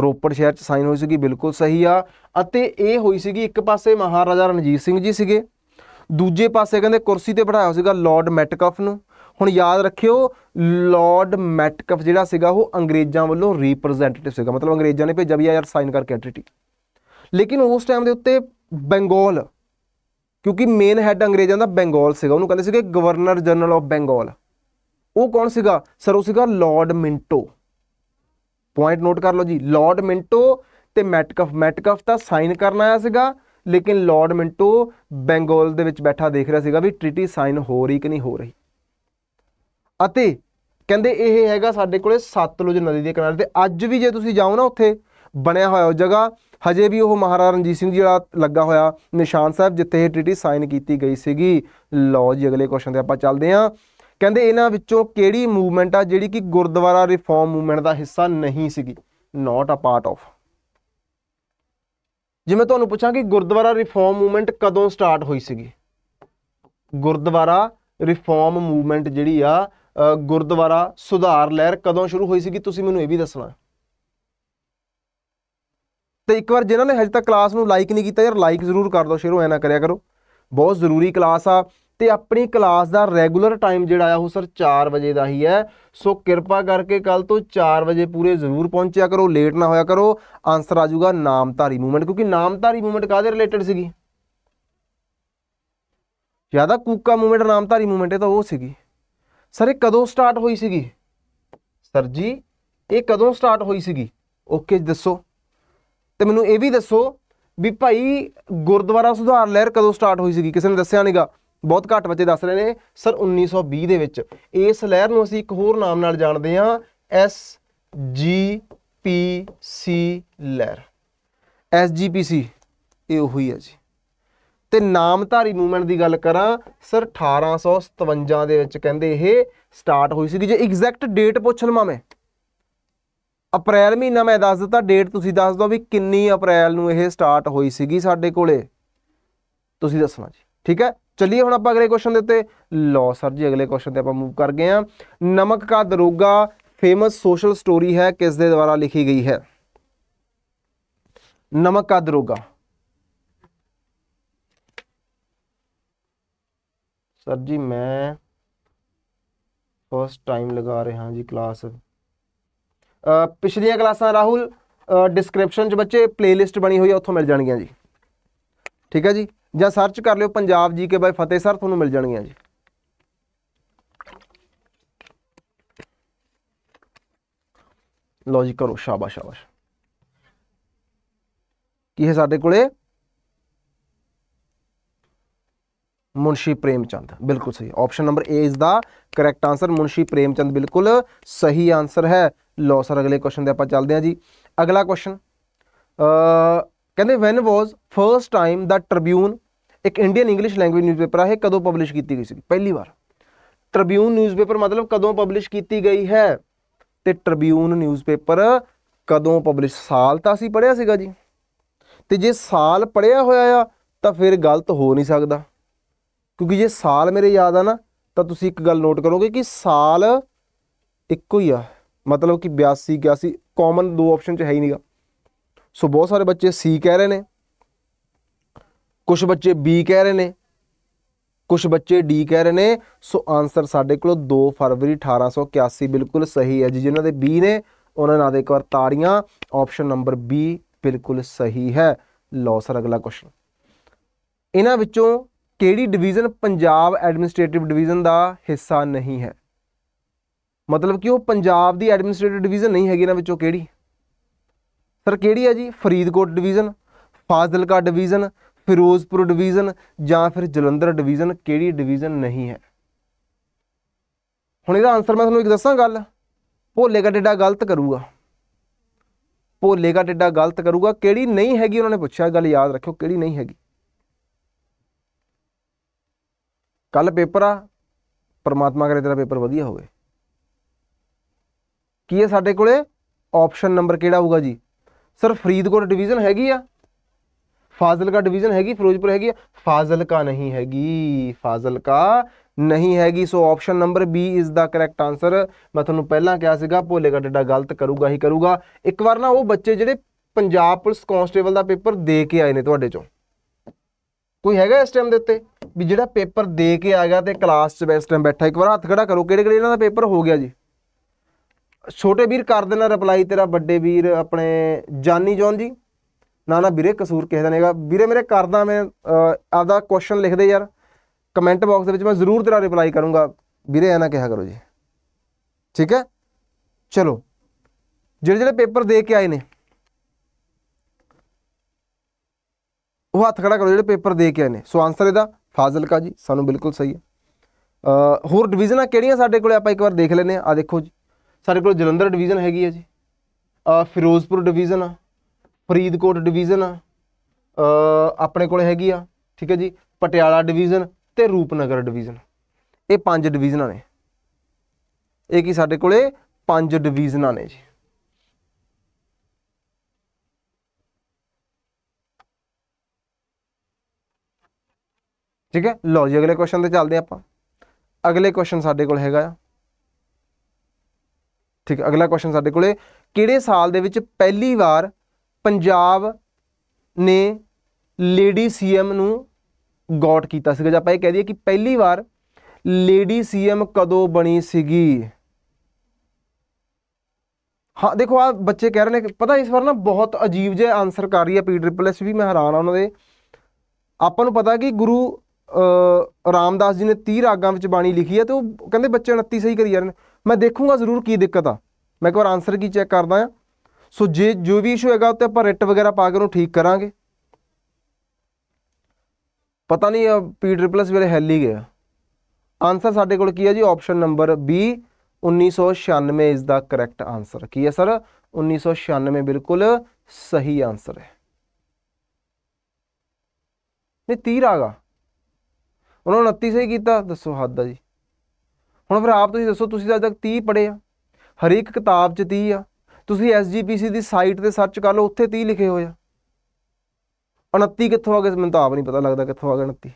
ਰੋਪੜ ਸ਼ਹਿਰ 'ਚ ਸਾਈਨ ਹੋਈ ਸੀਗੀ ਬਿਲਕੁਲ ਸਹੀ ਆ ਅਤੇ ਇਹ ਹੋਈ ਸੀਗੀ ਇੱਕ ਪਾਸੇ ਮਹਾਰਾਜਾ ਰਣਜੀਤ ਸਿੰਘ ਜੀ ਸੀਗੇ ਦੂਜੇ ਪਾਸੇ ਕਹਿੰਦੇ ਕੁਰਸੀ ਤੇ ਬਿਠਾਇਆ ਸੀਗਾ ਲਾਰਡ ਮੈਟਕਫ ਨੂੰ ਹੁਣ ਯਾਦ ਰੱਖਿਓ ਲਾਰਡ ਮੈਟਕਫ ਜਿਹੜਾ ਸੀਗਾ ਉਹ ਅੰਗਰੇਜ਼ਾਂ ਵੱਲੋਂ ਰਿਪਰੈਜ਼ੈਂਟੇਟਿਵ ਸੀਗਾ ਮਤਲਬ ਅੰਗਰੇਜ਼ਾਂ ਨੇ ਭੇਜਿਆ ਵੀ ਯਾਰ ਸਾਈਨ ਕਰਕੇ ਟ੍ਰੀਟੀ ਲੇਕਿਨ ਉਸ ਟਾਈਮ ਦੇ ਉੱਤੇ ਬੰਗਾਲ ਕਿਉਂਕਿ ਮੇਨ ਹੈੱਡ ਅੰਗਰੇਜ਼ਾਂ ਦਾ ਬੰਗਾਲ ਸੀਗਾ ਉਹਨੂੰ ਕਹਿੰਦੇ ਸੀਗੇ ਗਵਰਨਰ ਜਨਰਲ ਆਫ ਬੰਗਾਲ ਉਹ ਕੌਣ ਸੀਗਾ ਸਰ ਉਹ ਸੀਗਾ ਲਾਰਡ ਮਿੰਟੋ ਪੁਆਇੰਟ ਨੋਟ ਕਰ ਲਓ ਜੀ ਲਾਰਡ ਮਿੰਟੋ ਤੇ ਮੈਟਕਫ ਮੈਟਕਫ ਤਾਂ ਸਾਈਨ ਕਰਨ ਆਇਆ ਸੀਗਾ ਲੇਕਿਨ ਲਾਰਡ ਮਿੰਟੋ ਬੰਗਾਲ ਦੇ ਵਿੱਚ ਬੈਠਾ ਦੇਖ ਰਿਹਾ ਸੀਗਾ ਵੀ ਟ੍ਰੀਟੀ ਸਾਈਨ ਹੋ ਰਹੀ ਕਿ ਨਹੀਂ ਹੋ ਰਹੀ ਅਤੇ ਕਹਿੰਦੇ ਇਹ ਹੈਗਾ ਸਾਡੇ ਕੋਲੇ ਸਤਲੁਜ ਨਦੀ ਦੇ ਕਿਨਾਰੇ ਤੇ ਅੱਜ ਵੀ ਜੇ ਤੁਸੀਂ ਜਾਓ ਨਾ ਉੱਥੇ ਬਣਿਆ ਹੋਇਆ ਉਹ ਜਗ੍ਹਾ ਹਜੇ ਵੀ ਉਹ ਮਹਾਰਾਜਾ ਰਣਜੀਤ ਸਿੰਘ ਜਿਹੜਾ ਲੱਗਾ ਹੋਇਆ ਨਿਸ਼ਾਨ ਸਾਹਿਬ ਜਿੱਥੇ ਇਹ ਟ੍ਰੀਟੀ ਸਾਈਨ ਕੀਤੀ ਗਈ ਸੀਗੀ ਲਓ ਜੀ ਅਗਲੇ ਕੁਐਸਚਨ ਤੇ ਆਪਾਂ ਚੱਲਦੇ ਹਾਂ ਕਹਿੰਦੇ ਇਹਨਾਂ ਵਿੱਚੋਂ ਕਿਹੜੀ ਮੂਵਮੈਂਟ ਆ ਜਿਹੜੀ ਕਿ ਗੁਰਦੁਆਰਾ ਰਿਫਾਰਮ ਮੂਵਮੈਂਟ ਦਾ ਹਿੱਸਾ ਨਹੀਂ ਸੀਗੀ ਨਾਟ ਅ ਪਾਰਟ ਆਫ ਜਿਵੇਂ ਤੁਹਾਨੂੰ ਪੁੱਛਾਂ ਕਿ ਗੁਰਦੁਆਰਾ ਰਿਫਾਰਮ ਮੂਵਮੈਂਟ ਕਦੋਂ ਸਟਾਰਟ ਹੋਈ ਸੀਗੀ ਗੁਰਦੁਆਰਾ ਰਿਫਾਰਮ ਮੂਵਮੈਂਟ ਜਿਹੜੀ ਆ ਗੁਰਦੁਆਰਾ ਸੁਧਾਰ ਲਹਿਰ ਕਦੋਂ ਸ਼ੁਰੂ ਹੋਈ ਸੀਗੀ ਤੁਸੀਂ ਮੈਨੂੰ ਇਹ ਵੀ ਦੱਸਣਾ ਤੇ ਇੱਕ ਵਾਰ ਜਿਨ੍ਹਾਂ ਨੇ ਹਜੇ ਤੱਕ ਕਲਾਸ ਨੂੰ ਲਾਈਕ ਨਹੀਂ ਕੀਤਾ ਯਾਰ ਲਾਈਕ ਜ਼ਰੂਰ ਕਰ ਦਿਓ ਸ਼ੇਰੋ ਹੋਇਆ ਨਾ ਕਰਿਆ ਕਰੋ ਬਹੁਤ ਜ਼ਰੂਰੀ ਕਲਾਸ ਆ ਤੇ ਆਪਣੀ ਕਲਾਸ ਦਾ ਰੈਗੂਲਰ ਟਾਈਮ ਜਿਹੜਾ ਆ ਉਹ ਸਰ 4 ਵਜੇ ਦਾ ਹੀ ਹੈ ਸੋ ਕਿਰਪਾ ਕਰਕੇ ਕੱਲ ਤੋਂ 4 ਵਜੇ ਪੂਰੇ ਜ਼ਰੂਰ ਪਹੁੰਚਿਆ ਕਰੋ ਲੇਟ ਨਾ ਹੋਇਆ ਕਰੋ ਆਨਸਰ ਆ ਜਾਊਗਾ ਨਾਮਧਾਰੀ ਮੂਵਮੈਂਟ ਕਿਉਂਕਿ ਨਾਮਧਾਰੀ ਮੂਵਮੈਂਟ ਕਾਦੇ ਰਿਲੇਟਡ ਸੀਗੀ ਜਿਆਦਾ ਕੂਕਾ ਮੂਵਮੈਂਟ ਨਾਮਧਾਰੀ ਮੂਵਮੈਂਟ ਇਹ ਤਾਂ ਉਹ ਸੀਗੀ ਸਰ ਇਹ ਕਦੋਂ ਸਟਾਰਟ ਹੋਈ ਸੀਗੀ ਸਰ ਜੀ ਇਹ ਕਦੋਂ ਸਟਾਰਟ ਹੋਈ ਸੀਗੀ ਓਕੇ ਦੱਸੋ ਤੇ ਮੈਨੂੰ ਇਹ ਵੀ ਦੱਸੋ ਵੀ ਭਾਈ ਗੁਰਦੁਆਰਾ ਸੁਧਾਰ ਲਹਿਰ ਕਦੋਂ ਸਟਾਰਟ ਹੋਈ ਸੀਗੀ ਕਿਸੇ ਨੇ ਦੱਸਿਆ ਨਹੀਂਗਾ ਬਹੁਤ ਘੱਟ ਬੱਚੇ ਦੱਸ ਰਹੇ ਨੇ ਸਰ 1920 ਦੇ ਵਿੱਚ ਇਸ ਲਹਿਰ ਨੂੰ ਅਸੀਂ ਇੱਕ ਹੋਰ ਨਾਮ ਨਾਲ ਜਾਣਦੇ ਹਾਂ ਐਸ ਜੀ ਪੀ ਸੀ ਲਹਿਰ ਐਸ ਜੀ ਪੀ ਸੀ ਇਹ ਉਹੀ ਹੈ ਜੀ ਤੇ ਨਾਮਧਾਰੀ ਮੂਵਮੈਂਟ ਦੀ ਗੱਲ ਕਰਾਂ ਸਰ 1857 ਦੇ ਵਿੱਚ ਕਹਿੰਦੇ ਇਹ ਸਟਾਰਟ ਹੋਈ ਸੀ ਜੇ ਐਗਜ਼ੈਕਟ ਡੇਟ ਪੁੱਛ ਲਵਾਂ ਮੈਂ ਅਪ੍ਰੈਲ ਮਹੀਨਾ ਮੈਂ ਦੱਸ ਦਿੱਤਾ ਡੇਟ ਤੁਸੀਂ ਦੱਸ ਦਿਓ ਵੀ ਕਿੰਨੀ ਅਪ੍ਰੈਲ ਨੂੰ ਇਹ ਸਟਾਰਟ ਹੋਈ ਸੀਗੀ ਸਾਡੇ ਕੋਲੇ ਤੁਸੀਂ ਦੱਸਣਾ ਜੀ ਠੀਕ ਹੈ ਚੱਲੀਏ ਹੁਣ ਆਪਾਂ ਅਗਲੇ ਕੁਐਸਚਨ ਦੇ ਉੱਤੇ ਲਓ ਸਰ ਜੀ ਅਗਲੇ ਕੁਐਸਚਨ ਤੇ ਆਪਾਂ ਮੂਵ ਕਰ ਗਏ ਆ Namak da Daroga famous social story ਹੈ ਕਿਸ ਦੇ ਦੁਆਰਾ ਲਿਖੀ ਗਈ ਹੈ ਨਮਕ ਦਾ ਦਰੋਗਾ ਸਰ ਜੀ ਮੈਂ ਫਸਟ ਟਾਈਮ ਲਗਾ ਰਿਹਾ ਹਾਂ ਜੀ ਕਲਾਸ ਪਿਛਲੀਆਂ ਕਲਾਸਾਂ ਰਾਹੁਲ ਡਿਸਕ੍ਰਿਪਸ਼ਨ 'ਚ ਬੱਚੇ ਪਲੇਲਿਸਟ ਬਣੀ ਹੋਈ ਆ ਉੱਥੋਂ ਮਿਲ ਜਾਣਗੀਆਂ ਜੀ ਠੀਕ ਹੈ ਜੀ ਜਾਂ ਸਰਚ ਕਰ ਲਿਓ ਪੰਜਾਬ ਜੀਕੇ ਬਾਈ ਫਤਿਹ ਸਰ ਤੁਹਾਨੂੰ ਮਿਲ ਜਾਣਗੀਆਂ ਜੀ ਲੌਜੀਕ ਕਰੋ ਸ਼ਾਬਾਸ਼ ਸ਼ਾਬਾਸ਼ ਕੀ ਹੈ ਸਾਡੇ ਕੋਲੇ ਮੁਨਸ਼ੀ ਪ੍ਰੇਮਚੰਦ ਬਿਲਕੁਲ ਸਹੀ option number A is the correct answer Munshi Premchand ਬਿਲਕੁਲ ਸਹੀ ਆਨਸਰ ਹੈ ਲੋ ਸਰ ਅਗਲੇ ਕੁਐਸਚਨ ਤੇ ਆਪਾਂ ਚੱਲਦੇ ਹਾਂ ਜੀ ਅਗਲਾ ਕੁਐਸਚਨ ਕਹਿੰਦੇ when was first time the Tribune ਇੱਕ ਇੰਡੀਅਨ ਇੰਗਲਿਸ਼ ਲੈਂਗੁਏਜ ਨਿਊਜ਼ਪੇਪਰ ਆ ਇਹ ਕਦੋਂ ਪਬਲਿਸ਼ ਕੀਤੀ ਗਈ ਸੀ ਪਹਿਲੀ ਵਾਰ ਟ੍ਰਿਬਿਊਨ ਨਿਊਜ਼ਪੇਪਰ ਮਤਲਬ ਕਦੋਂ ਪਬਲਿਸ਼ ਕੀਤੀ ਗਈ ਹੈ ਤੇ ਟ੍ਰਿਬਿਊਨ ਨਿਊਜ਼ਪੇਪਰ ਕਦੋਂ ਪਬਲਿਸ਼ ਸਾਲ ਤਾਂ ਅਸੀਂ ਪੜਿਆ ਸੀਗਾ ਜੀ ਤੇ ਜੇ ਸਾਲ ਪੜਿਆ ਹੋਇਆ ਆ ਤਾਂ ਫਿਰ ਗਲਤ ਹੋ ਨਹੀਂ ਸਕਦਾ ਕਿਉਂਕਿ ਜੇ ਸਾਲ ਮੇਰੇ ਯਾਦ ਆ ਨਾ ਤਾਂ ਤੁਸੀਂ ਇੱਕ ਗੱਲ ਨੋਟ ਕਰੋਗੇ ਕਿ ਸਾਲ ਇੱਕੋ ਹੀ ਆ ਮਤਲਬ ਕਿ 82 81 ਕਾਮਨ ਦੋ ਆਪਸ਼ਨ 'ਚ ਹੈ ਹੀ ਨਹੀਂਗਾ ਸੋ ਬਹੁਤ ਸਾਰੇ ਬੱਚੇ ਸੀ ਕਹਿ ਰਹੇ ਨੇ ਕੁਝ ਬੱਚੇ ਬੀ ਕਹਿ ਰਹੇ ਨੇ ਕੁਝ ਬੱਚੇ ਡੀ ਕਹਿ ਰਹੇ ਨੇ ਸੋ ਆਨਸਰ ਸਾਡੇ ਕੋਲ 2 ਫਰਵਰੀ 1881 ਬਿਲਕੁਲ ਸਹੀ ਹੈ ਜੀ ਜਿਨ੍ਹਾਂ ਦੇ ਬੀ ਨੇ ਉਹਨਾਂ ਨਾਲ ਦੇ ਇੱਕ ਵਾਰ ਤਾੜੀਆਂ ਆਪਸ਼ਨ ਨੰਬਰ ਬੀ ਬਿਲਕੁਲ ਸਹੀ ਹੈ ਲਓ ਸਰ ਅਗਲਾ ਕੁਐਸਚਨ ਇਹਨਾਂ ਵਿੱਚੋਂ ਕਿਹੜੀ ਡਿਵੀਜ਼ਨ ਪੰਜਾਬ ਐਡਮਿਨਿਸਟ੍ਰੇਟਿਵ ਡਿਵੀਜ਼ਨ ਦਾ ਹਿੱਸਾ ਨਹੀਂ ਹੈ ਮਤਲਬ ਕਿ ਉਹ ਪੰਜਾਬ ਦੀ ਐਡਮਿਨਿਸਟ੍ਰੇਟਿਵ ਡਿਵੀਜ਼ਨ ਨਹੀਂ ਹੈਗੀ ਇਹਨਾਂ ਵਿੱਚੋਂ ਕਿਹੜੀ ਸਰ ਕਿਹੜੀ ਹੈ ਜੀ Faridkot division Fazilka division Firozpur division ਜਾਂ ਫਿਰ ਜਲੰਧਰ ਡਿਵੀਜ਼ਨ ਕਿਹੜੀ ਡਿਵੀਜ਼ਨ ਨਹੀਂ ਹੈ ਹੁਣ ਇਹਦਾ ਆਨਸਰ ਮੈਂ ਤੁਹਾਨੂੰ ਇੱਕ ਦੱਸਾਂ ਗੱਲ ਭੋਲੇ ਦਾ ਡੇਡਾ ਗਲਤ ਕਰੂਗਾ ਭੋਲੇ ਦਾ ਡੇਡਾ ਗਲਤ ਕਰੂਗਾ ਕਿਹੜੀ ਨਹੀਂ ਹੈਗੀ ਉਹਨਾਂ ਨੇ ਪੁੱਛਿਆ ਗੱਲ ਯਾਦ ਰੱਖਿਓ ਕਿਹੜੀ ਨਹੀਂ ਹੈਗੀ ਕੱਲ ਪੇਪਰ ਆ ਪਰਮਾਤਮਾ ਕਰੇ ਤੇਰਾ ਪੇਪਰ ਵਧੀਆ ਹੋਵੇ ਕੀ ਹੈ ਸਾਡੇ ਕੋਲੇ ਆਪਸ਼ਨ ਨੰਬਰ ਕਿਹੜਾ ਹੋਊਗਾ ਜੀ ਸਰ ਫਰੀਦਕੋਟ ਡਿਵੀਜ਼ਨ ਹੈਗੀ ਆ ਫਾਜ਼ਿਲਕਾ ਡਿਵੀਜ਼ਨ ਹੈਗੀ ਫਿਰੋਜ਼ਪੁਰ ਹੈਗੀ ਆ ਫਾਜ਼ਿਲਕਾ ਨਹੀਂ ਹੈਗੀ ਫਾਜ਼ਿਲਕਾ ਨਹੀਂ ਹੈਗੀ so option number B is the correct answer ਮੈਂ ਤੁਹਾਨੂੰ ਪਹਿਲਾਂ ਕਿਹਾ ਸੀਗਾ ਭੋਲੇਗਾ ਡੱਡਾ ਗਲਤ ਕਰੂਗਾ ਹੀ ਕਰੂਗਾ ਇੱਕ ਵਾਰ ਨਾ ਉਹ ਬੱਚੇ ਜਿਹੜੇ ਪੰਜਾਬ ਪੁਲਿਸ ਕਾਂਸਟੇਬਲ ਦਾ ਪੇਪਰ ਦੇ ਕੇ ਆਏ ਨੇ ਤੁਹਾਡੇ ਚੋਂ ਕੋਈ ਹੈਗਾ ਇਸ ਟਾਈਮ ਦੇ ਉੱਤੇ ਵੀ ਜਿਹੜਾ ਪੇਪਰ ਦੇ ਕੇ ਆ ਗਿਆ ਤੇ ਕਲਾਸ 'ਚ ਇਸ ਟਾਈਮ ਬੈਠਾ ਇੱਕ ਵਾਰ ਹੱਥ ਖੜਾ ਕਰੋ ਕਿਹੜੇ ਕਿਹੜੇ ਇਹਨਾਂ ਦਾ ਪੇਪਰ ਹੋ ਗਿਆ ਜੀ ਛੋਟੇ ਵੀਰ ਕਰ ਦੇਣਾ ਰਿਪਲਾਈ ਤੇਰਾ ਵੱਡੇ ਵੀਰ ਆਪਣੇ ਜਾਨੀ ਜੋਨ ਜੀ ਨਾ ਨਾ ਵੀਰੇ ਕਸੂਰ ਕਿਸੇ ਦਾ ਨਹੀਂਗਾ ਵੀਰੇ ਮੇਰੇ ਕਰਦਾ ਮੈਂ ਆਪਦਾ ਕੁਐਸਚਨ ਲਿਖ ਦੇ ਯਾਰ ਕਮੈਂਟ ਬਾਕਸ ਦੇ ਵਿੱਚ ਮੈਂ ਜ਼ਰੂਰ ਤੇਰਾ ਰਿਪਲਾਈ ਕਰੂੰਗਾ ਵੀਰੇ ਐ ਨਾ ਕਿਹਾ ਕਰੋ ਜੀ ਠੀਕ ਹੈ ਚਲੋ ਜਿਹੜੇ ਜਿਹੜੇ ਪੇਪਰ ਦੇ ਕੇ ਆਏ ਨੇ ਉਹ ਹੱਥ ਖੜਾ ਕਰੋ ਜਿਹੜੇ ਪੇਪਰ ਦੇ ਕੇ ਆਏ ਨੇ ਸੋ ਆਨਸਰ ਇਹਦਾ ਫਾਜ਼ਿਲਕਾ ਜੀ ਸਾਨੂੰ ਬਿਲਕੁਲ ਸਹੀ ਹੈ ਹੋਰ ਡਿਵੀਜ਼ਨਾਂ ਕਿਹੜੀਆਂ ਸਾਡੇ ਕੋਲੇ ਆਪਾਂ ਇੱਕ ਵਾਰ ਦੇਖ ਲੈਨੇ ਆ ਆ ਦੇਖੋ ਜੀ ਸਾਡੇ ਕੋਲ ਜਲੰਧਰ ਡਿਵੀਜ਼ਨ ਹੈਗੀ ਹੈ ਜੀ ਆ ਫਿਰੋਜ਼ਪੁਰ ਡਿਵੀਜ਼ਨ ਆ ਫਰੀਦਕੋਟ ਡਿਵੀਜ਼ਨ ਆ ਆਪਣੇ ਕੋਲ ਹੈਗੀ ਆ ਠੀਕ ਹੈ ਜੀ ਪਟਿਆਲਾ ਡਿਵੀਜ਼ਨ ਤੇ ਰੂਪਨਗਰ ਡਿਵੀਜ਼ਨ ਇਹ ਪੰਜ ਡਿਵੀਜ਼ਨਾਂ ਨੇ ਇਹ ਕੀ ਸਾਡੇ ਕੋਲੇ ਪੰਜ ਡਿਵੀਜ਼ਨਾਂ ਨੇ ਜੀ ਠੀਕ ਹੈ ਲਓ ਜੀ ਅਗਲੇ ਕੁਐਸਚਨ ਤੇ ਚੱਲਦੇ ਆਪਾਂ ਅਗਲੇ ਕੁਐਸਚਨ ਸਾਡੇ ਕੋਲ ਹੈਗਾ ਆ ਠੀਕ ਹੈ ਅਗਲਾ ਕੁਐਸਚਨ ਸਾਡੇ ਕੋਲੇ ਕਿਹੜੇ ਸਾਲ ਦੇ ਵਿੱਚ ਪਹਿਲੀ ਵਾਰ ਪੰਜਾਬ ਨੇ ਲੇਡੀ ਸੀਐਮ ਨੂੰ ਗੌਟ ਕੀਤਾ ਸੀਗਾ ਜਾਂ ਆਪਾਂ ਇਹ ਕਹਿ ਦਈਏ ਕਿ ਪਹਿਲੀ ਵਾਰ ਲੇਡੀ ਸੀਐਮ ਕਦੋਂ ਬਣੀ ਸੀਗੀ ਹਾਂ ਦੇਖੋ ਆ ਬੱਚੇ ਕਹਿ ਰਹੇ ਨੇ ਪਤਾ ਇਸ ਵਾਰ ਨਾ ਬਹੁਤ ਅਜੀਬ ਜਿਹਾ ਆਨਸਰ ਕਰ ਰਹੀ ਹੈ ਪੀ ਟ੍ਰਿਪਲ ਐਸ ਵੀ ਮੈਂ ਹੈਰਾਨ ਆ ਉਹਨਾਂ ਦੇ ਆਪਾਂ ਨੂੰ ਪਤਾ ਕਿ ਗੁਰੂ ਰਾਮਦਾਸ ਜੀ ਨੇ 30 ਰਾਗਾਂ ਵਿੱਚ ਬਾਣੀ ਲਿਖੀ ਹੈ ਤੇ ਉਹ ਕਹਿੰਦੇ ਬੱਚੇ 29 ਸਹੀ ਕਰੀ ਜਾ ਰਹੇ ਨੇ ਮੈਂ ਦੇਖੂੰਗਾ ਜ਼ਰੂਰ ਕੀ ਦਿੱਕਤ ਆ ਮੈਂ ਇੱਕ ਵਾਰ ਆਨਸਰ ਕੀ ਚੈੱਕ ਕਰਦਾ ਆ ਸੋ ਜੇ ਜੋ ਵੀ ਇਸ਼ੂ ਹੈਗਾ ਉੱਤੇ ਆਪਾਂ ਰਿਟ ਵਗੈਰਾ ਪਾ ਕੇ ਉਹਨੂੰ ਠੀਕ ਕਰਾਂਗੇ ਪਤਾ ਨਹੀਂ ਪੀ ਟ੍ਰਿਪਲਸ ਵੇਲੇ ਹੈਲ ਹੀ ਗਿਆ ਆਨਸਰ ਸਾਡੇ ਕੋਲ ਕੀ ਹੈ ਜੀ ਆਪਸ਼ਨ ਨੰਬਰ ਬੀ 1996 ਇਸ ਦਾ ਕਰੈਕਟ ਆਨਸਰ ਕੀ ਹੈ ਸਰ 1996 ਬਿਲਕੁਲ ਸਹੀ ਆਨਸਰ ਹੈ ਨੇ 30 ਆਗਾ ਉਹਨਾਂ 29 ਸਹੀ ਕੀਤਾ ਦੱਸੋ ਹੱਦ ਆ ਜੀ ਹੁਣ ਫਿਰ ਆਪ ਤੁਸੀਂ ਦੱਸੋ ਤੁਸੀਂ ਅਜੇ ਤੱਕ 30 ਪੜੇ ਆ ਹਰੇਕ ਕਿਤਾਬ 'ਚ 30 ਆ ਤੁਸੀਂ ਐਸਜੀਪੀਸੀ ਦੀ ਸਾਈਟ ਤੇ ਸਰਚ ਕਰ ਲਓ ਉੱਥੇ 30 ਲਿਖੇ ਹੋਏ ਆ 29 ਕਿੱਥੋਂ ਆ ਗਏ ਮੈਨੂੰ ਤਾਂ ਆਪ ਨਹੀਂ ਪਤਾ ਲੱਗਦਾ ਕਿੱਥੋਂ ਆ ਗਏ 29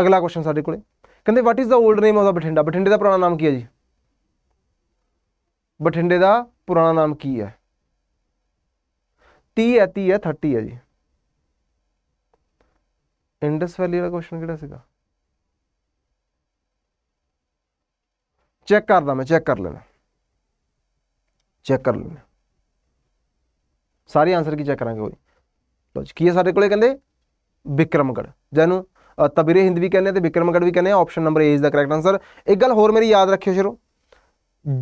ਅਗਲਾ ਕੁਐਸਚਨ ਸਾਡੇ ਕੋਲੇ ਕਹਿੰਦੇ what is the old name of the Bathinda ਬਠਿੰਡੇ ਦਾ ਪੁਰਾਣਾ ਨਾਮ ਕੀ ਹੈ ਜੀ ਬਠਿੰਡੇ ਦਾ ਪੁਰਾਣਾ ਨਾਮ ਕੀ ਹੈ 30 ਹੈ 30 ਹੈ 30 ਹੈ ਜੀ ਇੰਡਸ ਵੈਲੀ ਵਾਲਾ ਕੁਐਸਚਨ ਕਿਹੜਾ ਸੀਗਾ ਚੈੱਕ ਕਰਦਾ ਮੈਂ ਚੈੱਕ ਕਰ ਲੈਣਾ ਚੈੱਕ ਕਰ ਲੈਣਾ ਸਾਰੇ ਆਨਸਰ ਕੀ ਚੈੱਕ ਕਰਾਂਗੇ ਹੋਈ ਲੋ ਜੀ ਕੀ ਹੈ ਸਾਡੇ ਕੋਲੇ ਕਹਿੰਦੇ ਵਿਕਰਮਗੜ ਜਿਹਨੂੰ ਤਬੀਰੇ ਹਿੰਦ ਵੀ ਕਹਿੰਦੇ ਤੇ ਵਿਕਰਮਗੜ ਵੀ ਕਹਿੰਦੇ ਆ option number A is the correct answer ਇੱਕ ਗੱਲ ਹੋਰ ਮੇਰੀ ਯਾਦ ਰੱਖਿਓ ਸ਼ਰੋ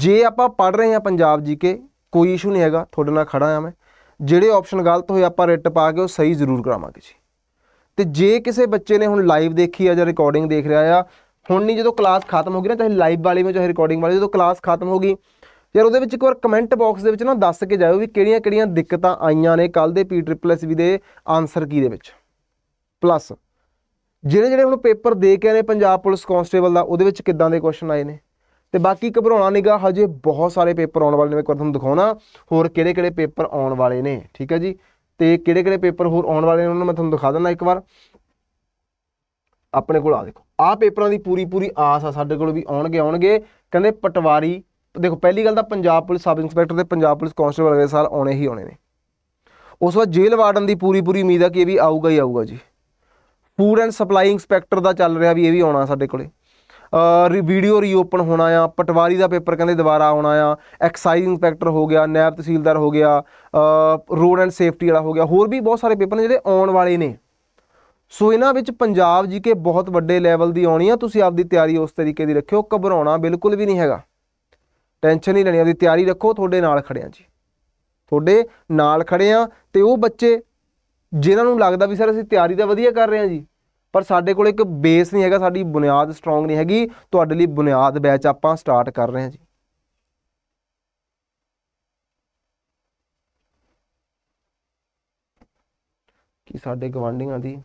ਜੇ ਆਪਾਂ ਪੜ ਰਹੇ ਹਾਂ ਪੰਜਾਬ ਜੀਕੇ ਕੋਈ ਇਸ਼ੂ ਨਹੀਂ ਹੈਗਾ ਤੁਹਾਡੇ ਨਾਲ ਖੜਾ ਆ ਮੈਂ ਜਿਹੜੇ ਆਪਸ਼ਨ ਗਲਤ ਹੋਏ ਆਪਾਂ ਰਿਟ ਪਾ ਕੇ ਉਹ ਸਹੀ ਜ਼ਰੂਰ ਕਰਾਵਾਂਗੇ ਜੀ ਤੇ ਜੇ ਕਿਸੇ ਬੱਚੇ ਨੇ ਹੁਣ ਲਾਈਵ ਦੇਖੀ ਆ ਜਾਂ ਰਿਕਾਰਡਿੰਗ ਦੇਖ ਰਿਹਾ ਆ ਹੁਣ ਨਹੀਂ ਜਦੋਂ ਕਲਾਸ ਖਤਮ ਹੋ ਗਈ ਨਾ ਚਾਹੇ ਲਾਈਵ ਵਾਲੀ ਵਿੱਚ ਚਾਹੇ ਰਿਕਾਰਡਿੰਗ ਵਾਲੀ ਜਦੋਂ ਕਲਾਸ ਖਤਮ ਹੋ ਗਈ ਯਾਰ ਉਹਦੇ ਵਿੱਚ ਇੱਕ ਵਾਰ ਕਮੈਂਟ ਬਾਕਸ ਦੇ ਵਿੱਚ ਨਾ ਦੱਸ ਕੇ ਜਾਇਓ ਵੀ ਕਿਹੜੀਆਂ-ਕਿਹੜੀਆਂ ਦਿੱਕਤਾਂ ਆਈਆਂ ਨੇ ਕੱਲ ਦੇ ਪੀ ਟ੍ਰਿਪਲ ਐਸ ਵੀ ਦੇ ਆਨਸਰ ਕੀ ਦੇ ਵਿੱਚ ਪਲੱਸ ਜਿਹੜੇ ਜਿਹੜੇ ਹੁਣ ਪੇਪਰ ਦੇ ਕੇ ਆਨੇ ਪੰਜਾਬ ਪੁਲਿਸ ਕਾਂਸਟੇਬਲ ਦਾ ਉਹਦੇ ਵਿੱਚ ਕਿੱਦਾਂ ਦੇ ਕੁਐਸਚਨ ਆਏ ਨੇ ਤੇ ਬਾਕੀ ਘਬਰਾਉਣਾ ਨਹੀਂਗਾ ਹਜੇ ਬਹੁਤ ਸਾਰੇ ਪੇਪਰ ਆਉਣ ਵਾਲੇ ਨੇ ਮੈਂ ਇੱਕ ਵਾਰ ਤੁਹਾਨੂੰ ਦਿਖਾਉਣਾ ਹੋਰ ਕਿਹੜੇ-ਕਿਹੜੇ ਪੇਪਰ ਆਉਣ ਵਾਲੇ ਨੇ ਠੀਕ ਹੈ ਜੀ ਤੇ ਕਿਹੜੇ-ਕਿਹੜੇ ਪੇਪਰ ਹੋਰ ਆਉਣ ਵਾਲੇ ਨੇ ਉਹਨਾਂ ਨੂੰ ਮੈਂ ਤੁਹਾਨੂੰ ਦਿਖਾ ਦਿੰਦਾ ਇੱਕ ਵਾਰ ਆਪਣੇ ਕੋਲ ਆ ਦੇਖੋ ਆ ਪੇਪਰਾਂ ਦੀ ਪੂਰੀ ਪੂਰੀ ਆਸ ਆ ਸਾਡੇ ਕੋਲ ਵੀ ਆਉਣਗੇ ਆਉਣਗੇ ਕਹਿੰਦੇ ਪਟਵਾਰੀ ਦੇਖੋ ਪਹਿਲੀ ਗੱਲ ਤਾਂ ਪੰਜਾਬ ਪੁਲਿਸ ਸਬ ਇੰਸਪੈਕਟਰ ਤੇ ਪੰਜਾਬ ਪੁਲਿਸ ਕਾਂਸਟੇਬਲ ਅਗਲੇ ਸਾਲ ਆਉਣੇ ਹੀ ਆਉਣੇ ਨੇ ਉਸ ਵਾਰ ਜੇਲ੍ਹ ਵਾਰਡਨ ਦੀ ਪੂਰੀ ਪੂਰੀ ਉਮੀਦ ਆ ਕਿ ਇਹ ਵੀ ਆਊਗਾ ਹੀ ਆਊਗਾ ਜੀ ਫੂਡ ਐਂਡ ਸਪਲਾਈ ਇੰਸਪੈਕਟਰ ਦਾ ਚੱਲ ਰਿਹਾ ਵੀ ਇਹ ਵੀ ਆਉਣਾ ਸਾਡੇ ਕੋਲੇ ਵੀਡੀਓ ਰੀਓਪਨ ਹੋਣਾ ਆ ਪਟਵਾਰੀ ਦਾ ਪੇਪਰ ਕਹਿੰਦੇ ਦੁਬਾਰਾ ਆਉਣਾ ਆ ਐਕਸਾਈਜ਼ ਇੰਸਪੈਕਟਰ ਹੋ ਗਿਆ ਨਾਇਬ ਤਹਿਸੀਲਦਾਰ ਹੋ ਗਿਆ ਰੋਡ ਐਂਡ ਸੇਫਟੀ ਵਾਲਾ ਹੋ ਗਿਆ ਹੋਰ ਵੀ ਬਹੁਤ ਸਾਰੇ ਪੇਪਰ ਨੇ ਜਿਹੜੇ ਆਉਣ ਵਾਲੇ ਨੇ ਸੋ ਇਹਨਾਂ ਵਿੱਚ ਪੰਜਾਬ ਜੀ ਕੇ ਬਹੁਤ ਵੱਡੇ ਲੈਵਲ ਦੀ ਆਉਣੀ ਆ ਤੁਸੀਂ ਆਪਦੀ ਤਿਆਰੀ ਉਸ ਤਰੀਕੇ ਦੀ ਰੱਖਿਓ ਘਬਰਾਉਣਾ ਬਿਲਕੁਲ ਵੀ ਨਹੀਂ ਹੈਗਾ ਟੈਨਸ਼ਨ ਨਹੀਂ ਲੈਣੀ ਆਪਦੀ ਤਿਆਰੀ ਰੱਖੋ ਤੁਹਾਡੇ ਨਾਲ ਖੜਿਆ ਜੀ ਤੁਹਾਡੇ ਨਾਲ ਖੜਿਆ ਤੇ ਉਹ ਬੱਚੇ ਜਿਨ੍ਹਾਂ ਨੂੰ ਲੱਗਦਾ ਵੀ ਸਰ ਅਸੀਂ ਤਿਆਰੀ ਤਾਂ ਵਧੀਆ ਕਰ ਰਹੇ ਹਾਂ ਜੀ ਪਰ ਸਾਡੇ ਕੋਲ ਇੱਕ ਬੇਸ ਨਹੀਂ ਹੈਗਾ ਸਾਡੀ ਬੁਨਿਆਦ ਸਟਰੋਂਗ ਨਹੀਂ ਹੈਗੀ ਤੁਹਾਡੇ ਲਈ ਬੁਨਿਆਦ ਬੈਚ ਆਪਾਂ ਸਟਾਰਟ ਕਰ ਰਹੇ ਹਾਂ ਜੀ ਕੀ ਸਾਡੇ ਗਵਾਂਡੀਆਂ ਦੀ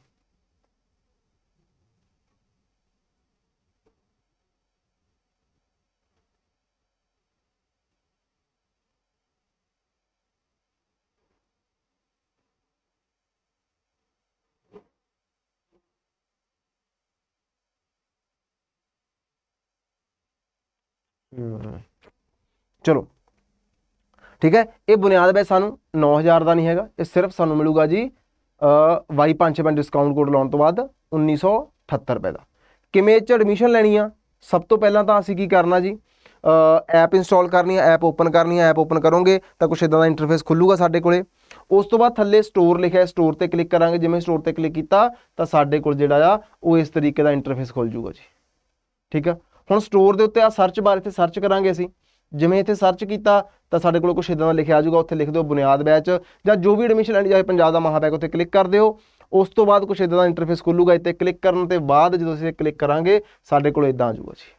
ਚਲੋ ਠੀਕ ਹੈ ਇਹ ਬੁਨਿਆਦ ਵਿੱਚ ਸਾਨੂੰ 9000 ਦਾ ਨਹੀਂ ਹੈਗਾ ਇਹ ਸਿਰਫ ਸਾਨੂੰ ਮਿਲੂਗਾ ਜੀ Y55 ਡਿਸਕਾਊਂਟ ਕੋਡ ਲਾਉਣ ਤੋਂ ਬਾਅਦ 1978 ਰੁਪਏ ਦਾ ਕਿਵੇਂ ਇਹ ਚ ਐਡਮਿਸ਼ਨ ਲੈਣੀ ਆ ਸਭ ਤੋਂ ਪਹਿਲਾਂ ਤਾਂ ਅਸੀਂ ਕੀ ਕਰਨਾ ਜੀ ਐਪ ਇੰਸਟਾਲ ਕਰਨੀ ਆ ਐਪ ਓਪਨ ਕਰਨੀ ਆ ਐਪ ਓਪਨ ਕਰੋਗੇ ਤਾਂ ਕੁਝ ਇਦਾਂ ਦਾ ਇੰਟਰਫੇਸ ਖੁੱਲੂਗਾ ਸਾਡੇ ਕੋਲੇ ਉਸ ਤੋਂ ਬਾਅਦ ਥੱਲੇ ਸਟੋਰ ਲਿਖਿਆ ਸਟੋਰ ਤੇ ਕਲਿੱਕ ਕਰਾਂਗੇ ਜਿਵੇਂ ਸਟੋਰ ਤੇ ਕਲਿੱਕ ਕੀਤਾ ਤਾਂ ਸਾਡੇ ਕੋਲ ਜਿਹੜਾ ਆ ਉਹ ਇਸ ਤਰੀਕੇ ਦਾ ਇੰਟਰਫੇਸ ਖੁੱਲ ਜੂਗਾ ਜੀ ਠੀਕ ਆ ਹੁਣ ਸਟੋਰ ਦੇ ਉੱਤੇ ਆ ਸਰਚ ਬਾਰ ਇੱਥੇ ਸਰਚ ਕਰਾਂਗੇ ਅਸੀਂ ਜਿਵੇਂ ਇੱਥੇ ਸਰਚ ਕੀਤਾ ਤਾਂ ਸਾਡੇ ਕੋਲ ਕੁਝ ਇਦਾਂ ਦਾ ਲਿਖਿਆ ਆ ਜਾਊਗਾ ਉੱਥੇ ਲਿਖ ਦਿਓ ਬੁਨਿਆਦ ਬੈਚ ਜਾਂ ਜੋ ਵੀ ਐਡਮਿਸ਼ਨ ਲੈਣੀ ਚਾਹੇ ਪੰਜਾਬ ਦਾ ਮਹਾਬੈਕ ਉੱਤੇ ਕਲਿੱਕ ਕਰ ਦਿਓ ਉਸ ਤੋਂ ਬਾਅਦ ਕੁਝ ਇਦਾਂ ਦਾ ਇੰਟਰਫੇਸ ਖੁੱਲੂਗਾ ਇੱਥੇ ਕਲਿੱਕ ਕਰਨ ਤੇ ਬਾਅਦ ਜਦੋਂ ਅਸੀਂ ਕਲਿੱਕ ਕਰਾਂਗੇ ਸਾਡੇ ਕੋਲ ਇਦਾਂ ਆ ਜਾਊਗਾ ਜੀ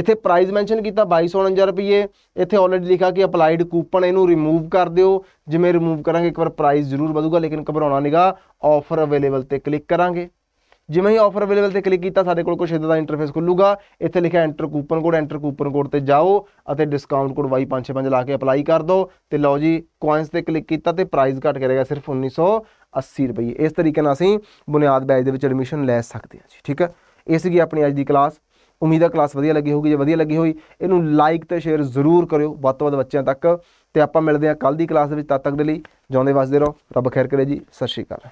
ਇੱਥੇ ਪ੍ਰਾਈਸ ਮੈਂਸ਼ਨ ਕੀਤਾ 2250 ਰੁਪਏ ਇੱਥੇ ਆਲਰੇਡੀ ਲਿਖਾ ਕਿ ਅਪਲਾਈਡ ਕੂਪਨ ਇਹਨੂੰ ਰਿਮੂਵ ਕਰ ਦਿਓ ਜਿਵੇਂ ਰਿਮੂਵ ਕਰਾਂਗੇ ਇੱਕ ਵਾਰ ਪ੍ਰਾਈਸ ਜ਼ਰੂਰ ਵਧੂਗਾ ਲੇਕਿਨ ਘਬਰਾਉਣਾ ਨਹੀਂਗਾ ਆਫਰ ਅਵੇਲੇਬਲ ਤੇ ਕਲਿੱਕ ਕਰਾਂਗੇ ਜਿਵੇਂ ਹੀ ਆਫਰ ਅਵੇਲੇਬਲ ਤੇ ਕਲਿੱਕ ਕੀਤਾ ਸਾਡੇ ਕੋਲ ਕੁਝ ਇਦਾਂ ਦਾ ਇੰਟਰਫੇਸ ਖੁੱਲੂਗਾ ਇੱਥੇ ਲਿਖਿਆ enter coupon code enter coupon code ਤੇ ਜਾਓ ਅਤੇ ਡਿਸਕਾਊਂਟ ਕੋਡ Y565 ਲਾ ਕੇ ਅਪਲਾਈ ਕਰ ਦਿਓ ਤੇ ਲਓ ਜੀ ਕੋਇਨਸ ਤੇ ਕਲਿੱਕ ਕੀਤਾ ਤੇ ਪ੍ਰਾਈਸ ਘਟ ਕੇ ਰਹੇਗਾ ਸਿਰਫ 1980 ਰੁਪਏ ਇਸ ਤਰੀਕੇ ਨਾਲ ਅਸੀਂ ਬੁਨਿਆਦ ਬੈਚ ਦੇ ਵਿੱਚ ਐਡਮਿਸ਼ਨ ਲੈ ਸਕਦੇ ਹਾਂ ਜੀ ਠੀਕ ਹੈ ਇਹ ਸੀਗੀ ਆਪਣੀ ਅੱਜ ਦੀ ਕਲਾਸ ਉਮੀਦ ਹੈ ਕਲਾਸ ਵਧੀਆ ਲੱਗੀ ਹੋਊਗੀ ਜੇ ਵਧੀਆ ਲੱਗੀ ਹੋਈ ਇਹਨੂੰ ਲਾਈਕ ਤੇ ਸ਼ੇਅਰ ਜ਼ਰੂਰ ਕਰਿਓ ਵੱਧ ਤੋਂ ਵੱਧ ਬੱਚਿਆਂ ਤੱਕ ਤੇ ਆਪਾਂ ਮਿਲਦੇ ਹਾਂ ਕੱਲ ਦੀ ਕਲਾਸ ਦੇ ਵਿੱਚ ਤਦ ਤੱਕ ਦੇ ਲਈ ਜਿਉਂਦੇ ਵਸਦੇ ਰਹੋ ਰੱਬ ਖੈਰ ਕਰੇ ਜੀ ਸਤਿ ਸ਼੍ਰੀ ਅਕਾਲ